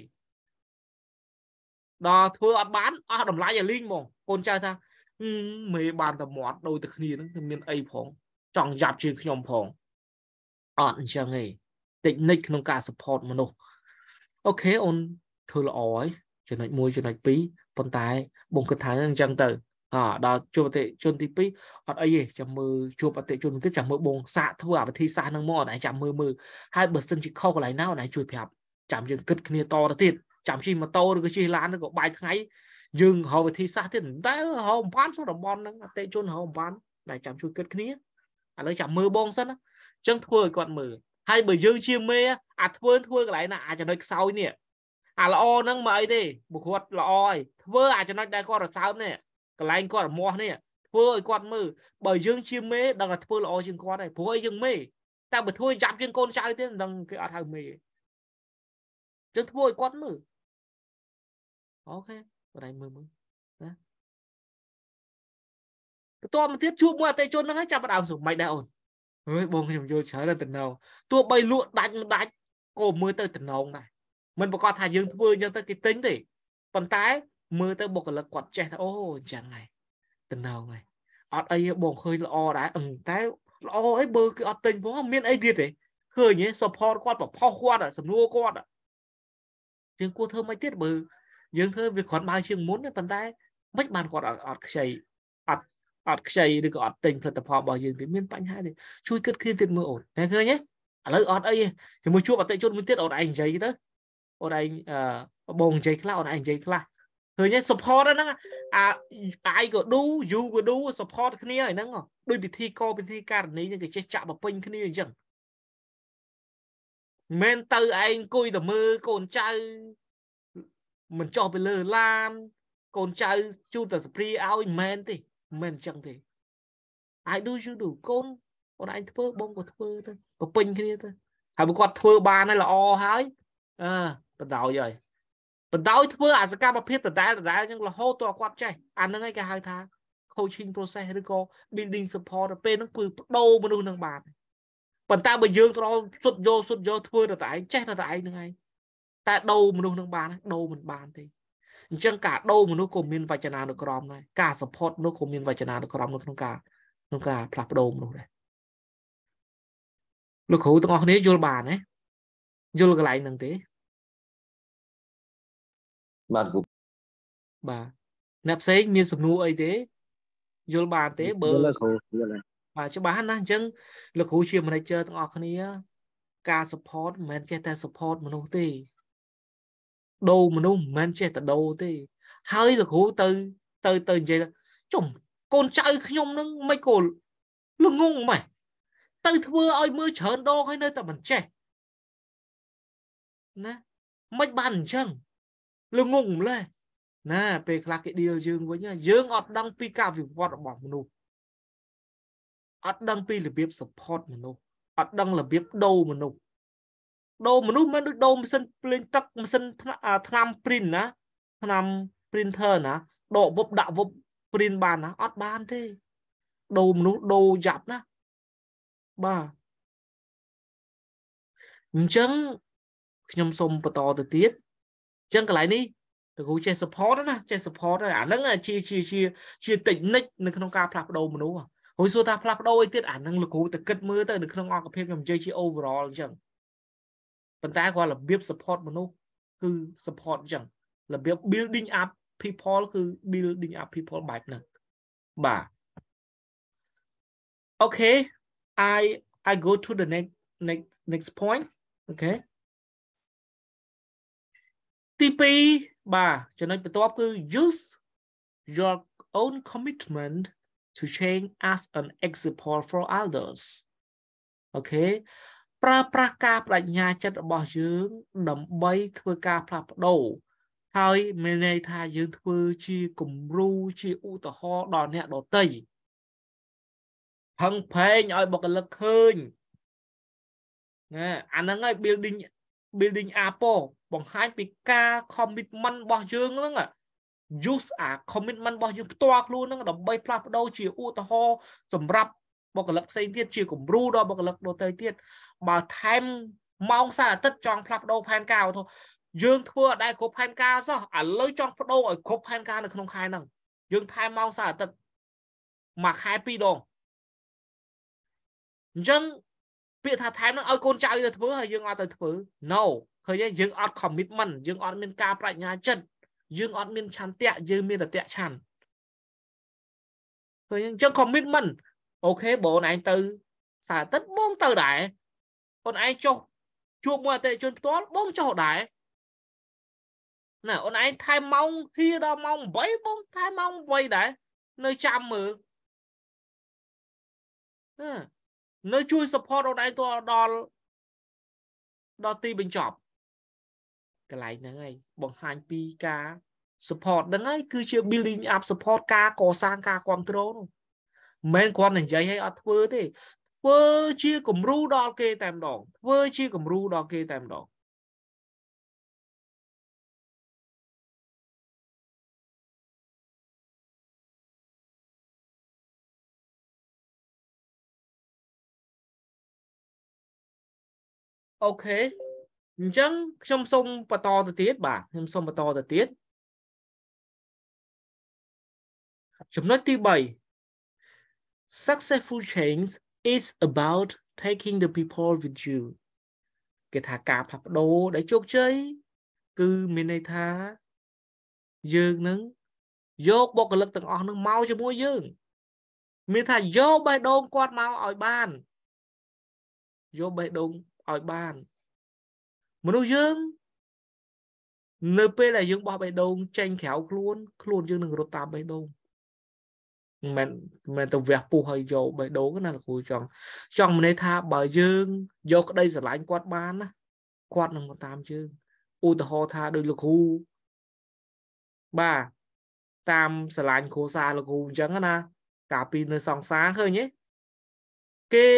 ដល់ធ្វើអត់បានអស់តម្លៃឲ្យលីងហ្មងកូនចៅថាមេបានតែមាត់ដូចតែគ្នានឹងមានអីផង ចង់យ៉ាប់ជាងខ្ញុំផងអត់អញ្ចឹងទេតិចនិចក្នុងការ support មនុស្សអូខេអូនធ្វើល្អហើយចំណុច1ចំណុច2ប៉ុន្តែ បងគិតថាអញ្ចឹងទៅអដល់ជួបអតិជន ទី2អត់អីទេចាំមើលជួបអតិជនទៀតចាំមើលបងសាកធ្វើអាវិធីសាស្ត្រហ្នឹងមកអត់ឯងចាំមើលមើលហើយបើសិនជាខុសកន្លែងណាអត់ឯងជួយប្រាប់ចាំយើងគិតគ្នាតទៅទៀតចាំជិះម៉ូតូឬក៏ជិះឡានឬក៏បាយថ្ងៃយើងហៅវិធីសាស្ត្រទៀតតែហៅអំបានសរបំហ្នឹងអតិជនហៅអំបានតែចាំជួយគិតគ្នាឥឡូវចាំមើលបងសិនអញ្ចឹងធ្វើឲ្យគាត់មើលហើយបើយើងជាមេអាធ្វើធ្វើកន្លែងណាអាចចំណុចខ្សោយនេះអាល្អហ្នឹងមកអីទេបើគាត់ល្អហើយធ្វើអាចចំណុចដែលគាត់រសើបនេះកន្លែងគាត់រមាស់នេះធ្វើឲ្យគាត់មើលបើយើងជាមេដឹងថាធ្វើល្អជាងគាត់ហើយព្រោះឲ្យយើងមេតែបើធ្វើយ៉ាប់ជាងកូនចៅទៀតដឹងគេអត់ហៅមេទេចឹងធ្វើឲ្យគាត់មើលអូខេបងឯងមើលមើលណាបន្ទាប់មកទៀតជួបមួយអតិជនហ្នឹងហើយចាប់ផ្ដើមសុំមិនដែរអូនអើយបងខ្ញុំយល់ច្រើនទៅណោទោះបីលក់ដាច់មិនដាច់ក៏មើលទៅតំណងដែរមិនប្រកាសថាយើងធ្វើអញ្ចឹងទៅគេទិញទេប៉ុន្តែ មើលទៅបុគ្គលិកគាត់ចេះថាអូអញ្ចឹងហើយតំណងហើយអត់អីបងឃើញល្អដែរអឹងតែល្អអីបើគឺអត់ទិញផងមានអីទៀតទេឃើញទេ support គាត់ប្រផុសគាត់សំណួរគាត់យើងគួរធ្វើមិនទៀតបើយើងធ្វើវាគ្រាន់បើជាងមុនប៉ុន្តែមិនបានគាត់អត់ខ្ចីអត់អត់ខ្ចីឬក៏អត់ទិញផលិតផលរបស់យើងទៀតមានបញ្ហាទេជួយគិតគ្នាទៀតមើលអូនតែឃើញទេឥឡូវអត់អីជាមួយជួបអតិជនមួយទៀតអូនឯងនិយាយទៅអូនឯងអឺបងនិយាយខ្លះអូនឯងនិយាយខ្លះឃើញទេ support ហ្នឹងអាអាយក៏ do you ក៏ do support គ្នាហ្នឹងដូចពិធីកពិធីការនីហ្នឹងគេចេះចាក់បពេញគ្នាអញ្ចឹងមែនទៅឯងអង្គុយតែមើលកូនចៅ មិនចោះទៅលើឡាន កូនចៅជូតតែសព្រាឲ្យមែនទេមែនអញ្ចឹងទេ I do you do កូនបងឯងធ្វើបងក៏ធ្វើទៅប្រពេញ គ្នាទៅហើយបើគាត់ធ្វើបានហើយល្អហើយអឺបណ្ដោយហើយបណ្ដោយធ្វើអាសកម្មភាពដដែលដដែលអញ្ចឹងរហូតតគាត់ចេះអាហ្នឹងឯងគេហៅថា coaching process ឬក៏ building support ទៅពេលហ្នឹងគឺបដូរមនុស្សនឹងបានប៉ុន្តែបើយើងត្រង់សុទ្ធយកសុទ្ធយកធ្វើតែតែឯងចេះតែតែឯងនឹងឯងតែដូរមនុស្សនឹងបានដូរមិនបានទេអញ្ចឹងការដូរមនុស្សក៏មានវចនានុក្រមដែរការ support នោះក៏មានវចនានុក្រមនៅក្នុងការក្នុងការផ្លាស់ប្ដូរមនុស្សដែរលោកគ្រូទាំងអស់គ្នាយល់បានទេយល់កន្លែងហ្នឹងទេបាទគ្រូបាទអ្នកផ្សេងមានសំណួរអីទេ យល់បាន ទេ បើយល់គ្រូយល់ហើយបាទច្បាស់ណាអញ្ចឹងលោកគ្រូជា manager ទាំងអស់គ្នា ការ support មិនមែនចេះតែ support មនុស្សទេដូរមនុស្សមិនមែនចេះតែដូរទេ ហើយលោកគ្រូទៅទៅទៅនិយាយចុំកូនចៅខ្ញុំនឹងមិនគោលល្ងងម៉េះទៅធ្វើឲ្យមើលច្រើនដងហើយនៅតែមិនចេះណាមិនបានអញ្ចឹងល្ងងម្លេះណាពេលខ្លះគេដៀលយើងវិញយើងអត់ដឹងពីការវិវត្តរបស់មនុស្សអត់ដឹងពីរបៀប support មនុស្សអត់ដឹងរបៀបដូរមនុស្សដូរមនុស្សមិនដូចដូរម៉ាស៊ីនភ្លេងទឹកម៉ាស៊ីនថ្នាំ print ណា ថ្នាំ printer ណាដកវប់ដាក់វប់ print បានណាអត់បានទេដូរមនុស្សដូរយ៉ាប់ណាបាទអញ្ចឹងខ្ញុំសូមបន្តទៅទៀតអញ្ចឹងកន្លែងនេះលោកគ្រូចេះ support ណាចេះ support ហើយអាហ្នឹងជាជាជាជា technique នៅក្នុងការផ្លាស់ប្ដូរមនុស្សហើយសួរថាផ្លាស់ប្ដូរអីទៀតអានឹងលោកគ្រូទៅគិតមើលទៅនៅក្នុងអង្គភាពខ្ញុំនិយាយជា overall អញ្ចឹងប៉ុន្តែគាត់របៀប support មនុស្សគឺ support អញ្ចឹងរបៀប building up people គឺ building up people បែបហ្នឹងបាទ Okay I I go to the next next next point okay ទី2បាទចំណុចបន្ទាប់គឺ use your own commitment to change as an example for others អូខេប្រើប្រាស់ការបដិញ្ញាចិត្តរបស់យើងដើម្បីធ្វើការផ្លាស់ប្ដូរហើយមានន័យថាយើងធ្វើជាគំរូជាឧទាហរណ៍ដល់អ្នកដទៃផឹងផែងឲ្យបុគ្គលិកឃើញណាអាហ្នឹងហើយ building building apo បង្ហាញពីការ commitment របស់ យើងហ្នឹង use a commitment របស់យើងផ្ទាល់ខ្លួននឹងដើម្បីផ្លាស់ប្ដូរជាឧទាហរណ៍សម្រាប់បុគ្គលិកផ្សេងទៀតជាគំរូដល់បុគ្គលិកដទៃទៀតបើថែមម៉ោងសារអាទិត្យចង់ផ្លាស់ប្ដូរផែនការឧទាហរណ៍យើងធ្វើឲ្យដែរគ្រប់ផែនការសោះឥឡូវចង់បដូរឲ្យគ្រប់ផែនការនៅក្នុងខែហ្នឹងយើងថែមម៉ោងសារអាទិត្យមួយខែពីរដងអញ្ចឹងពាក្យថាថែមហ្នឹងឲ្យកូនចៅទៅធ្វើ ហើយយើងអត់ទៅធ្វើ no ឃើញទេយើងអត់ commitment យើងអត់មានការប្រាជ្ញាចិត្តយើងអត់មានឆន្ទៈយើងមានតតៈឆន្ទឃើញអញ្ចឹង commitment អូខេបងឯងទៅ សារអាទិត្យបងទៅដែរបងឯងចុះ ជួបមួយអតិជនផ្ទាល់បងចុះដែរណាអូនឯងថែមម៉ោងហៀដល់ម៉ោង8បងថែមម៉ោង8ដែរនៅចាំមើលណានៅជួយ support អូនឯងទៅដល់ដល់ទីបញ្ចប់កន្លែងហ្នឹងហើយបង្ហាញពីការ support ហ្នឹងហើយគឺជា building up support ការកសាងការគ្រប់គ្រងនោះមិនគ្រាន់តែនិយាយឲ្យអត់ធ្វើទេធ្វើជាគំរូដល់គេតែម្ដងធ្វើជាគំរូដល់គេតែម្ដងអូខេអញ្ចឹងខ្ញុំសូមបន្តទៅទៀតបាទខ្ញុំសូមបន្តទៅទៀតចំណុចទី3 successful change is about taking the people with you គេថាការផ្លាស់ប្ដូរដែលជោគជ័យគឺមានន័យថា យើងនឹងយកបុគ្គលិកទាំងអស់នឹងមកជាមួយយើង មានថាយកបេះដូងគាត់មកឲ្យបានយកបេះដូងឲ្យបានមនុស្សយើងនៅពេលដែលយើងបោះបេះដូង ចេញក្រៅខ្លួន ខ្លួនយើងនឹងរត់តាមបេះដូងមិនមិនទៅវះពុះហើយយកបេះដូងណាលោកគ្រូចង់ចង់មានន័យថាបើយើង យកក្តីស្រឡាញ់គាត់បានណាគាត់នឹងមកតាមយើងឧទាហរណ៍ថាដូចលោកគ្រូបាទតាមស្រឡាញ់គ្រូសាលោកគ្រូអញ្ចឹងណា កាលពីនៅសង្សារឃើញទេគេ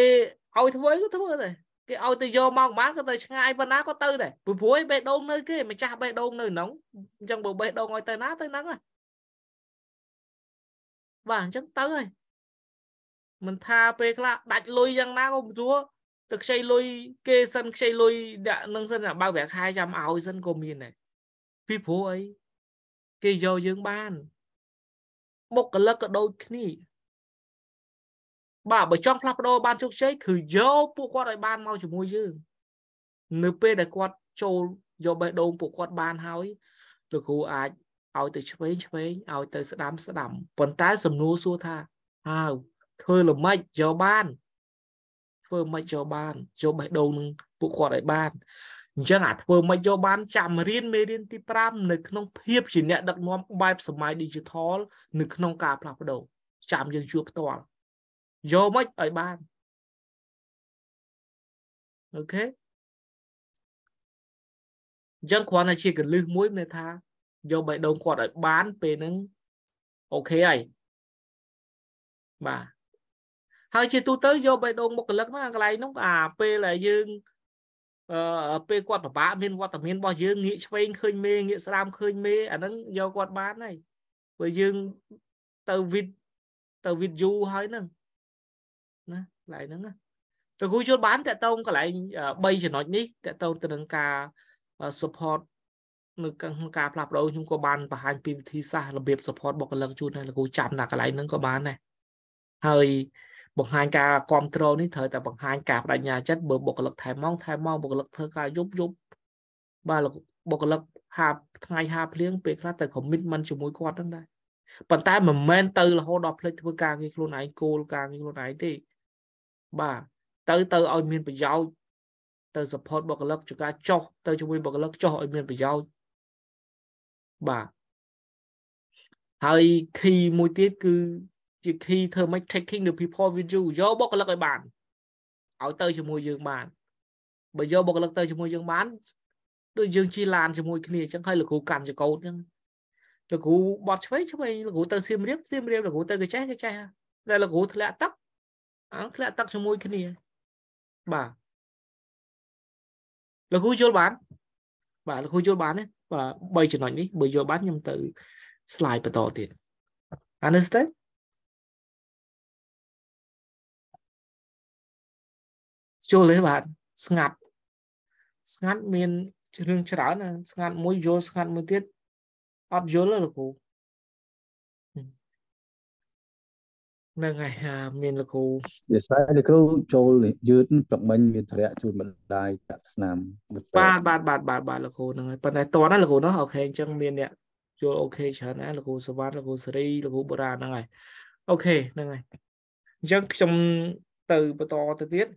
ឲ្យធ្វើក៏ធ្វើដែរគេឲ្យទៅយកមកប្រហែលក៏ទៅឆ្ងាយប៉ុណ្ណាក៏ទៅដែរព្រោះព្រួយ បេះដូងនៅ គេម្ចាស់បេះដូងនៅក្នុងអញ្ចឹងបើបេះដូងឲ្យទៅណាទៅហ្នឹងហ៎បាទអញ្ចឹងទៅហើយមិនថាពេលខ្លះដាច់លុយយ៉ាងណាក៏មិនទួទៅខ្ចីលុយគេសិនខ្ចីលុយដាក់នឹងសិនបើកប្រាក់ខែចាំឲ្យសិនក៏មានដែរពីព្រោះអីគេយកយើងបានបុគ្គលិកក៏ដូចគ្នាបាទបើចង់ផ្លាស់ប្ដូរបានជោគជ័យគឺយកពួកគាត់ឲ្យបានមកជាមួយយើងនៅពេលដែលគាត់ចូលយកបេះដូងពួកគាត់បានហើយលោកគ្រូអាចឲ្យទៅឆ្វេងឆ្វេងឲ្យទៅ ស្ដាំស្ដាំប៉ុន្តែ សំណួរសួរថាហៅធ្វើល្មិចយកបានធ្វើមិនយកបានយកបេះដូងនឹងពួកគាត់ឲ្យបានអញ្ចឹងអាធ្វើមិនយកបានចាំរៀនមេរៀនទី5នៅក្នុងភាពជាអ្នកដឹកនាំបែបសម័យ Digital នៅក្នុងការផ្លាស់ប្ដូរចាំយើងជួបផ្ទាល់យកមកឲ្យបានអូខេអញ្ចឹងគ្រាន់តែជាកលឹះមួយមែនថាយកបៃដងគាត់ឲ្យបាន ពេលហ្នឹងអូខេហើយបាទហើយជាទូទៅយកបៃដងមកកលឹកហ្នឹងអាកន្លែងហ្នឹងអាពេលដែលយើងអឺពេលគាត់ប្របាកមានវត្តមានរបស់យើងងាកឆ្វេងឃើញមេងាកស្ដាំឃើញមេអាហ្នឹងយកគាត់បានហើយព្រោះយើងទៅវិតទៅវីដេអូហើយហ្នឹងណាកន្លែងហ្នឹងលោកគ្រូយល់បានតកតងកន្លែង3ចំណុចនេះតកតងទៅនឹងការ support នៅក្នុងការផ្លាស់ប្ដូរខ្ញុំក៏បានបង្ហាញពីវិធីសាស្ត្ររបៀប support បុគ្គលិកជូនដែរលោកគ្រូចាំថាកន្លែងហ្នឹងក៏បានដែរហើយបង្ហាញការគ្រប់គ្រងនេះត្រូវតែបង្ហាញការបដិញ្ញាចិត្តបើបុគ្គលិកថែមម៉ងថែមម៉ងបុគ្គលិកធ្វើការយប់យប់បាទបុគ្គលិកហាថ្ងៃហាភ្លៀងពេលខ្លះទៅ commitment ជាមួយគាត់ហ្នឹងដែរប៉ុន្តែមិនមែនទៅរហូតដល់ផ្លេចធ្វើការងារខ្លួនឯងគោលការងារខ្លួនឯងទេបាទទៅទៅឲ្យមានប្រយោជន៍ទៅ support បុគ្គលិកជាការចុះទៅជាមួយបុគ្គលិកចុះឲ្យមាន ប្រយោជន៍បាទហើយ key មួយទៀតគឺជា key ធ្វើម៉េច taking the people with you យកបុគ្គលិកឲ្យបានឲ្យទៅជាមួយយើងបានបើយកបុគ្គលិកទៅជាមួយយើងបានដូចយើងជិះឡានជាមួយគ្នាអញ្ចឹងហើយលោកគ្រូកាន់ចកោតអញ្ចឹងលោកគ្រូបត់ឆ្វេងឆ្វេងលោកគ្រូទៅសៀមរាបសៀមរាបលោកគ្រូទៅកចេះកចេះតែលោកគ្រូធ្លាក់ទឹកអាធ្លាក់ទឹកជាមួយគ្នាបាទលោកគ្រូយល់បានបាទលោកគ្រូយល់បានណាបាទ3ចំណុចនេះ បើយល់បានខ្ញុំទៅ slide បន្តទៀត understand ចូលទេបាទស្ងាត់ស្ងាត់មានរឿងច្រើន ស្ងាត់មួយយល់ស្ងាត់មួយទៀតអត់យល់ទេលោកគ្រូហ្នឹងហើយមានលោកគ្រូវាស័យលោកគ្រូចូលយឺតប្រមិញមានធរៈជូនម្ដាយកាត់ឆ្នាំបាទបាទបាទបាទបាទលោកគ្រូហ្នឹងហើយប៉ុន្តែតន់ណាលោកគ្រូនោះអូខេអញ្ចឹងមានអ្នកចូលអូខេច្រើនណាលោកគ្រូសវណ្ណលោកគ្រូសេរីលោកគ្រូបុរាហ្នឹងហើយអូខេហ្នឹងហើយអញ្ចឹងខ្ញុំទៅបន្តទៅទៀត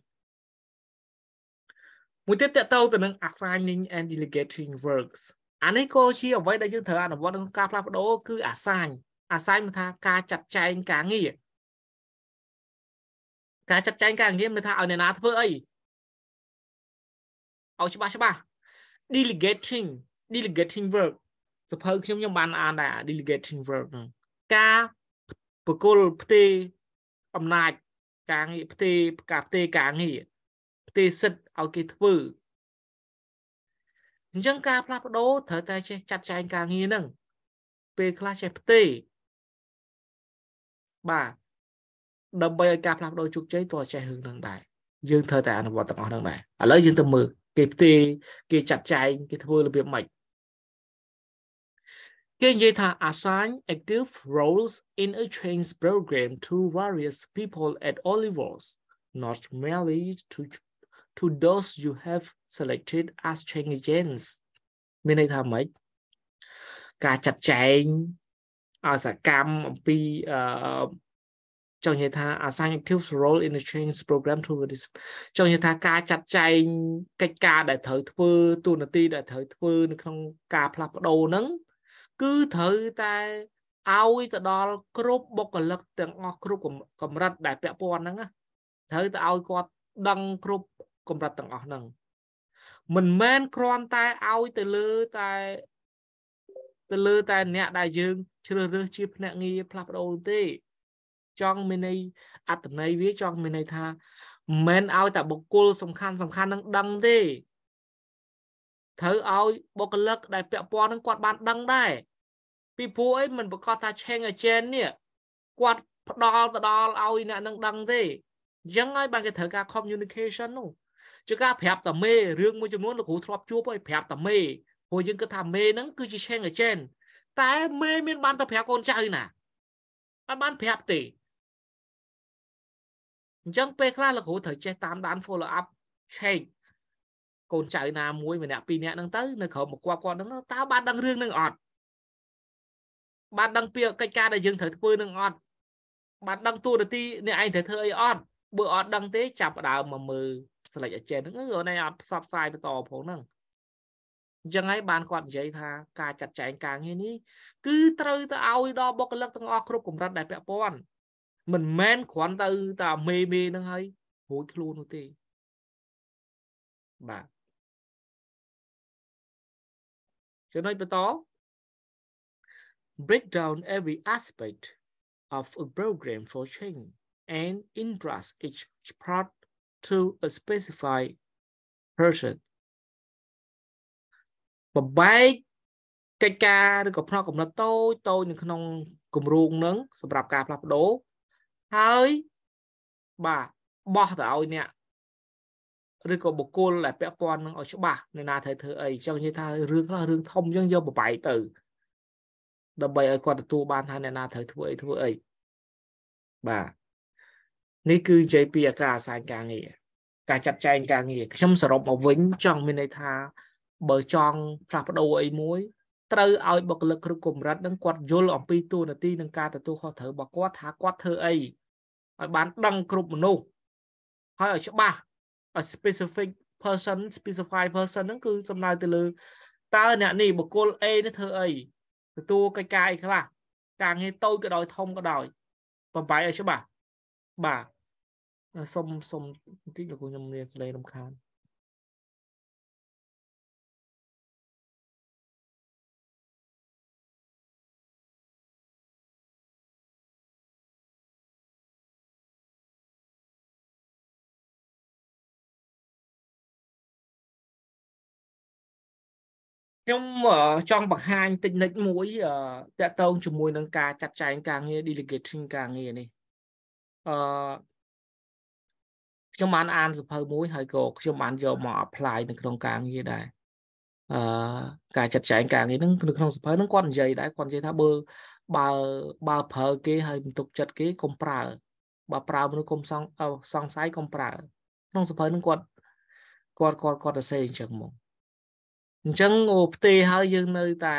មួយទៀតតទៅទៅនឹង assigning and delegating works អានេះក៏ជាអ្វីដែលយើងត្រូវអនុវត្តក្នុងការផ្លាស់ប្ដូរគឺ assign assign មិនថាការចាត់ចែងការងារការចាត់ចែងការងារមិនថាឲ្យអ្នកណាធ្វើអីឲ្យច្បាស់ច្បាស់ delegating delegating verb សភៅខ្ញុំខ្ញុំបានអានដែរ delegating verb ហ្នឹងការប្រគល់ផ្ទេរអំណាចការងារផ្ទេរការផ្ទេរការងារផ្ទេរសិទ្ធឲ្យគេធ្វើអញ្ចឹងការផ្លាស់ប្ដូរត្រូវតែចេះចាត់ចែងការងារហ្នឹងពេលខ្លះចេះផ្ទេរបាទដើម្បីឲ្យការផ្លាស់ប្ដូរជោគជ័យតើចេះរឿងនឹងដែរយើងត្រូវតែអនុវត្តទាំងអស់នឹងដែរឥឡូវយើងទៅមើលគេផ្ទេរគេចាត់ចែងគេធ្វើរបៀបម៉េចគេនិយាយថា assign active roles in a change program to various people at all levels not merely to to those you have selected as change agents មានន័យថាម៉េចការចាត់ចែងអសកម្មអំពីអឺចង់និយាយថា assignative role in the change program to this ចង់និយាយថាការចាត់ចែងកិច្ចការដែលត្រូវធ្វើទូនាទីដែលត្រូវធ្វើនៅក្នុងការផ្លាស់ប្ដូរហ្នឹងគឺត្រូវតែឲ្យទៅដល់គ្រប់បុគ្គលិកទាំងអស់គ្រប់កម្រិតដែលពាក់ព័ន្ធហ្នឹងត្រូវតែឲ្យគាត់ដឹងគ្រប់កម្រិតទាំងអស់ហ្នឹងមិនមែនគ្រាន់តែឲ្យទៅលើតែទៅលើតែអ្នកដែលយើង ជ្រើសរើសជាភ្នាក់ងារផ្លាស់ប្ដូរទេចង់មានន័យអត្តន័យវាចង់មានន័យថាមិនឲ្យតែបុគ្គលសំខាន់សំខាន់នឹងដឹងទេត្រូវឲ្យបុគ្គលិកដែលពាក់ព័ន្ធនឹងគាត់បានដឹងដែរពីព្រោះអីមិនប្រកាសថាឆេងអាចេននេះគាត់ផ្ដល់ទៅដល់ឲ្យអ្នកនឹងដឹងទេអញ្ចឹងហើយបានគេត្រូវការ communication នោះជាការប្រាប់តាមេរឿងមួយចំនួនលោកគ្រូធ្លាប់ជួបហើយប្រាប់តាមេព្រោះយើងគិតថាមេហ្នឹងគឺជាឆេងអាចេនតែមេមានបានទៅប្រាប់កូនចៅណាអត់បានប្រាប់ទេអញ្ចឹងពេលខ្លះលោកគ្រូត្រូវចេះតាមដាន follow up check កូនចៅណាមួយម្នាក់ពីរនាក់ហ្នឹងទៅ នៅក្រោមមកគាត់គាត់ហ្នឹងតើបានដឹងរឿងហ្នឹងអត់បានដឹងពីកិច្ចការដែលយើងត្រូវធ្វើនឹងអត់បាន ដឹងទូនាទីអ្នកឯងត្រូវធ្វើអីអត់បើអត់ដឹងទេចាប់ដើមមកមើល select agent ហ្នឹងអូនឯងអត់ផ្សព្វផ្សាយបន្តផងហ្នឹងអញ្ចឹងហើយបានគាត់និយាយថាការចាត់ចែងការងារនេះគឺត្រូវទៅឲ្យដល់បុគ្គលិកទាំងអស់គ្រប់កម្រិតដែលពាក់ព័ន្ធមិនមែនគ្រាន់ទៅតែមេមេនឹងហើយរួចខ្លួននោះទេបាទចំណុចបន្ត break down every aspect of a program for change and entrust each part to a specified person បបែកកិច្ចការឬក៏ផ្នែកកំណត់តូចតូចនៅក្នុងគម្រោងនឹងសម្រាប់ការផ្លាស់ប្ដូរហើយបាទបោះទៅឲ្យអ្នកឬក៏បុគ្គលដែលពាក់ព័ន្ធនឹងឲ្យច្បាស់នៅណាត្រូវធ្វើអីចឹងនិយាយថារឿងខ្លះរឿងធំចឹងយកបបាយទៅដើម្បីឲ្យគាត់ទទួលបានថាអ្នកណាត្រូវធ្វើអីធ្វើអីបាទនេះគឺនិយាយពីអាការអាសាញការងារការចាត់ចែងការងារខ្ញុំសរុបមកវិញចង់មានន័យថា បើ ចង់ផ្លាស់ប្ដូរអីមួយត្រូវឲ្យបុគ្គលិកគ្រប់កម្រិតនឹងគាត់យល់អំពីតួនាទីនិងការទទួលខុសត្រូវរបស់គាត់ថាគាត់ធ្វើអីឲ្យបានដឹងគ្រប់មនុស្សហើយឲ្យច្បាស់ specific person specify person ហ្នឹង គឺសំដៅទៅលើតើអ្នកនេះបុគ្គល A នេះធ្វើអីទទួលកិច្ចការអីខ្លះការងារតូចក៏ដោយធំក៏ដោយបំបាយឲ្យច្បាស់បាទសូមសូមបន្តិចលោកគ្រូខ្ញុំមានសលេងរំខានខ្ញុំចង់បង្ហាញតិចនិចមួយតកតងជាមួយនឹងការចាត់ចែងការងារ delegating ការងារនេះអឺខ្ញុំបានអានសភៅមួយហើយក៏ខ្ញុំបានយកមក apply នៅក្នុងការងារដែរអឺការចាត់ចែងការងារហ្នឹងនៅក្នុងសភៅហ្នឹងគាត់និយាយដែរគាត់និយាយថាបើបើបើប្រើគេហើយបន្ទុកចិត្តគេកុំប្រើបើប្រើមនុស្សកុំសង្ស័យកុំប្រើក្នុងសភៅហ្នឹងគាត់គាត់គាត់គាត់ទៅសេអញ្ចឹងមកអញ្ចឹងអូផ្ទេហើយយើងនៅតែ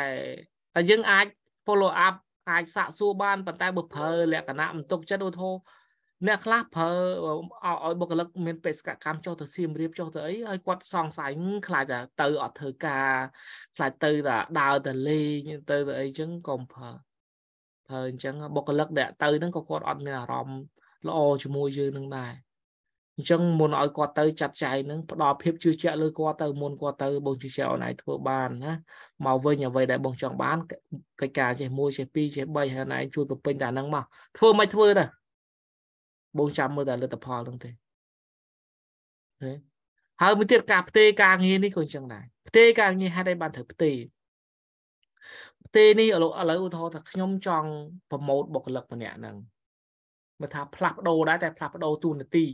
តែយើងអាច follow up អាចសាកសួរបានប៉ុន្តែបើប្រើលក្ខណៈមិនទុកចិត្តឧទោអ្នកខ្លះប្រើឲ្យបុគ្គលិកមានបេសកកម្មចុះទៅសៀមរាបចុះទៅអីឲ្យគាត់សង្ស័យខ្លាចតែទៅអត់ធ្វើការ ខ្លាចទៅតែដើរតែលេងទៅទៅអីចឹងក៏ប្រើប្រើអញ្ចឹងបុគ្គលិកដែលទៅហ្នឹងក៏គាត់អត់មានអារម្មណ៍ល្អជាមួយយើងនឹងដែរអញ្ចឹងមុនឲ្យគាត់ទៅចាត់ចែងនឹងផ្ដល់ភាពជឿជាក់លើគាត់ទៅមុនគាត់ទៅបងជឿជាក់អូនឯងធ្វើបានណាមកវិញអ្វីដែលបងចង់បានកិច្ចការចេះ1ចេះ2ចេះ3ហើយអូនឯងជួយបំពេញតែហ្នឹងមកធ្វើមិនធ្វើទៅបងចាំមើលតែលទ្ធផលហ្នឹងទេហើយមួយទៀតការផ្ទេរការងារនេះក៏អញ្ចឹងដែរផ្ទេរការងារហេតុអីបានត្រូវផ្ទេរផ្ទេរនេះឥឡូវឥឡូវឧទាហរណ៍ថាខ្ញុំចង់ប្រម៉ូតបុគ្គលិកម្នាក់ហ្នឹងមកថាផ្លាស់ប្ដូរដែរតែផ្លាស់ប្ដូរទូនាទី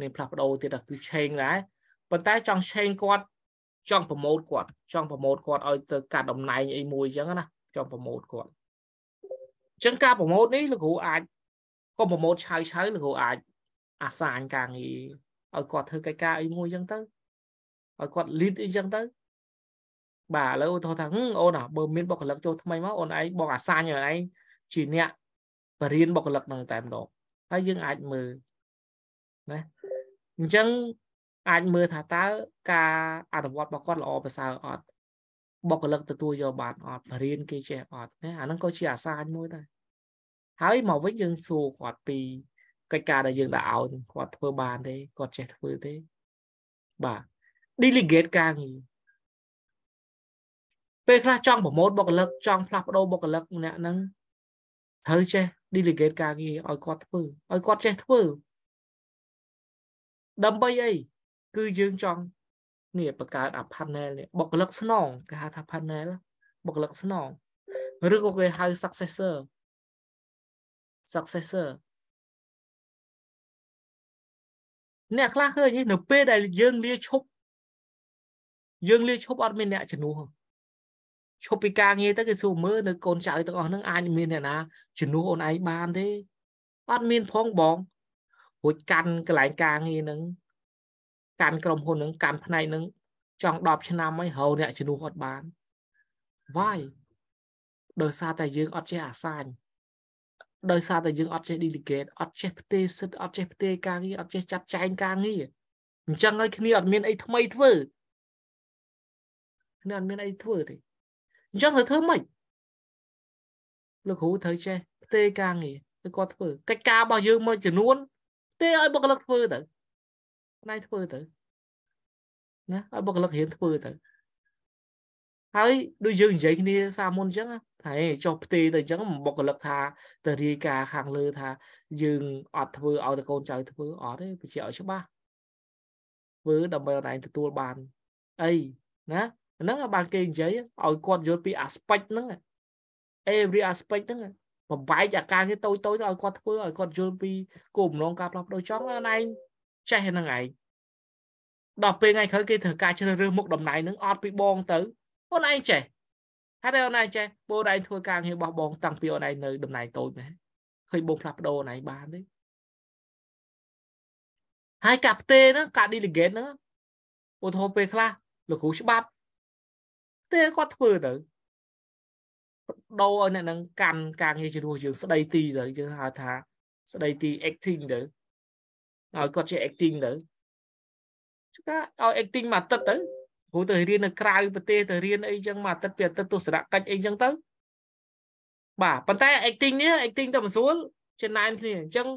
នឹងផ្លាស់ប្ដូរទៀតគឺ change ដែរប៉ុន្តែចង់ change គាត់ ចង់ promote គាត់ចង់ promote គាត់ឲ្យទៅកាត់តំណែងអីមួយអញ្ចឹងណាចង់ promote គាត់អញ្ចឹងការ promote នេះលោកគ្រូអាចកុំ promote ឆៅឆៅលោកគ្រូអាចអាសាញការងារឲ្យគាត់ធ្វើកិច្ចការអីមួយអញ្ចឹងទៅឲ្យគាត់ lead អីអញ្ចឹងទៅបាទឥឡូវឧទាហរណ៍ថាអូនបើមានបុគ្គលិកចូលថ្មីមកអូនឯងបងអាសាញអូនឯងជាអ្នកបរៀនបុគ្គលិកនឹងតែម្ដងហើយយើងអាចមើលណាអញ្ចឹងអាចមើលថាតើការអនុវត្តរបស់គាត់ល្អប្រសើរអត់បុគ្គលិកទទួលយកបានអត់រៀនគេចេះអត់ណាអាហ្នឹងក៏ជាអាសាញមួយដែរហើយមកវិញយើងសួរគាត់ពីកិច្ចការដែលយើងដាក់ឲ្យគាត់ធ្វើបានទេគាត់ចេះធ្វើទេបាទ delegate ការងារពេលខ្លះចង់ប្រម៉ូទបុគ្គលិកចង់ផ្លាស់ប្ដូរបុគ្គលិកម្នាក់ហ្នឹងត្រូវចេះ delegate ការងារឲ្យគាត់ធ្វើឲ្យគាត់ចេះធ្វើដើម្បីអីគឺយើងចង់នេះបង្កើតអា panel នេះបុគ្គលិកស្នងគេហៅថា panel បុគ្គលិកស្នងឬក៏គេហៅ successor successor អ្នកខ្លះឃើញនៅពេលដែល យើងលាឈប់យើងលាឈប់អត់មានអ្នកជំនួសឈប់ពីការងារទៅគេសួរមើលនៅកូនចៅទាំងអស់ហ្នឹងអាចមានអ្នកណាជំនួសអូនឯងបានទេអត់មានផងបងរួចកាន់កន្លែងការងារហ្នឹងកាន់ក្រុមហ៊ុនហ្នឹងកាន់ផ្នែកហ្នឹងចង់10ឆ្នាំហើយរហូតអ្នកជំនួសអត់បាន why ដោយសារតែយើងអត់ចេះអាសាញដោយសារតែយើងអត់ចេះ delegate អត់ចេះផ្ទេរសិទ្ធអត់ចេះផ្ទេរការងារអត់ចេះចាត់ចែងការងារអញ្ចឹងហើយគ្នាអត់មានអីថ្មីធ្វើគ្នាអត់មានអីធ្វើទេអញ្ចឹងត្រូវធ្វើម៉េចលោកគ្រូត្រូវចេះផ្ទេរការងារឬក៏ធ្វើកិច្ចការរបស់យើងមួយចំនួនទេឲ្យបុគ្គលិកធ្វើទៅណៃធ្វើទៅណាឲ្យបុគ្គលិករៀនធ្វើទៅហើយដូចយើងនិយាយគ្នាសាមុនអញ្ចឹងថាឯងចុះផ្ទេទៅអញ្ចឹងបុគ្គលិកថាទៅរាយការខាងលើថាយើងអត់ធ្វើឲ្យតកូនចៅធ្វើអត់ទេបញ្ជាក់ឲ្យច្បាស់ធ្វើដើម្បីឲ្យឯងទទួលបានអីណាហ្នឹង បានគេនិយាយឲ្យគាត់យល់ពី aspect ហ្នឹង every aspect ហ្នឹងបំបែកអាការនេះតូចតូចឲ្យគាត់ធ្វើឲ្យគាត់យល់ពីគោលបំណងការផ្លាស់ប្ដូរចង់ណែឯងចេះហ្នឹងឯងដល់ពេលថ្ងៃក្រោយគេធ្វើការជ្រើសរើសមុខតំណែងហ្នឹងអត់ពីបងទៅអូនឯងចេះហើយអូនឯងចេះបងឯងធ្វើការងាររបស់បង តាំងពីអូនឯងនៅតំណែងតូចណាឃើញបងផ្លាស់ប្ដូរអូនឯងបានទេហើយការផ្ទេហ្នឹងការ delegate ហ្នឹងឧទាហរណ៍ពេលខ្លះលោកគ្រូច្បាប់ផ្ទេគាត់ធ្វើទៅដូរឲ្យអ្នកនឹងកាន់ការងារជំនួសយើងស្ដីទីទៅយើងហៅថាស្ដីទី acting ទៅឲ្យគាត់ជា acting ទៅគឺឲ្យ acting មួយអាទិត្យទៅព្រោះទៅរៀននៅក្រៅប្រទេសទៅរៀនអីចឹងមួយអាទិត្យពីអាទិត្យទស្សនកិច្ចអីចឹងទៅបាទប៉ុន្តែ acting នេះ acting ទៅមិនស្រួលចំណែនគ្នាអញ្ចឹង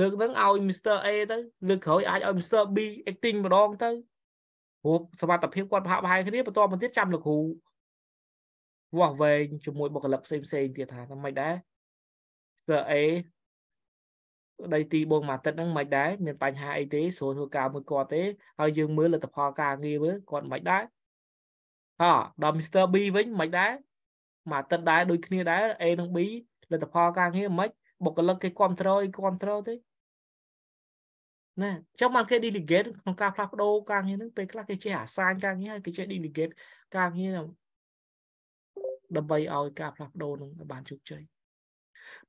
លើកហ្នឹងឲ្យ Mr A ទៅលើកក្រោយអាចឲ្យ Mr B acting ម្ដងទៅព្រោះសមត្ថភាពគាត់ប្រហាក់ប្រហែលគ្នាបន្តមកទៀតចាំលោកគ្រូវាស់វែងជាមួយបុគ្គលិកផ្សេងផ្សេងទៀតថាមិនដែរធ្វើអីប្តីទីបងមួយអាទិត្យហ្នឹងមិនដែរមាន បញ្ហាអីទេស្រួលធ្វើការមួយគាត់ទេ ហើយយើងមើលលទ្ធផលការងារមើលគាត់មិនដែរហ่าដល់ Mr B វិញមិនដែរមួយអាទិត្យដែរដូចគ្នាដែរ A និង B លទ្ធផលការងារមិនបុគ្គលិកគេគ្រប់ត្រូលគ្រប់ត្រូលទេណាចាំបានគេ delegate ក្នុងការផ្លាស់ប្ដូរការងារហ្នឹងពេលខ្លះគេចេះអាសាញការងារហើយគេចេះ delegate ការងារហ្នឹងដើម្បីឲ្យការផ្លាស់ប្ដូរនឹងបានជោគជ័យ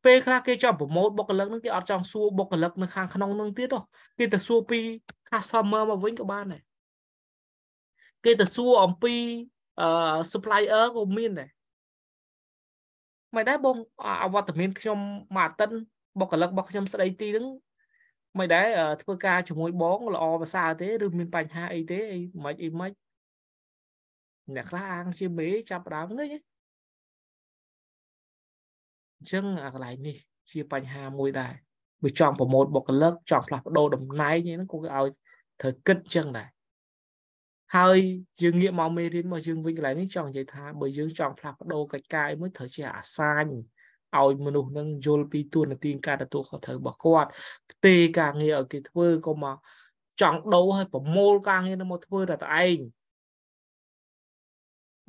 ពេលខ្លះគេចង់ប្រម៉ូទបុគ្គលិកនឹងគេអត់ចង់សួរបុគ្គលិកនៅខាងក្នុងនឹងទៀតទេគេទៅសួរពី customer មកវិញក៏បានដែរគេទៅសួរអំពី supplier ក៏មានដែរមិនដែរបងអវត្តមានខ្ញុំមួយអាទិត្យបុគ្គលិករបស់ខ្ញុំស្ដីទីនឹងមិនដែរធ្វើការជាមួយបងល្អប្រសើរទេឬមានបញ្ហាអីទេអីមិនអីមិនអ្នកខ្លះអាងជាមេ ចាប់ដើមហ្នឹងអញ្ចឹងអាកន្លែងនេះ ជាបញ្ហាមួយដែរវាចង់ប្រម៉ូទបុគ្គលិកចង់ផ្លាស់ប្ដូរតំណែងហ្នឹងគាត់ឲ្យត្រូវគិតអញ្ចឹងដែរហើយយើងងាកមកមេរៀនរបស់យើងវិញកន្លែងនេះចង់និយាយថាបើយើងចង់ផ្លាស់ប្ដូរកិច្ចការមួយត្រូវជាអាសាញឲ្យ មនុស្សនឹងយល់ពីទួនាទីការទទួលខុសត្រូវរបស់គាត់ផ្ទេការងារឲ្យគេធ្វើក៏មកចង់ដូរឲ្យប្រមូលការងារនឹងមកធ្វើតែតឯង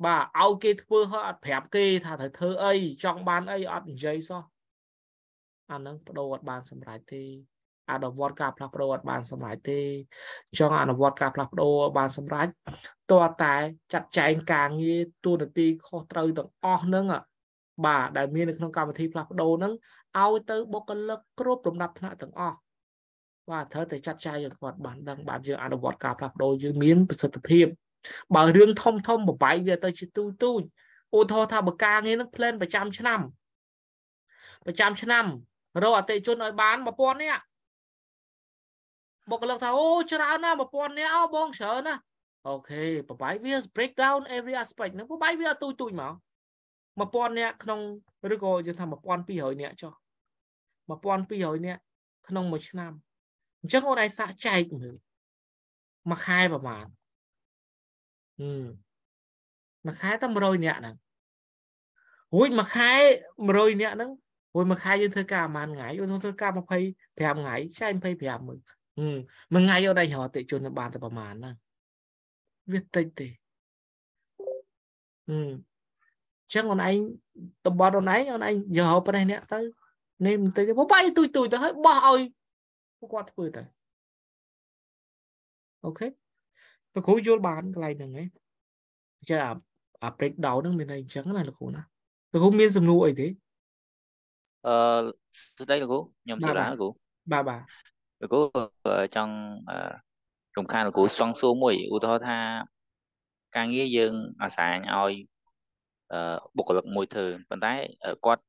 បាទឲ្យគេធ្វើហើយអត់ប្រាប់គេថាត្រូវធ្វើអីចង់បានអីអត់និយាយសោះអានឹងបដូរអត់បានសម្រេចទេអនុវត្តការផ្លាស់ប្ដូរអត់បានសម្រេចទេចង់អនុវត្តការផ្លាស់ប្ដូរបានសម្រេចតើតែចាត់ចែងការងារទូនាទីខុសត្រូវទាំងអស់ហ្នឹង បាទដែលមាននៅក្នុងកម្មវិធីផ្លាស់ប្ដូរហ្នឹងឲ្យទៅបុគ្គលិកគ្រប់លំដាប់ថ្នាក់ទាំងអស់បាទត្រូវតែចាត់ចែងឲ្យគាត់បានដឹងបាទយើងអនុវត្តការផ្លាស់ប្ដូរយើងមានប្រសិទ្ធភាពបើរឿងធំធំបបាយវា ទៅ ជាទូទូចឧទាហរណ៍ថាបើការងារនឹង plan ប្រចាំឆ្នាំប្រចាំឆ្នាំរកអតិជនឲ្យបាន1000នាក់បុគ្គលិកថាអូច្រើនណាស់1000នាក់អូបងច្រើនណាស់អូខេបបាយវា break down every aspect នឹងបបាយវាទូទូចមក1000នាក់ក្នុងឬក៏យើងថា1200នាក់ចុះ1200នាក់ក្នុងមួយឆ្នាំអញ្ចឹងអូនឯងសាកចែកមើលមួយខែប្រហែលមួយខែតែ100នាក់ហ្នឹងរួចមួយខែ100នាក់ហ្នឹងរួចមួយខែយើងធ្វើការប្រហែលថ្ងៃយើងធ្វើការ25ថ្ងៃចែក25មួយមួយថ្ងៃអត់ដៃរកតិជនបានតែប្រហែលហ្នឹងវាតិចទេអឺចឹងអូនឯងតំបន់អូនឯងអូនឯងយកប្រេះអ្នក ទៅនេះមិនទៅទេបបាយទូចទូចទៅហើយបោះឲ្យគាត់ធ្វើទៅអូខេលោកគ្រូយល់បានកន្លែងហ្នឹងឯងចឹងអាអា break down ហ្នឹងមានអីអញ្ចឹងណាលោកគ្រូណាលោកគ្រូមានសំណួរអីទេអឺស្ដីលោកគ្រូខ្ញុំជឿឡើងលោកគ្រូបាទបាទលោកគ្រូចង់រំខានលោកគ្រូស្រង់សួរមួយឧទាហរណ៍ថា ការងារយើងអាសាញឲ្យបុគ្គលិកមួយធ្វើប៉ុន្តែគាត់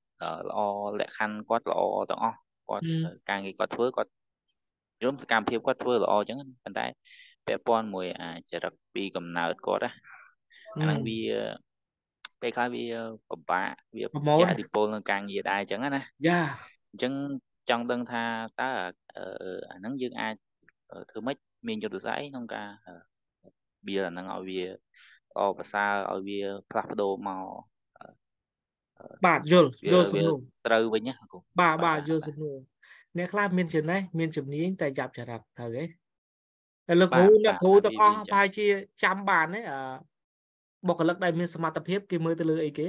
ល្អលក្ខខណ្ឌគាត់ល្អទាំងអស់គាត់ ការងារគាត់ធ្វើគាត់យល់សកម្មភាពគាត់ធ្វើល្អអញ្ចឹងប៉ុន្តែពាក់ព័ន្ធមួយអាចរិតពីកំណើតគាត់ណាអាហ្នឹងវាពេលខ្លះវាពិបាកវាជាអតិពលនឹងការងារដែរអញ្ចឹងណាយ៉ាអញ្ចឹងចង់ដឹងថាតើអាហ្នឹងយើងអាចធ្វើម៉េចមានយុទ្ធសាស្ត្រអីក្នុងការបៀលអាហ្នឹងឲ្យវាល្អប្រសើរឲ្យវាផ្លាស់ប្ដូរមកបាទយល់យល់សំណួរត្រូវវិញណាបាទបាទយល់សំណួរអ្នកខ្លះមានចំណេះមានជំនាញតែចាប់ចរិតត្រូវទេហើយលោកគ្រូអ្នកគ្រូទាំងអស់ប្រហែលជាចាំបានទេអាបុគ្គលិកដែលមានសមត្ថភាពគេមើលទៅលើអីគេ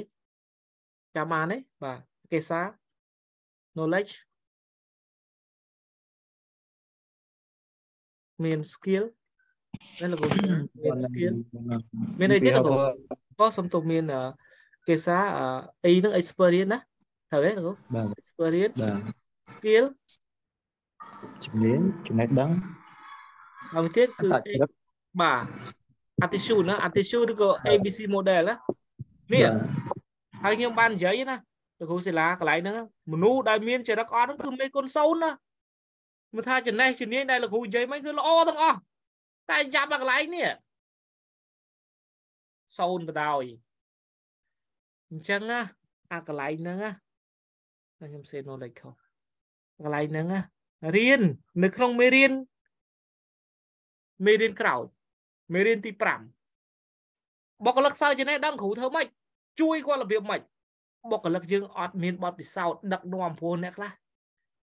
ចាំបានទេបាទគេសា knowledge មាន skill ហើយលោកគ្រូមាន skill មានអីទៀតលោកគ្រូក៏សំទុះមានគេសាអីហ្នឹង experience ណាត្រូវទេលោកគ្រូ experience skill ជំនាញចំណេះដឹងហើយទៀតគឺបាទ attitude ណា attitude ឬក៏ ABC model ណានេះហើយខ្ញុំបាននិយាយណាលោកគ្រូសិលាកន្លែងហ្នឹងមនុស្សដែលមានចរិតអត់ហ្នឹងគឺមេគុណសូនណាមិនថាចំណេះជំនាញដែលលោកគ្រូនិយាយមិនគឺល្អទាំងអស់តែយ៉ាប់ដល់កន្លែងនេះសូនបដោយអញ្ចឹងណាអាកន្លែងហ្នឹងណាខ្ញុំសេណូលេខខុសកន្លែងហ្នឹងណារៀននៅក្នុងមេរៀនមេរៀនក្រោយមេរៀនទី5បុគ្គលិកសើចំណេះដឹងគ្រូធ្វើម៉េចជួយគាត់របៀបម៉េចបុគ្គលិកយើងអត់មានបទពិសោធន៍ដឹកនាំព្រោះអ្នកខ្លះ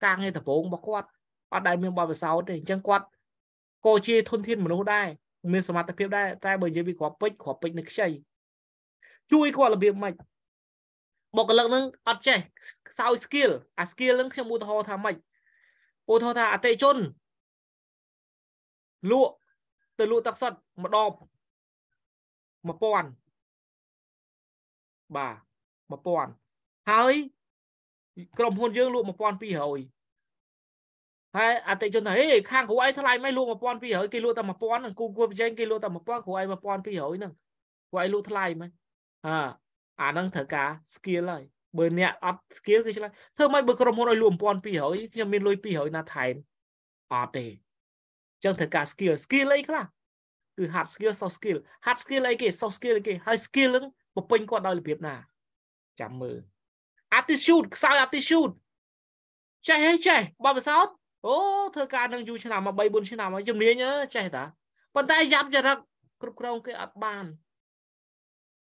ការងារដំបូងរបស់គាត់អត់ដែលមានបទពិសោធន៍ទេអញ្ចឹងគាត់ក៏ជា ធនធានមនុស្សដែរមានសមត្ថភាពដែរតែបើនិយាយពីគ្រាប់ពេជ្រគ្រាប់ពេជ្រនៅខ្ចីជួយគាត់របៀបម៉េចបុគ្គលិកនឹងអត់ចេះខ្សោយ skill អា skill នឹងខ្ញុំឧទាហរណ៍ថាម៉េចឧទាហរណ៍ថាអតិជនលក់ទៅលក់ទឹកសុទ្ធម្ដប1000បាទ1000ហើយក្រុមហ៊ុនយើងលក់1200ហើយអតិថិជនថាហេខាងគ្រូឯងថ្លៃមិនលក់1200គេលក់តែ1000គូគួរប្រជែងគេលក់តែ1000គ្រូឯង1200ហ្នឹងគ្រូឯងលក់ថ្លៃមិនអើអាហ្នឹងត្រូវការ skill ហើយបើអ្នកអត់ skill គឺឆ្លើយធ្វើម៉េចបើក្រុមហ៊ុនឲ្យលក់1200ខ្ញុំមានលុយ200ណាថែមអត់ទេចឹងត្រូវការ skill skill អីខ្លះគឺ hard skill soft skill hard skill អីគេ soft skill អីគេហើយ skill ហ្នឹងបំពេញគាត់ដោយរបៀបណាចាំមើល attitude ខ្សោយ attitude ចេះចេះបបសោតអូធ្វើការនឹងយូរឆ្នាំមក3 4ឆ្នាំហើយជំនាញចេះតាប៉ុន្តែយ៉ាប់ចរិតគ្រប់គ្រងគេអត់បាន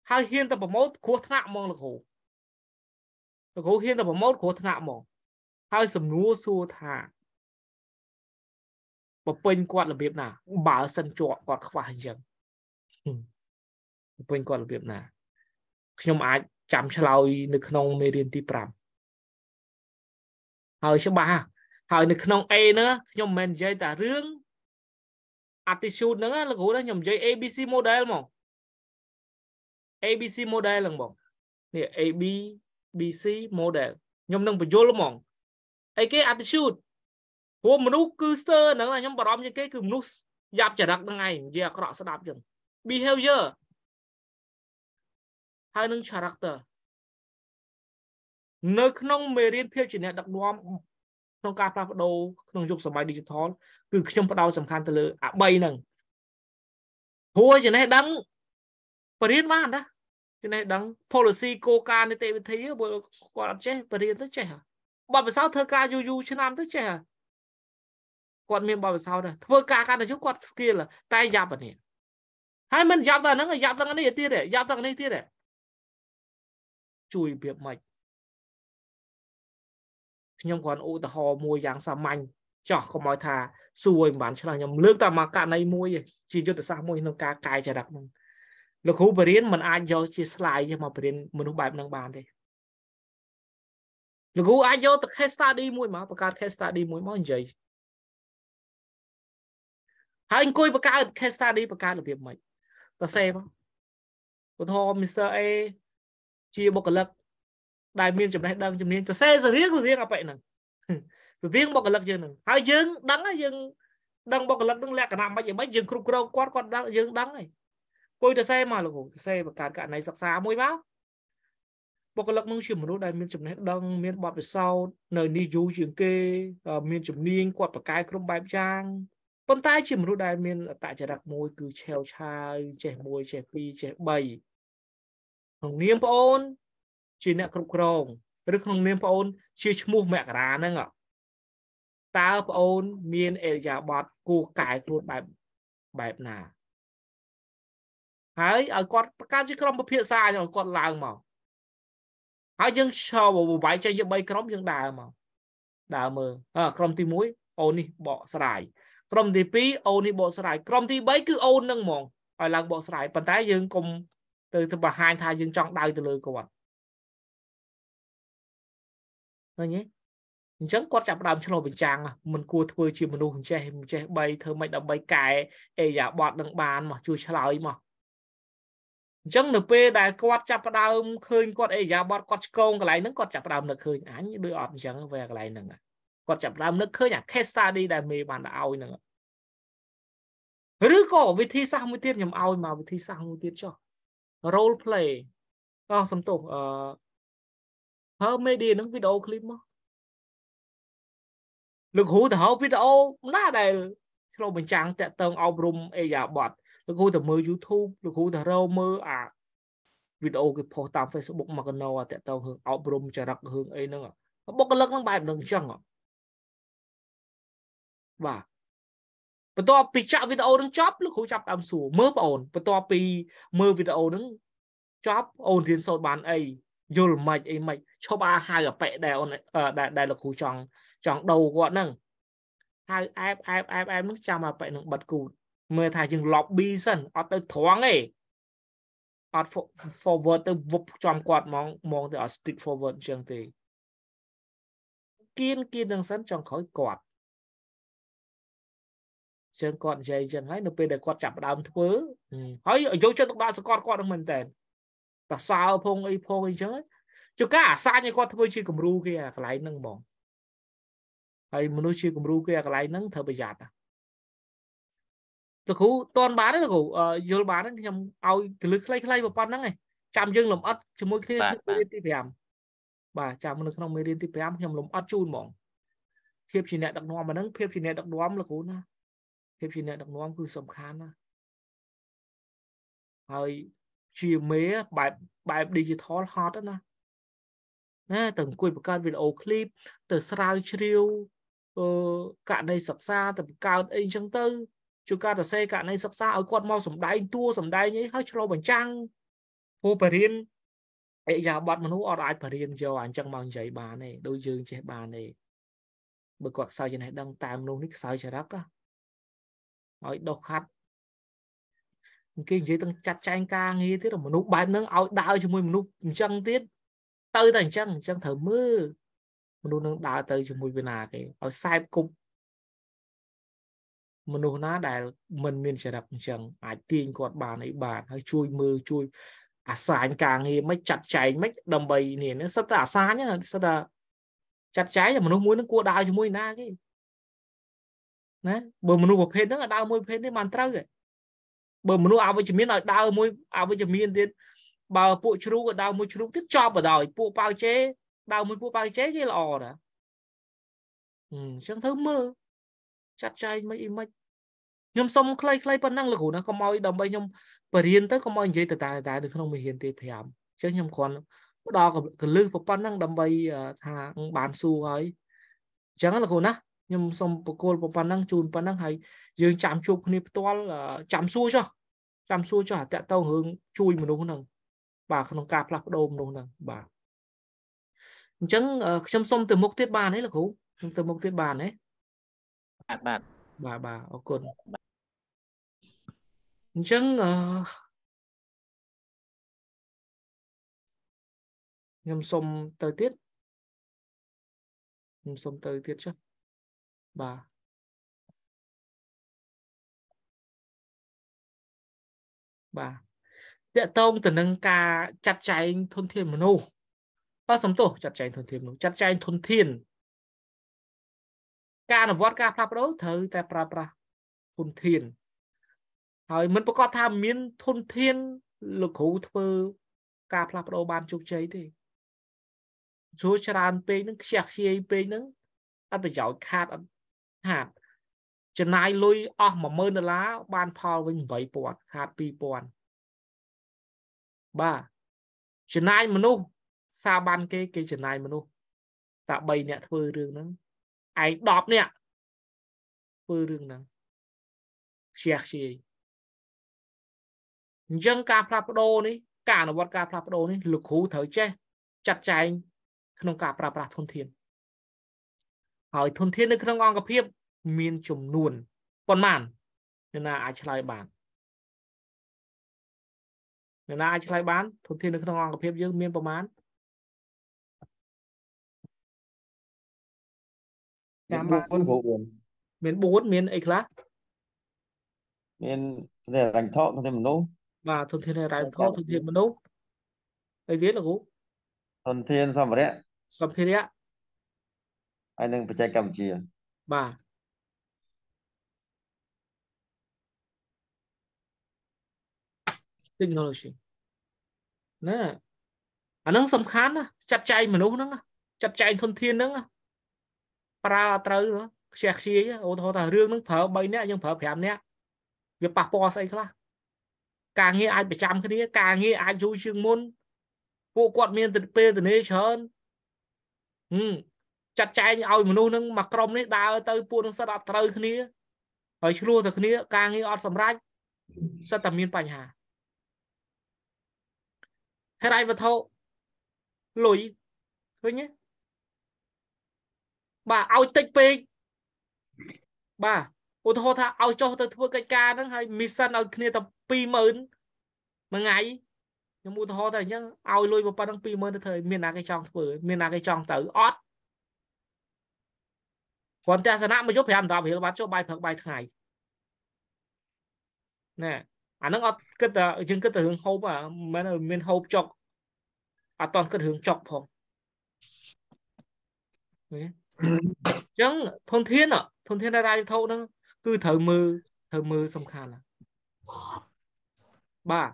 ហើយហ៊ានតែប្រម៉ូតគ្រោះថ្នាក់ហ្មងលោកគ្រូលោកគ្រូហ៊ានតែប្រម៉ូតគ្រោះថ្នាក់ហ្មងហើយសំណួរសួរថាបពេញគាត់របៀបណាបើសិនជាប់គាត់ខ្វះអញ្ចឹងបពេញគាត់របៀបណាខ្ញុំ អាចចាំឆ្លើយនៅក្នុងមេរៀនទី5ហើយច្បាស់ហើយនៅក្នុង A ហ្នឹងខ្ញុំមិននិយាយតែរឿង attitude ហ្នឹងលោកគ្រូខ្ញុំ និយាយ ABC model ហ្មង ABC model ហ្នឹងបងនេះ AB BC model ខ្ញុំនឹងបញ្យល់ហ្មងអីគេ attitude ព្រោះមនុស្សគឺស្ទើរហ្នឹងខ្ញុំបារម្ភជាងគេគឺមនុស្សយ៉ាប់ចរិតហ្នឹងឯងនិយាយអាក្រក់ស្ដាប់ជាង behavior ហើយនឹង character នៅក្នុងមេរៀនភាពជាអ្នកដឹកនាំក្នុងការផ្លាស់ប្ដូរក្នុងយុគសម័យ digital គឺខ្ញុំផ្ដោតសំខាន់ទៅលើអា3ហ្នឹងព្រោះចំណេះដឹងបរិញ្ញាបានណាចំណេះដឹង policy គោលការណ៍នីតិវិធីគាត់អត់ចេះបរិញ្ញាទៅចេះបបិសោធ្វើការយូរយូរឆ្នាំទៅចេះហ៎គាត់មានបទពិសោធន៍ធ្វើការកាន់តែយូរគាត់ skill តែយ៉ាប់អានេះហើយមិនយ៉ាប់តែហ្នឹងយ៉ាប់ទាំងនេះទៀតយ៉ាប់ទាំងនេះទៀតជួយភាពម៉េចខ្ញុំគ្រាន់ឧទាហរណ៍មួយយ៉ាងសាមញ្ញចោះកុំឲ្យថាសួរមិនបានឆ្លោះខ្ញុំលើកតែមកករណីមួយ ជាយុទ្ធសាស្ត្រមួយក្នុងការកាយចរិតហ្នឹងលោកគ្រូបរៀនមិនអាចយកជា slide មកបរៀនមនុស្សបែបហ្នឹងបានទេលោកគ្រូអាចយកទៅ case study មួយមកបង្កើត case study មួយមកនិយាយហើយអង្គុយបង្កើត case study បង្កើតរបៀបម៉េចសរសេរមកឧទាហរណ៍ Mr A ជាបុគ្គលិកដែលមានចំណេះដឹងជំនាញសរសេរសរៀងសរៀងអបិហ្នឹងសរៀងបុគ្គលិកយើងហ្នឹងហើយយើងដឹងហើយយើងដឹងបុគ្គលិកហ្នឹងលក្ខណៈម៉េចអីម៉េចយើងគ្រប់គ្រងគាត់គាត់ដឹងយើងដឹងហើយគួយទៅសេមកលោកគ្រូទៅសេបង្កើតករណីសិក្សាមួយមកបុគ្គលិកនឹងជាមនុស្សដែលមានចំណេះដឹងមានបទពិសោធន៍នៅនេះយូរជាងគេមានជំនាញគាត់បកកែគ្រប់បែបយ៉ាងប៉ុន្តែជាមនុស្សដែលមានអតចរិតមួយគឺឆាវឆាវចេះមួយចេះពីរចេះបីក្នុង នាមប្អូន ជាអ្នកគ្រប់គ្រងឬក្នុងនាមប្អូនជាឈ្មោះមករាហ្នឹងតើប្អូនមានអេលយ៉ាបតគូកែខ្លួនបែបបែបណាហើយឲ្យគាត់ប្រកាសជាក្រុមពិភាក្សាឲ្យគាត់ឡើងមកហើយយើងឈរបបាយចេះយក3ក្រុមយើងដើរមក ដើរមើលអឺក្រុមទី1អូននេះបកស្រាយក្រុមទី2អូននេះបកស្រាយក្រុមទី3គឺអូននឹងហ្មងឲ្យឡើងបកស្រាយប៉ុន្តែយើងកុំទៅទៅបង្ហាញថាយើងចង់ដៅទៅលើគាត់ឃើញទេអញ្ចឹងគាត់ចាប់ដើមឆ្លោះបញ្ចាំងមិនគួរធ្វើជាមនុស្សចេះចេះបីធ្វើម៉េចដើម្បីកែអេយ៉ាបតនឹងបានមកជួយឆ្លើយមកអញ្ចឹងនៅពេលដែលគាត់ចាប់ដើមឃើញគាត់អេយ៉ាបតគាត់ឆ្កងកន្លែងហ្នឹងគាត់ចាប់ដើមនឹកឃើញអញដូចអត់អញ្ចឹងវាកន្លែងហ្នឹងគាត់ចាប់ដើមនឹកឃើញអា case study ដែលមេបានទៅឲ្យហ្នឹងឬក៏វិធីសាស្ត្រមួយទៀតខ្ញុំឲ្យមកវិធីសាស្ត្រមួយទៀតចុះ role play អោះសំទោសអឺ per media នឹងវីដេអូ clip មកលោកគ្រូទៅហៅវីដេអូណា ដែលឆ្លុះបញ្ចាំងតាក់ទងអប់រំអេយ៉ាបតលោកគ្រូទៅមើល YouTube លោកគ្រូទៅរកមើលអាវីដេអូគេផុសតាម Facebook មកកណោតាក់ទងរឿងអប់រំចរិតរឿងអីហ្នឹងបុគ្គលិកហ្នឹងបែបហ្នឹងអញ្ចឹងបាទបន្ទាប់ពីចាក់វីដេអូនឹងចប់លោកគ្រូចាប់ដើមសួរមើលបងអូនបន្ទាប់ពីមើលវីដេអូនឹងចប់អូនរៀនសូត្របានអីយល់មិនអីមិនឈប់អាហៅអប៉ិដែលអូនដែលលោកគ្រូចង់ចង់ដូរគាត់ហ្នឹងហៅអែបអែបអែបអែបនឹងចាំអប៉ិនឹងបិទគូតមើលថាយើង lobby សិនអត់ទៅត្រង់ទេអត់ forward ទៅវប់ចំគាត់ហ្មងហ្មងទៅអត់ stick forward អញ្ចឹងទេគៀនគៀននឹងសិនចង់ក្រោយគាត់ចឹងគាត់និយាយចឹងហើយនៅពេលដែលគាត់ចាប់ដើមធ្វើហើយយកចិត្តទុកដាក់សកលគាត់នឹងមែនតើតសើផងអីផងអីចឹងជួនកាលអាសាញឲ្យគាត់ធ្វើជាគំរូគេអាកន្លែងហ្នឹងហ្មងហើយមនុស្សជាគំរូគេអាកន្លែងហ្នឹងត្រូវប្រយ័ត្នលោកគ្រូតន់បានទេលោកគ្រូយល់បានខ្ញុំឲ្យកលឹះខ្លីៗប៉ុណ្ណឹងឯងចាំយើង លំអិតជាមួយគ្នាក្នុងមេរៀនទី5បាទចាំនៅក្នុងមេរៀនទី5ខ្ញុំលំអិតជូនហ្មងភាពជាអ្នកដឹកនាំអាហ្នឹងភាពជាអ្នកដឹកនាំលោកគ្រូណាភាពជាអ្នកដឹកនាំគឺសំខាន់ណាហើយជាមេបែបបែប digital hot ណាណាទៅអង្គុយបង្កើតវីដេអូឃ្លីបទៅស្រាវជ្រាវអឺករណីសិក្សាទៅបង្កើត អីចឹងទៅជួយការសរសេរករណីសិក្សាឲ្យគាត់មកសំដែងតួសំដែងអីហើយឆ្លោះបញ្ចាំងព្រោះបរិញ្ញាអិយាប័តមនុស្សអត់អាចបរិញ្ញាយកអញ្ចឹងមកនិយាយបានទេដូចយើងចេះបានទេបើគាត់ខ្សោយចំណេះដឹងតាមនោះនេះខ្សោយចរិតឲ្យដុសខាត់គេនិយាយទាំងចាត់ចែងការងារទៀតមនុស្សបែបហ្នឹងឲ្យដើរជាមួយមនុស្សអញ្ចឹងទៀតទៅតែអញ្ចឹងអញ្ចឹងត្រូវមើលមនុស្សនឹងដើរទៅជាមួយវាណាគេឲ្យសែបគប់មនុស្សណាដែល មិនមានចរិតអញ្ចឹងអាចទាញគាត់បានអីបានហើយ ជួយមើលជួយអាសាញការងារមិនចាត់ចែងមិនដើម្បីនេះសិតតែអាសាញសិតតែចាត់ចែងមនុស្សមួយនឹងគួរដើរជាមួយណាគេណាបើមនុស្សប្រភេទហ្នឹងឲ្យដើរមួយប្រភេទនេះបានត្រូវឯងបើមនុស្សអវិជ្ជមានឲ្យដើរមួយអវិជ្ជមានទៀតបើពួកជ្រូកឲ្យដើរមួយជ្រូកទៀតចប់បណ្ដោយពួកប៉ៅចេដើរមួយពួកប៉ៅចេគេល្អតាអឺចឹងធ្វើមើលចាត់ចែងមិនអីមិនខ្ញុំសុំខ្លីៗប៉ុណ្ណឹងលោកគ្រូណាកុំឲ្យដើម្បីខ្ញុំបរៀនទៅកុំឲ្យនិយាយតតែតែនៅក្នុងមេរៀនទី5អញ្ចឹងខ្ញុំគ្រាន់ផ្ដល់កលឹះប៉ុណ្ណឹងដើម្បីថាបានសួរហើយអញ្ចឹងលោកគ្រូណាខ្ញុំសូមបកគលប៉ុណ្ណឹងជូនប៉ុណ្ណឹងហើយយើងចាំជួបគ្នាផ្ទាល់ចាំសួរចុះចាំសួរចុះតកតងរឿងជួយមនុស្សហ្នឹងបាទក្នុងការផ្លាស់ប្ដូរមនុស្សហ្នឹងបាទអញ្ចឹងខ្ញុំសូមទៅមុខទៀតបានទេលោកគ្រូខ្ញុំទៅមុខទៀតបានទេបាទបាទបាទបាទអរគុណអញ្ចឹងអឺខ្ញុំសុំទៅទៀតខ្ញុំសុំទៅទៀតចុះបាទបាទតកតងទៅនឹងការចាត់ចែងធនធានមនុស្សបើសំទោសចាត់ចែងធនធានមនុស្សចាត់ចែងធនធានការអនុវត្តការផ្លាស់ប្ដូរត្រូវតែប្រើប្រាស់ធនធាន ហើយ មិនប្រកាសថាមានធនធានលោកគ្រូធ្វើ ការ ផ្លាស់ប្ដូរបានជោគជ័យទេចូលច្រើនពេកនឹងខ្ជះខ្ជាយពេកនឹងអត់ប្រយោជន៍ខាតអត់ថាចំណាយលុយអស់10000ដុល្លារបាន ផលវិញ8000ខាត2000បាទចំណាយមនុស្សសាបានគេគេចំណាយមនុស្សតា3អ្នកធ្វើរឿងហ្នឹងឯង10អ្នកធ្វើរឿងហ្នឹងខ្ជះខ្ជាយអញ្ចឹងការផ្លាស់ប្ដូរនេះការអនុវត្តការផ្លាស់ប្ដូរនេះលោកគ្រូត្រូវចេះចាត់ចែងក្នុងការប្រើប្រាស់ធនធានហើយធនធាននៅក្នុងអង្គភាពមានចំនួនប៉ុន្មានអ្នកណាអាចឆ្លើយបានអ្នកណាអាចឆ្លើយបានធនធាននៅក្នុងអង្គភាពយើងមានប្រមាណចាំបាន4មាន4មានអីខ្លះមានធនធានរញ្ញថោធនធានមនុស្សបាទធនធានរញ្ញថោធនធានមនុស្សអីទៀតលោកគ្រូធនធានសម្ភារៈសម្ភារៈហើយនឹងបច្ចេកវិទ្យាបាទ technology ណាអានឹងសំខាន់ណាចាត់ចែងមនុស្សហ្នឹងចាត់ចែងធនធានហ្នឹងប្រើឲ្យត្រូវខ្ជះខ្ជាយឧទាហរណ៍ថារឿងហ្នឹងប្រើ3នាក់យើងប្រើ5នាក់វាប៉ះពាល់ស្អីខ្លះការងារអាចប្រចាំគ្នា ការងារអាចយូរជាងមុន ពួកគាត់មានពេលទៅនេះច្រើនហឹមចាត់ចែងឲ្យមនុស្សនឹងមកក្រុមនេះដើរទៅពួកនឹងសិតអត់ត្រូវគ្នាហើយឆ្លោះទៅគ្នាការងារអត់សម្រេចសិតតែមានបញ្ហាហេតុអីវត្ថុលុយឃើញទេបាទឲ្យតិចពេកបាទឧទាហរណ៍ថាឲ្យចុះទៅធ្វើកិច្ចការហ្នឹងហើយ mission ឲ្យគ្នាតែ20000មួយថ្ងៃខ្ញុំឧទាហរណ៍តែអញ្ចឹងឲ្យលុយប៉ុណ្ណឹង20000ទៅធ្វើមានណាគេចង់ធ្វើមានណាគេចង់ទៅអត់គ្រាន់តែសនៈមួយយប់5 10រៀលបាត់ចុះបាយព្រឹកបាយថ្ងៃណែអាហ្នឹងអត់គិតតែយើងគិតតែរឿងហូបមិនមានហូបចុកអត់តន់គិតរឿងចុកផងអញ្ចឹងធនធានធនធានរាជវត្ថុហ្នឹងគឺត្រូវមើលត្រូវមើលសំខាន់បាទ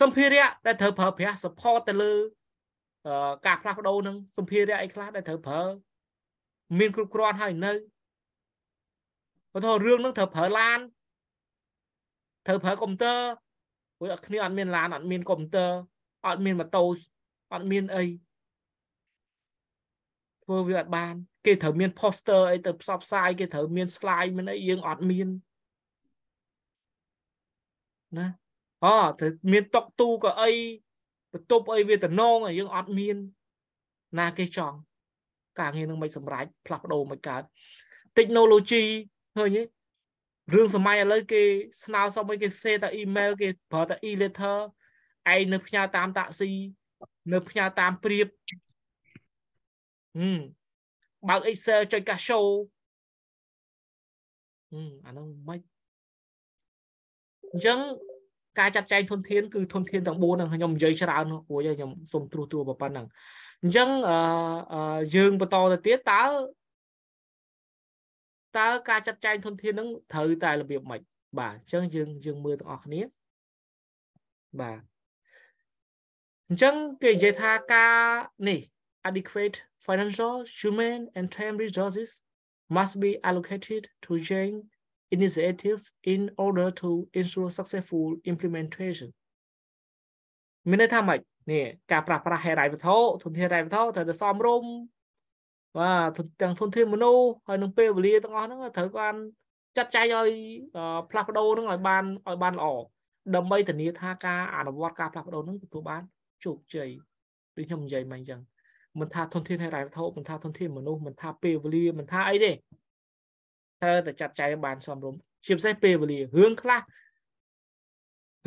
សម្ភារៈដែលត្រូវប្រើប្រាស់ support ទៅលើការផ្លាស់ប្ដូរនឹងសម្ភារៈអីខ្លះដែលត្រូវប្រើមានគ្រប់គ្រាន់ហើយនៅបើថារឿងនឹងត្រូវប្រើឡានត្រូវប្រើកុំព្យូទ័រពួកគ្នាអត់មានឡានអត់មានកុំព្យូទ័រអត់មានម៉ូតូអត់មានអីធ្វើវាអត់បាន គេត្រូវមាន poster អីទៅផ្សព្វផ្សាយគេត្រូវមាន slide មានអីយើងអត់មានណាអូត្រូវមានតុកទូក៏អីបន្ទប់អីវាតំណងយើងអត់មានណាគេចង់ការងារនឹងមិនសម្រេចផ្លាស់ប្ដូរមិនកើត technology ឃើញទេរឿងសម័យឥឡូវគេស្នើសុំឲ្យគេសេ តា email គេប្រើតា e-letter ឯងនៅផ្ញើតាម តាក់ស៊ីនៅផ្ញើតាមព្រៀបហឹមបើក Excel ចុចកាសោហឹមអានោះមិនអញ្ចឹងការចាត់ចែងធនធានគឺធនធានទាំង4ហ្នឹងខ្ញុំនិយាយច្រើនព្រោះខ្ញុំសូមត្រួសត្រួសប៉ុណ្ណឹងអញ្ចឹងយើងបន្តទៅទៀតតើតើការចាត់ចែងធនធានហ្នឹងត្រូវតែរបៀបម៉េចបាទអញ្ចឹងយើងយើងមើលទាំងអស់គ្នាបាទអញ្ចឹងគេនិយាយថាការនេះ adequate financial human and time resources must be allocated to change initiative in order to ensure successful implementation មានន័យថាម៉េចនេះការប្រាស់ប្រាស់ហេរ៉ៃវត្ថុធនធានរ៉ៃវត្ថុត្រូវតែសមរម្យបាទទាំងធនធានមនុស្សហើយនឹងពេលវេលាទាំងអស់ហ្នឹងត្រូវបានចាត់ចែងឲ្យផ្លាស់ប្ដូរហ្នឹងឲ្យបានឲ្យបានល្អដើម្បីធានាថាការអនុវត្តការផ្លាស់ប្ដូរហ្នឹងទទួលបានជោគជ័យដូចខ្ញុំនិយាយមកអញ្ចឹងមិនថាធនធានហេរ៉ៃវត្ថុមិនថាធនធានមនុស្សមិនថាពេលវេលាមិនថាអីទេត្រូវតែចាត់ចែងបានសមរម្យជាពិសេសពេលវេលារឿងខ្លះ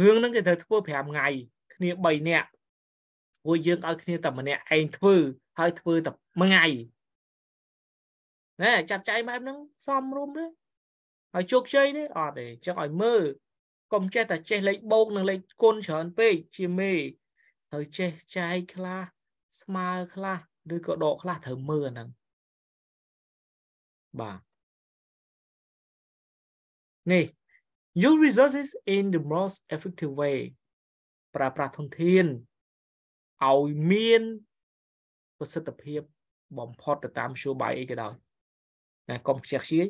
រឿងហ្នឹងគេត្រូវធ្វើ5ថ្ងៃគ្នា3នាក់ពួកយើងឲ្យគ្នាតែម្នាក់ឯងធ្វើហើយធ្វើតែមួយថ្ងៃណែចាត់ចែងបែបហ្នឹងសមរម្យទេហើយជោគជ័យទេអត់ទេចឹងឲ្យមើលកុំចេះតែចេះលេខបូកនិងលេខគុណច្រើនពេកជាមេត្រូវចេះចែកខ្លះស្មើខ្លះឬក៏ដកខ្លះត្រូវមើលអាហ្នឹងបាទនេះ use resources in the most effective way ប្រើប្រាស់ធនធានឲ្យមានប្រសិទ្ធភាព បំផុតទៅតាមមធ្យោបាយអីក៏ដោយណាកុំខ្ជិះខ្ជាយ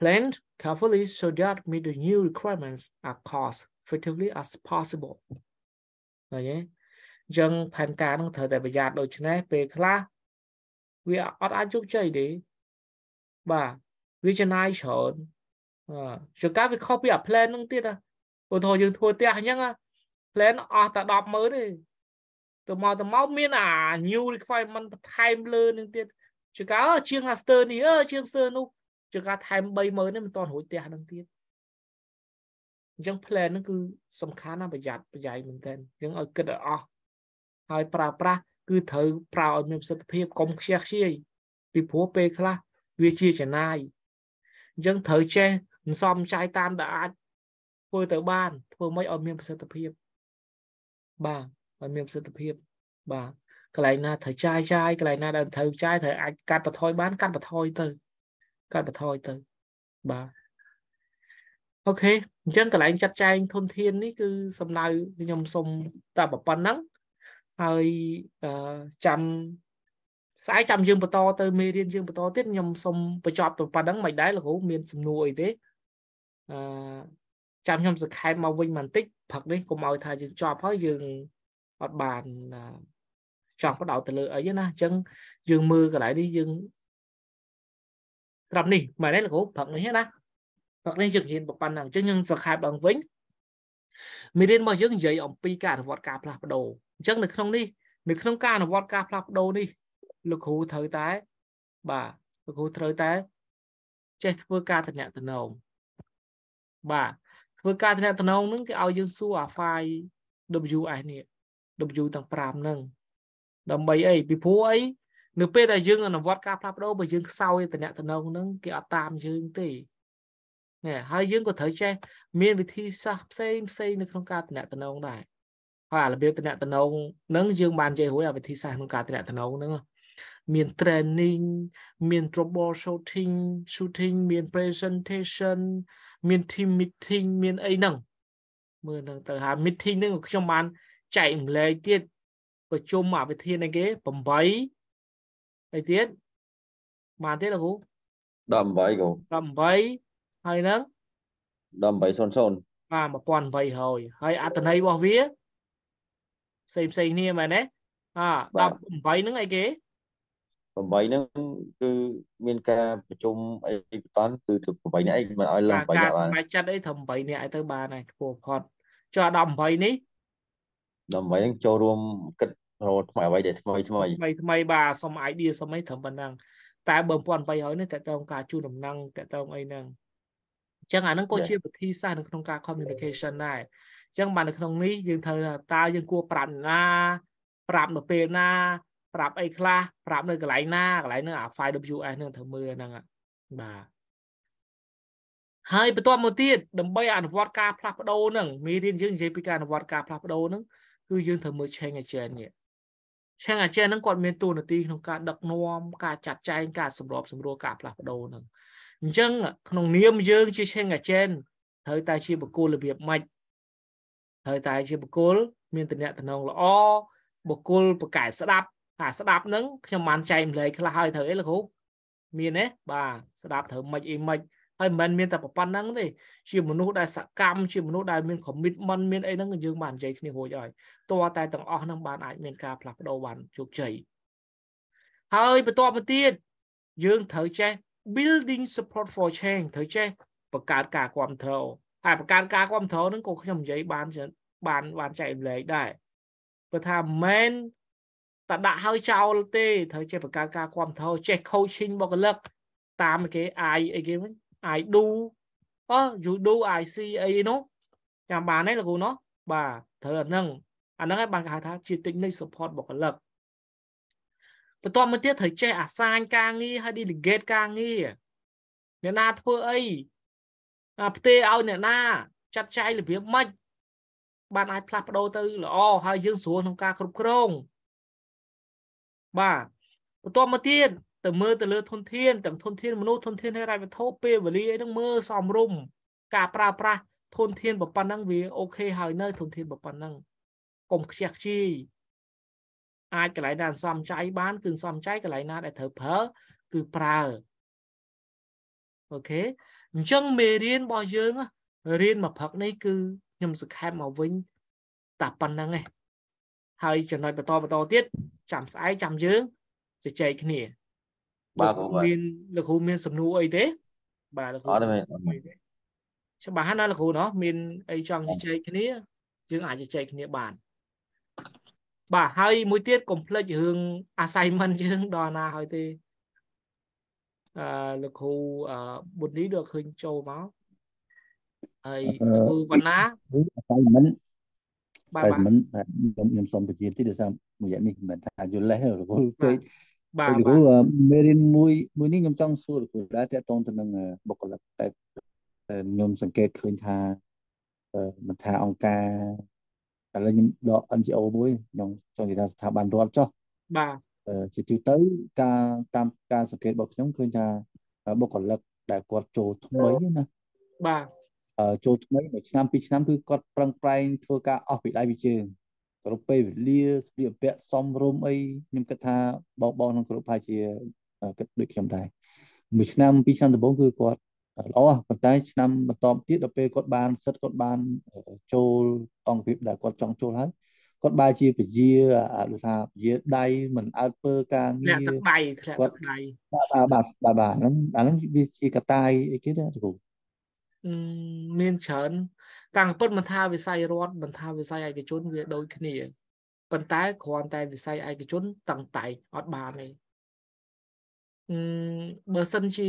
plan carefully so that meet the new requirements are cost effectively as possible ឃើញទេអញ្ចឹងផែនការនឹងត្រូវតែប្រយ័ត្នដូច្នេះពេលខ្លះវាអត់អាចជោគជ័យទេបាទវាចំណាយច្រើនជួនកាលវាខុសពីអា plan ហ្នឹងទៀតឧទាហរណ៍យើងធ្វើផ្ទះអញ្ចឹង plan អស់តែ100000ទេទៅមកទៅមកមានអា new requirement បន្ថែមលើនឹងទៀតជួនកាលជាង master នេះអឺជាង master នោះជួនកាលថែម30000នេះមិនតន់រួចផ្ទះហ្នឹងទៀតអញ្ចឹង plan ហ្នឹងគឺសំខាន់ណាស់ប្រយ័ត្នប្រយែងមែនតើអញ្ចឹងឲ្យគិតឲ្យអស់ហើយប្រើប្រាស់គឺត្រូវប្រើឲ្យមានប្រសិទ្ធភាពកុំខ្ជះខ្ជាយ ពីព្រោះពេលខ្លះវាជាចំណាយអញ្ចឹងត្រូវចេះសំចៃតាមដែលអាចធ្វើទៅ បាន ធ្វើមិនឲ្យមានប្រសិទ្ធភាព បាទឲ្យមានប្រសិទ្ធភាពបាទកន្លែងណាត្រូវចាយចាយកន្លែងណាដែលត្រូវចាយត្រូវអាចកាត់បន្ថយបាន កាត់បន្ថយទៅកាត់បន្ថយទៅបាទអូខេអញ្ចឹងកន្លែងចាត់ចែងធនធាននេះគឺសំដៅខ្ញុំសុំតែប៉ុណ្ណឹងហើយចាំស្អែកចាំយើងបន្តទៅមេរៀនយើងបន្តទៀតខ្ញុំសូមបញ្ចប់ប៉ុណ្ណឹងមិនដែរលោកគ្រូមានសំណួរអីទេអឺចាំខ្ញុំសង្ខេបមកវិញបន្តិចព្រឹកនេះកុំឲ្យថាយើងចប់ហើយយើងអត់បានចង់បដោតទៅលើអីណាអញ្ចឹងយើងមើលកន្លែងនេះយើងត្រាប់នេះមែនទេលោកគ្រូព្រឹកនេះណាព្រឹកនេះយើងរៀនប៉ុណ្ណាអញ្ចឹងយើងសង្ខេបឡើងវិញមេរៀនរបស់យើងនិយាយអំពីការអនុវត្តការផ្លាស់ប្ដូរអញ្ចឹងនៅក្នុងនេះនៅក្នុងការអនុវត្តការផ្លាស់ប្ដូរនេះលោកគ្រូត្រូវតែបាទលោកគ្រូត្រូវតែចេះធ្វើការតំណាក់តំណងបាទធ្វើការតំណតំណងហ្នឹងគេឲ្យយើងសួរអា file WS នេះ W ទាំង5ហ្នឹងដើម្បីអីពីព្រោះអីនៅពេលដែលយើងអនុវត្តការផ្លាស់ប្ដូរបើយើងខ្សោយតំណតំណងហ្នឹងគេអត់តាមយើងទេណែហើយយើងក៏ត្រូវចេះ មានវិធីសាស្ត្រផ្សេងផ្សេងនៅក្នុងការតំណតំណងដែរហើយរបៀបតំណតំណងហ្នឹងយើងបាននិយាយរួចអាវិធីសាស្ត្រក្នុងការតំណតំណងហ្នឹងមាន training មាន trouble shooting shooting មាន presentation មាន team meeting មានអីហ្នឹងមើលហ្នឹងទៅហើយ meeting ហ្នឹងខ្ញុំបានចែកម្លែកទៀតប្រជុំអាវិធានអីគេ8អីទៀតបានទេលោកគ្រូ18គ្រូ18ហើយហ្នឹង1800បាទ1800ហើយអត្ថន័យរបស់វាផ្សេងផ្សេងគ្នាមែនទេអា18ហ្នឹងអីគេ8ហ្នឹងគឺមានការប្រជុំអីបន្តគឺទៅ8នាក់ឯងមិនឲ្យឡើង8នាក់បានការសម្រេចចិត្តអីត្រឹម8នាក់ឯងទៅបានហើយខ្ពស់ផុតចុះដល់8នេះដល់8ហ្នឹងចូលរួមគិតរកថ្មីអ្វីដែលថ្មីថ្មីថ្មីថ្មីបាទសុំ idea សុំអីត្រឹមប៉ុណ្ណឹងតែបើ1800នេះតើតើការជួលដំណឹងតើតើអីហ្នឹងអញ្ចឹងអាហ្នឹងក៏ជាវិធីសាស្ត្រនៅក្នុងការ communication ដែរអញ្ចឹងបាទនៅក្នុងនេះយើងត្រូវតើយើងគួរប្រាប់ណាប្រាប់នៅពេលណាប្រាប់អីខ្លះប្រាប់នៅកន្លែងណាកន្លែងហ្នឹងអា file WS ហ្នឹងត្រូវមើលហ្នឹងបាទហើយបន្ទាប់មកទៀតដើម្បីអនុវត្តការផ្លាស់ប្ដូរហ្នឹងមេរៀនយើងនិយាយពីការអនុវត្តការផ្លាស់ប្ដូរហ្នឹងគឺយើងត្រូវមើល change agent នេះ change agent ហ្នឹងគាត់មានតួនាទីក្នុងការដឹកនាំការចាត់ចែងការសម្របសម្រួលការផ្លាស់ប្ដូរហ្នឹងអញ្ចឹងក្នុងនាមយើង ជា change agent ត្រូវតែជាបុគ្គលរបៀបម៉េចត្រូវតែជាបុគ្គលមានតំណែងល្អបុគ្គលប្រកែស្ដាប់អាស្ដាប់ហ្នឹងខ្ញុំបានចែកម្លែកខ្លះហើយត្រូវអីលោកគ្រូមានទេបាទស្ដាប់ត្រូវមិនអីមិនហើយមិនមានតែប៉ុណ្ណឹងទេជាមនុស្សដែលសកម្មជាមនុស្សដែលមាន commitment មានអីហ្នឹងយើងបាននិយាយគ្នារួចហើយតើតែទាំងអស់ហ្នឹងបានអាចមានការផ្លាស់ប្ដូរបានជោគជ័យហើយបន្ទាប់មកទៀតយើងត្រូវចេះ building support for change ត្រូវចេះបង្កើតការគ្រប់គ្រងហើយបង្កើតការគ្រប់គ្រងហ្នឹងក៏ខ្ញុំនិយាយបានបានបានចែករំលែកដែរព្រោះថា man តែដាក់ឲ្យចោលទេត្រូវចេះបង្កើតការគ្រប់គ្រងចេះ coaching បុគ្គលិកតាមគេ I អីគេវិញ I do អូ you do I see អីនោះចាំបានទេលោកគ្រូណោះបាទត្រូវអាហ្នឹងអាហ្នឹងឯងបានគេហៅថាជា technique support បុគ្គលិកបន្ទាប់មកទៀតត្រូវចេះអាសាញការងារហើយ delegate ការងារអ្នកណាធ្វើអីអាផ្ទេឲ្យអ្នកណាចាត់ចែងរបៀបម៉េចបានអាចផ្លាស់ប្ដូរទៅល្អហើយយើងស្រួលក្នុងការគ្រប់គ្រងបាទបន្ទាប់មកទៀតទៅមើលទៅលើធនធានទាំងធនធានមនុស្សធនធានហិរញ្ញវត្ថុពេលវេលាអីហ្នឹងមើលសំរុំការប្រើប្រាស់ធនធានប៉ុណ្ណឹងវាអូខេហើយនៅធនធានប៉ុណ្ណឹងកុំខ្ជះខ្ជាយអាចកន្លែងណាសំចៃបាន គឺសំចៃកន្លែងណាដែលត្រូវប្រើគឺប្រើអូខេអញ្ចឹងមេរៀនរបស់យើងរៀនមកព្រឹកនេះគឺខ្ញុំសង្ខេបមកវិញតែប៉ុណ្្នឹងឯងហើយចំណុចបន្តបន្តទៀតចាំស្អែកចាំយើងជជែកគ្នាបាទគ្រូមានលោកគ្រូមានសំណួរអីទេបាទលោកគ្រូអត់ទេច្បាស់ណាស់លោកគ្រូណោះមានអីចង់ជជែកគ្នាយើងអាចជជែកគ្នាបានបាទហើយមួយទៀតកុំភ្លេចរឿង assignment យើងដល់ណាហើយទេអឺលោកគ្រូអឺបុតនេះដល់ឃើញចូលមកហើយលោកគ្រូបណ្ណា assignment បាទ40មិនខ្ញុំខ្ញុំសូមបញ្ជាតិចដោយសារមួយយ៉ាងនេះមិនមែនថាយល់លេសរវល់ពេកបាទព្រោះមេរៀនមួយមួយនេះខ្ញុំចង់សួរគ្រូដែរតកតងទៅនឹងបុគ្គលិកតែខ្ញុំសង្កេតឃើញថាមិនថាអង្គការឥឡូវខ្ញុំដក NGO មួយខ្ញុំចង់និយាយថាស្ថាប័នរដ្ឋចុះបាទជាទូទៅការតាមការសង្កេតរបស់ខ្ញុំឃើញថាបុគ្គលិកដែលគាត់ចូលថ្មីណាបាទចូលថ្មីមួយឆ្នាំពីរឆ្នាំគឺគាត់ប្រឹងប្រែងធ្វើការអស់ពីដៃពីជើងគ្រប់ពេលវេលាស្លៀកពាក់សមរម្យអីខ្ញុំគិតថាបងបងក្នុងគ្រប់ផាជាគិតដូចខ្ញុំដែរមួយឆ្នាំពីរឆ្នាំដំបូងគឺគាត់ល្អប៉ុន្តែឆ្នាំបន្តទៀតដល់ពេលគាត់បានសិទ្ធគាត់បានចូលអង្គភាពដែលគាត់ចង់ចូលហើយគាត់បែរជាពជាដូចថាពជាដៃមិនអើពើការងារធ្លាក់ទឹកដៃធ្លាក់ទឹកដៃបាទបាទបាទហ្នឹងអាហ្នឹងវាជាកតាយអីគេដែរគ្រូមានច្រើនតាមពិតមិនថាវិស័យរដ្ឋមិនថាវិស័យឯកជនវាដូចគ្នាប៉ុន្តែគ្រាន់តែ វិស័យឯកជនតឹងតែងអត់បានទេបើសិនជា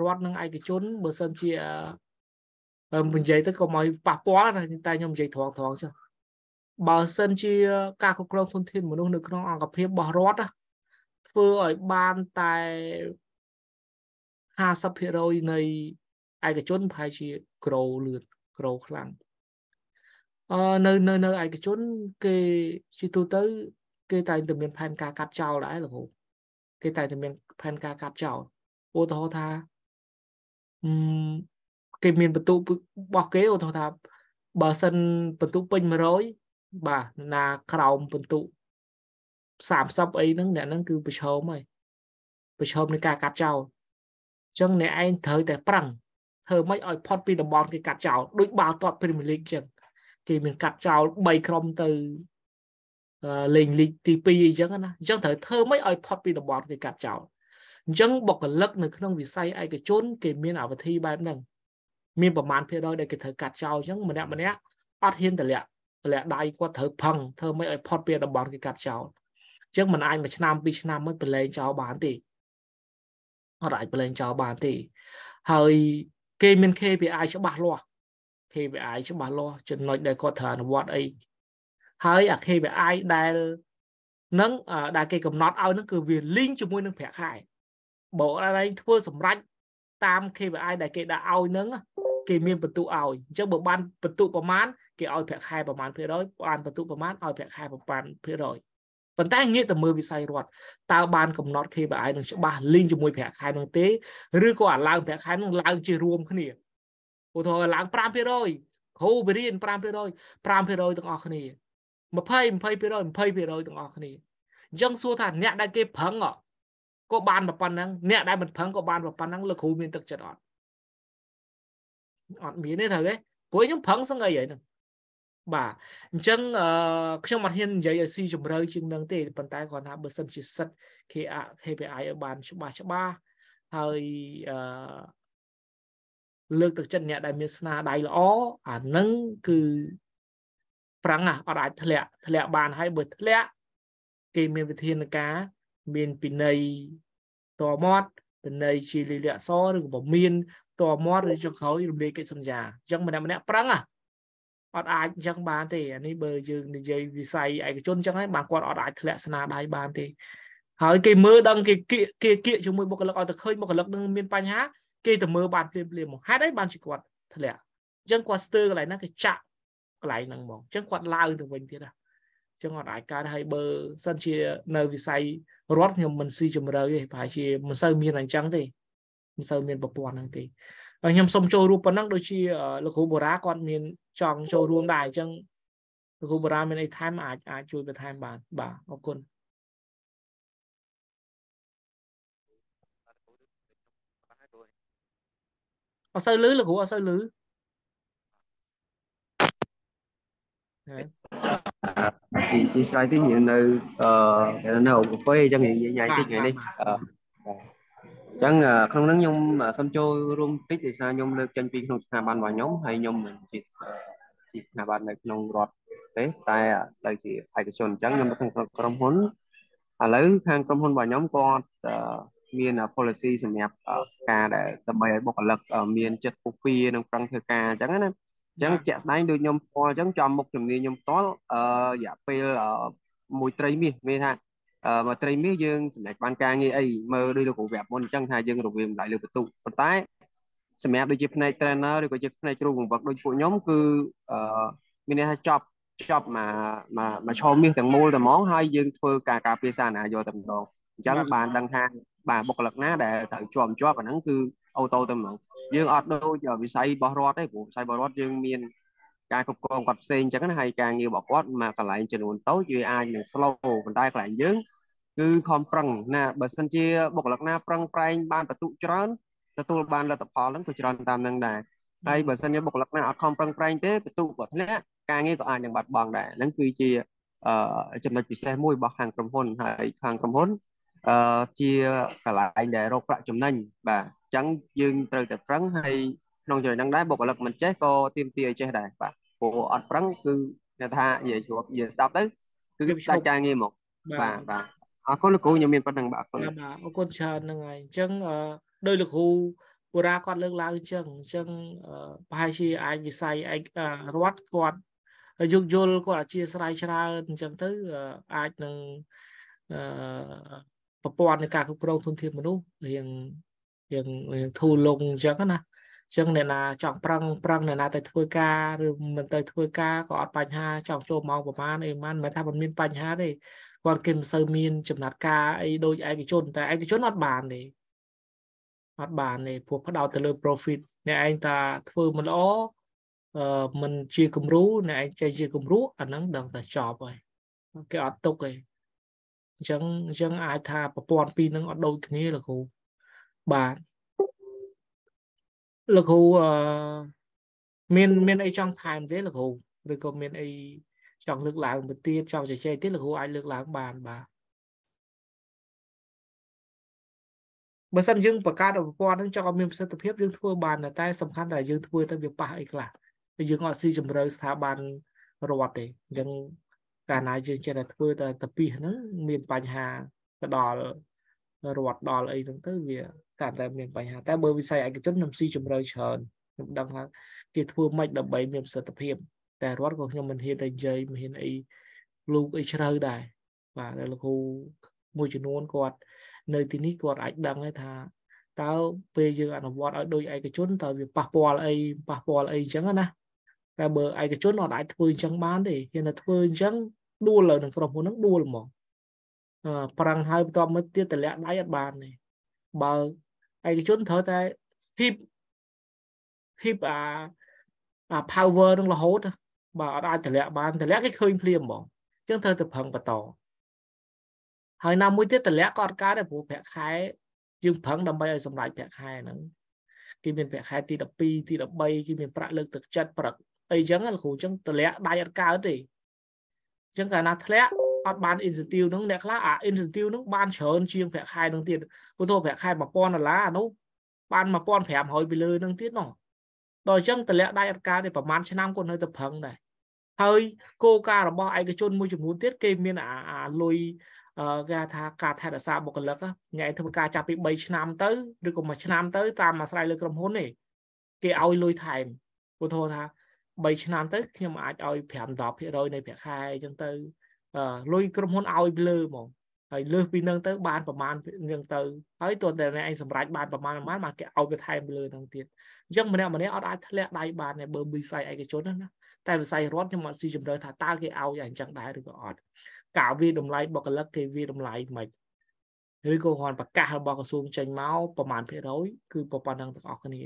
រដ្ឋនិងឯកជន បើសិនជានិយាយទៅក៏មកប៉ះពាល់ណាតែខ្ញុំនិយាយត្រង់ត្រង់ចុះបើសិនជាការគ្រប់គ្រងធនធានមនុស្សនៅក្នុងអង្គភាពរបស់រដ្ឋធ្វើឲ្យបានតែ50%នៃឯកជនប្រហែលជាក្រោលឿនក្រោខ្លាំងអឺនៅនៅនៅឯកជន គេជាទូទៅគេតែងតែមាន ផែនការកាត់ចោលដែរលោកគ្រូគេតែងតែមានផែនការកាត់ចោលឧទាហរណ៍ថាអឺគេមានបន្ទុករបស់គេឧទាហរណ៍ថាបើសិនបន្ទុកពេញ100បាទណា ក្រោមបន្ទុក30អីហ្នឹង អ្នកហ្នឹងគឺប្រឈមហើយប្រឈមនឹងការកាត់ចោលអញ្ចឹងអ្នកឯងត្រូវតែ ប្រឹងធ្វើម៉េចឲ្យផុតពីតំបន់គេកាត់ចោលដូចបាល់ទាត់ Premier League ចឹងគេមានកាត់ចោល3ក្រុមទៅលេងលីកទី2អីចឹងណាអញ្ចឹងត្រូវធ្វើម៉េចឲ្យផុត ពីតំបន់គេកាត់ចោលអញ្ចឹងបុគ្គលិកនៅក្នុងវិស័យឯកជនគេមានអវធិបែបហ្នឹងមានប្រមាណភាគរយដែលគេត្រូវកាត់ចោលអញ្ចឹងម្នាក់ម្នាក់អត់ហ៊ានទម្លាក់ទម្លាក់ដៃគាត់ត្រូវផឹងធ្វើម៉េចឲ្យផុតពីតំបន់គេកាត់ចោលអញ្ចឹងมันអាចមួយឆ្នាំពីរឆ្នាំមកប្រឡែងចោលបានទេអត់អាចប្រឡែងចោលបានទេហើយគេមាន KPI ច្បាស់លាស់ KPI ច្បាស់លាស់ចំណុចដែលគាត់ត្រូវអនុវត្តអីហើយអា KPI ដែលនឹងដែលគេកំណត់ឲ្យនឹង គឺវា link ជាមួយនឹងប្រាក់ខែបើអីធ្វើសម្រាប់តាម KPI ដែលគេដាក់ឲ្យនឹងគេមានបន្ទុកឲ្យអញ្ចឹងបើបានបន្ទុកប្រមាណគេឲ្យប្រាក់ខែប្រមាណភាគរយបានបន្ទុកប្រមាណឲ្យប្រាក់ខែប្រមាណភាគរយប៉ុន្តែងាកទៅមើលវិស័យរដ្ឋតើបានកំណត់ KPI នឹងច្បាស់ link ជាមួយប្រាក់ខែនឹងទេឬក៏អាឡើងប្រាក់ខែនឹងឡើងជារួមគ្នាឧទាហរណ៍ឡើង5%គ្រូបរិញ្ញា5% 5%ទាំងអស់គ្នា20 20% 20%ទាំងអស់គ្នាអញ្ចឹងសួរថាអ្នកដែលគេប្រឹងក៏បានប៉ុណ្ណឹងអ្នកដែលមិនប្រឹងក៏បានប៉ុណ្ណឹងលោកគ្រូមានទឹកចិត្តអត់អត់មានទេត្រូវទេព្រោះខ្ញុំប្រឹងសឹងអីហើយហ្នឹងបាទអញ្ចឹងខ្ញុំអត់ហ៊ាននិយាយឲ្យស៊ីជម្រៅជាងនឹង ទេប៉ុន្តែគាត់ថាបើសិនជាសិទ្ធ KPI ឲ្យបាន ច្បាស់ច្បាស់ហើយអឺលើកទឹកចិត្តអ្នកដែលមានស្នាដៃល្អអានឹងគឺប្រាំងអត់អាចធ្លាក់ធ្លាក់បានហើយបើ ធ្លាក់គេមានវិធានការ មានពិន័យតមាត់ពិន័យជាលិលាក់សឬក៏មានតមាត់ឬចុះក្រោយរំលែកកិច្ចសន្យាអញ្ចឹងម្នាក់ម្នាក់ប្រាំងហ៎អត់អាចអញ្ចឹងបានទេអានេះបើយើងនិយាយវិស័យឯកជនអញ្ចឹងហ្នឹងបានគាត់អត់អាចធ្លាក់ស្នាដៃបានទេហើយ គេមើលដឹងគេគៀកគេគៀកជាមួយបុគ្គលិកឲ្យទៅឃើញបុគ្គលិកនឹងមានបញ្ហាគេទៅមើលបានភ្លាមភ្លាមមកហេតុអីបានជាគាត់ធ្លាក់អញ្ចឹងគាត់ស្ទើរកន្លែងហ្នឹងគេចាក់កន្លែងហ្នឹងមកអញ្ចឹងគាត់ឡើងទៅវិញទៀតហ่ะអញ្ចឹងអត់អាចកើតឲ្យបើសិនជានៅវិស័យរដ្ឋខ្ញុំមិនស៊ីជម្រៅទេប្រហែលជាមិនសូវមានអញ្ចឹងទេមិនសូវមានប្រព័ន្ធហ្នឹងទេហើយខ្ញុំសូមចូលរួមប៉ុណ្ណឹងដូចជាលោកគ្រូបូរ៉ាគាត់មានចង់ចូលរួមដែរអញ្ចឹងលោកគ្រូបូរ៉ាមានអីថែមអាចអាចជួយបន្ថែមបានបាទអរគុណអត់សូវលឺលោកគ្រូអត់សូវលឺពីពីស្រ័យទីនៅអឺនៅកាហ្វេអញ្ចឹងនិយាយញ៉ៃតិចថ្ងៃនេះអឺចឹងក្នុងហ្នឹងខ្ញុំសូមចូលរួមតិចដោយសារខ្ញុំលើកចេញពីក្នុងស្ថាប័នរបស់ខ្ញុំហើយខ្ញុំមិនជាជាស្ថាប័ននៅក្នុងរដ្ឋទេតែទៅជាឯកជនអញ្ចឹងខ្ញុំនៅក្នុងក្រុមហ៊ុនឥឡូវខាងក្រុមហ៊ុនរបស់ខ្ញុំគាត់មាន policy សម្រាប់ការដែលដើម្បីឲ្យបុគ្គលិកមានចិត្តពុះពៀនិងប្រឹងធ្វើការអញ្ចឹងណាអញ្ចឹងជាក់ស្ដែងដូចខ្ញុំផ្ទាល់អញ្ចឹងចំមុខជំនាញខ្ញុំផ្ទាល់អឺរយៈពេលមួយត្រីមាសមានថាមកត្រីមាសយើងសម្រាប់បានការងារអីមើលដូចលោកគ្រូវែបមុនអញ្ចឹងថាយើងរវាងម្លាយលើបន្ទុកប៉ុន្តែសម្រាប់ដូចជាផ្នែក trainer ឬក៏ជាផ្នែកគ្រូបង្វឹកដូចពួកខ្ញុំគឺអឺមានន័យថាចប់ចប់មកមកមកឈោមាសទាំងមូលតែហ្មងហើយយើងធ្វើការការពារសារណាយកតែម្ដងអញ្ចឹងបានដឹងថាបាទបុគ្គលិកណាដែលត្រូវជាប់ជាប់អាហ្នឹងគឺអូតូតែហ្មងយើងអត់ដូចវិស័យរបស់រដ្ឋទេព្រោះវិស័យរបស់រដ្ឋយើងមានការគ្រប់គ្រងគាត់ផ្សេងអញ្ចឹងណាហើយការងាររបស់គាត់មកកន្លែងចំនួនតូចវាអាចនឹង slow ប៉ុន្តែកន្លែងយើង គឺខំប្រឹងណាបើសិនជាបុគ្គលិកណាប្រឹងប្រែងបានបន្ទុកច្រើនទទួលបានលទ្ធផលហ្នឹងគឺច្រើនតាមនឹងដែរហើយបើសិនជាបុគ្គលិកណាអត់ខំប្រឹងប្រែងទេបន្ទុកគាត់ធ្លាក់ការងារក៏អាចនឹងបាត់បង់ដែរហ្នឹងគឺជាអឺចំណុចពិសេសមួយរបស់ខាងក្រុមហ៊ុនហើយខាងក្រុមហ៊ុនអឺជាកន្លែងដែលរកប្រាក់ចំណេញបាទអញ្ចឹងយើងត្រូវតែប្រឹងហើយក្នុងចំណុចហ្នឹងដែរបុគ្គលិកមិនចេះក៏ទាមទារឲ្យចេះដែរបាទព្រោះអត់ប្រឹង គឺគេថានិយាយជាប់និយាយស្ដាប់ទៅគឺគេដាច់ការងារមកបាទបាទអរគុណលោកគ្រូខ្ញុំមានប៉ុណ្្នឹងបាទអរគុណបាទអរគុណច្រើនហ្នឹងហើយអញ្ចឹងដោយលោកគ្រូបុរាគាត់លើកឡើងអញ្ចឹងអញ្ចឹងប្រហែលជាអាចវិស័យឯករដ្ឋគាត់យោគយល់គាត់អធិស្ស្រ័យច្រើនអញ្ចឹងទៅអាចនឹងប្រព័ន្ធនៃការគ្រប់គ្រងធនធានមនុស្សរៀងរៀងរៀងធូរលងអញ្ចឹងណាចឹងអ្នកណាចង់ប្រឹងប្រឹងអ្នកណាទៅធ្វើការឬមិនទៅធ្វើការក៏អត់បញ្ហាចង់ចូលម៉ោងប្រហែលអីមិនមែនថាមិនមានបញ្ហាទេគាត់គេមិនសូវមានចំណាត់ការអីដូចឯកជនតែឯកជនអត់បានទេអត់បានទេព្រោះផ្ដោតទៅលើ profit អ្នកឯងថាធ្វើមិនល្អអឺមិនជាគំរូអ្នកឯងចេះជាគំរូអាហ្នឹងដឹងតែចប់ហើយគេអត់ទុកទេអញ្ចឹងអញ្ចឹងអាចថាប្រព័ន្ធពីរហ្នឹងអត់ដូច គ្នាលោកគ្រូបាទលោកគ្រូអឺមានមាន អី ចង់ថែមទេលោកគ្រូឬក៏មានអីចង់លើកឡើងទៅទៀតចង់ជជែកទៀតលោកគ្រូអាចលើកឡើងបានបាទបើសិនយើងបង្កើតប្រព័ន្ធនឹងចង់ឲ្យមានប្រសិទ្ធភាពយើងធ្វើបានតែសំខាន់តែយើងធ្វើទៅវាប៉ះអីខ្លះតែយើងអត់ស៊ីជម្រៅស្ថាប័នរដ្ឋទេអញ្ចឹងកាលណាយើងចេះតែធ្វើតែតពីហ្នឹងមានបញ្ហាទៅដល់រដ្ឋដល់អីហ្នឹងទៅវាកាន់តែមានបញ្ហាតែបើវិស័យឯកជនខ្ញុំស៊ីជម្រៅច្រើនខ្ញុំដឹងថាគេធ្វើម៉េចដើម្បីមានប្រសិទ្ធភាព តែរដ្ឋក៏ខ្ញុំមិនហ៊ានតែនិយាយមិនហ៊ានអីលូកអីជ្រៅដែរបាទតែលោកគ្រូមួយចំនួនគាត់ នៅទីនេះគាត់អាចដឹងថាតើពេលយើងអនុវត្តឲ្យដូចឯកជនតើវាប៉ះពាល់អីប៉ះពាល់អីអញ្ចឹងណាតែបើឯកជនអត់អាចធ្វើអញ្ចឹងបានទេហ៊ានតែធ្វើអញ្ចឹងដួលលើនឹងក្រុមហ៊ុនហ្នឹងដួលហ្មងអឺប្រាំងហើយបន្ទាប់មកទៀតតម្លាក់ដៃអត់បានទេបើឯកជនត្រូវតែធីបធីបអាអា power នឹងរហូត បាទអត់អាចតម្លាក់បានតម្លាក់គេឃើញភ្លាមហ្មងអញ្ចឹងត្រូវតែប្រឹងបន្តហើយណាមួយទៀតតម្លាក់ក៏អត់កើតដែរព្រោះប្រាក់ខែយើងប្រឹងដើម្បីឲ្យសម្រេចប្រាក់ខែហ្នឹងគេមានប្រាក់ខែទី12ទី13គេមានប្រាក់លើកទឹកចិត្តប្រឹកអីចឹងលោកគ្រូចឹងតម្លាក់ដៃអត់កើតទេអញ្ចឹងកាលណាធ្លាក់អត់បាន incentive ហ្នឹងអ្នកខ្លះអា incentive ហ្នឹងបានច្រើនជាងប្រាក់ខែហ្នឹងទៀតព្រោះទៅប្រាក់ខែ1000ដុល្លារអានោះបាន1500ពីលើហ្នឹងទៀតនោះដល់អញ្ចឹងតម្លាក់ដៃអត់ការទេប្រហែលឆ្នាំគាត់នៅតែប្រឹងដែរហើយគោលការណ៍របស់ឯកជនមួយចំនួនទៀតគេមានអាលុយគេថា ការថែរក្សាបុគ្គលិកថ្ងៃធ្វើការចាប់ពី3ឆ្នាំទៅឬក៏1ឆ្នាំទៅ តាមអាស្រ័យលើក្រុមហ៊ុនទេគេឲ្យលុយថែមឧទាហរណ៍ថា3ឆ្នាំទៅខ្ញុំអាចឲ្យ5 10%នៃប្រាក់ខែអញ្ចឹងទៅលុយក្រុមហ៊ុនឲ្យលើហ្មងហើយលើសពីនឹងទៅបានប្រមាណនឹងទៅហើយទោះតែអ្នកឯងសម្រេចបានប្រមាណប្រមាណមកគេឲ្យបន្ថែមលើនឹងទៀតអញ្ចឹងម្នាក់ម្នាក់អត់អាចធ្លាក់ដៃបានទេបើវិស័យឯកជនណាតែវិស័យរដ្ឋខ្ញុំអត់ស៊ីជំរឿថាតើគេឲ្យអញ្ចឹងដែរឬក៏អត់ការវាតម្លៃបុគ្គលិកគេវាតម្លៃមិនឬក៏គាត់ប្រកាសរបស់ក្រសួងចេញមកប្រមាណភាគរយគឺប្រព័ន្ធទាំងទាំងអស់គ្នា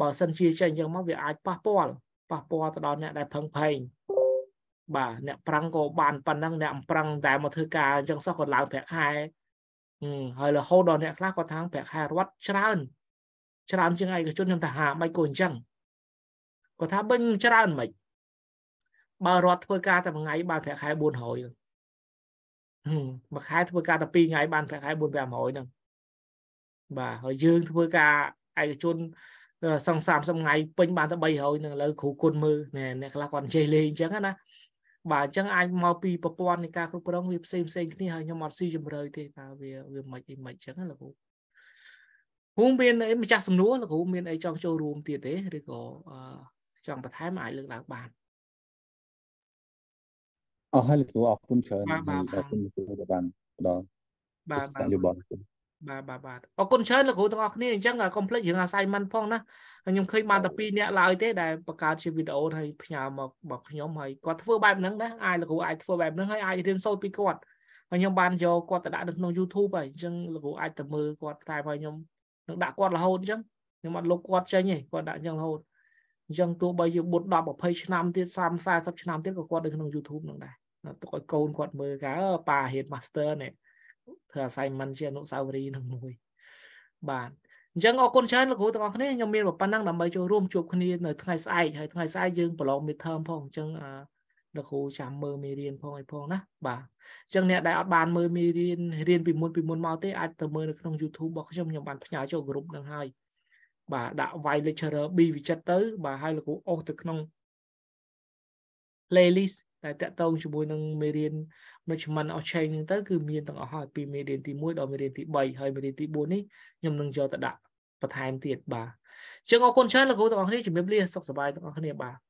បើសិនជាចេញអញ្ចឹងមកវាអាចប៉ះពាល់ប៉ះពាល់ទៅដល់អ្នកដែលផឹងផេងបាទអ្នកប្រាំងក៏បានប៉ុណ្ណឹងអ្នកប្រាំងតែមកធ្វើការអញ្ចឹងសោះក៏ឡើងប្រាក់ខែហើយរហូតដល់អ្នកខ្លះក៏ថាប្រាក់ខែរដ្ឋច្រើន ច្រើនជាងឯកជនខ្ញុំថាហាមិនក៏អញ្ចឹងគាត់ថាបិញច្រើនមិនបើរដ្ឋធ្វើការតែមួយថ្ងៃបានប្រាក់ខែ400មួយខែធ្វើការតែ2ថ្ងៃបានប្រាក់ខែ4 500ហ្នឹងបាទហើយយើង ធ្វើការឯកជនសង30ថ្ងៃពេញបានតែ300ហ្នឹងឥឡូវគ្រូគុណមើលអ្នកខ្លះគាត់ចេះលេងអញ្ចឹងណាបាទអញ្ចឹងអាចមកពីប្រព័ន្ធនៃការគ្រប់គ្រង វាផ្សេងផ្សេងគ្នាហើយខ្ញុំអត់ស៊ីជម្រៅទេថាវាវាមិនអីមិនអញ្ចឹងលោកគ្រូគ្រូមានអីម្ចាស់សំណួរលោកគ្រូមានអីចង់ចូលរួមទៀតទេឬក៏ចង់បន្ថែមអាចលើកឡើងបានអរហើយលោកគ្រូអរគុណច្រើនអរគុណលោកគ្រូដែលបានផ្ដល់បាទបាទយោបល់បាទបាទបាទអរគុណច្រើនលោកគ្រូទាំងអស់គ្នាអញ្ចឹងកុំភ្លេចរឿង assignment ផងណាខ្ញុំឃើញបានតែ2នាក់ឡើយទេដែលបង្កើតជាវីដេអូហើយផ្ញើមកមកខ្ញុំហើយគាត់ធ្វើបែបហ្នឹងណាអាចលោកគ្រូអាចធ្វើបែបហ្នឹងហើយអាចរៀនសូត្រពីគាត់ហើយខ្ញុំបានយកគាត់ទៅដាក់នៅក្នុង YouTube ហើយអញ្ចឹងលោកគ្រូអាចទៅមើលគាត់តែហើយខ្ញុំនឹងដាក់គាត់រហូតអញ្ចឹងខ្ញុំអត់លុបគាត់ចេញទេគាត់ដាក់អញ្ចឹងរហូតអញ្ចឹងទោះបីជាបុត10 20ឆ្នាំទៀត30 40ឆ្នាំទៀតក៏គាត់នៅក្នុង YouTube នឹងដែរទុកឲ្យកូនគាត់មើលកាប៉ារៀន Master នេះធ្វើ assignment ជាអនុស្សាវរីយ៍នឹងមួយបាទអញ្ចឹងអរគុណច្រើនលោកគ្រូទាំងអស់គ្នាខ្ញុំមានប៉ុណ្ណឹងដើម្បីចូលរួមជួបគ្នានៅថ្ងៃស្អែកហើយថ្ងៃស្អែកយើងប្រឡង midterm ផងអញ្ចឹងអឺលោកគ្រូចាំមើលមេរៀនផងអីផងណាបាទអញ្ចឹងអ្នកដែលអត់បានមើលមេរៀនរៀនពីមុនពីមុនមកទេអាចទៅមើលនៅក្នុង YouTube របស់ខ្ញុំខ្ញុំបានផ្ញើចូលក្រុមនឹងហើយបាទដាក់ Why Lecturer B វិចិត្រទៅ បាទហើយលោកគ្រូអូសទៅក្នុង playlist ដែលតកតងជាមួយនឹងមេរៀន management of change ហ្នឹងទៅគឺមានទាំងអស់ហើយពីមេរៀនទី1ដល់មេរៀនទី3ហើយមេរៀនទី4នេះខ្ញុំនឹងយកទៅដាក់បន្ថែមទៀតបាទអញ្ចឹងអរគុណច្រើនលោកគ្រូទាំងអស់គ្នាជំរាបលាសុខសប្បាយទាំងអស់គ្នាបាទ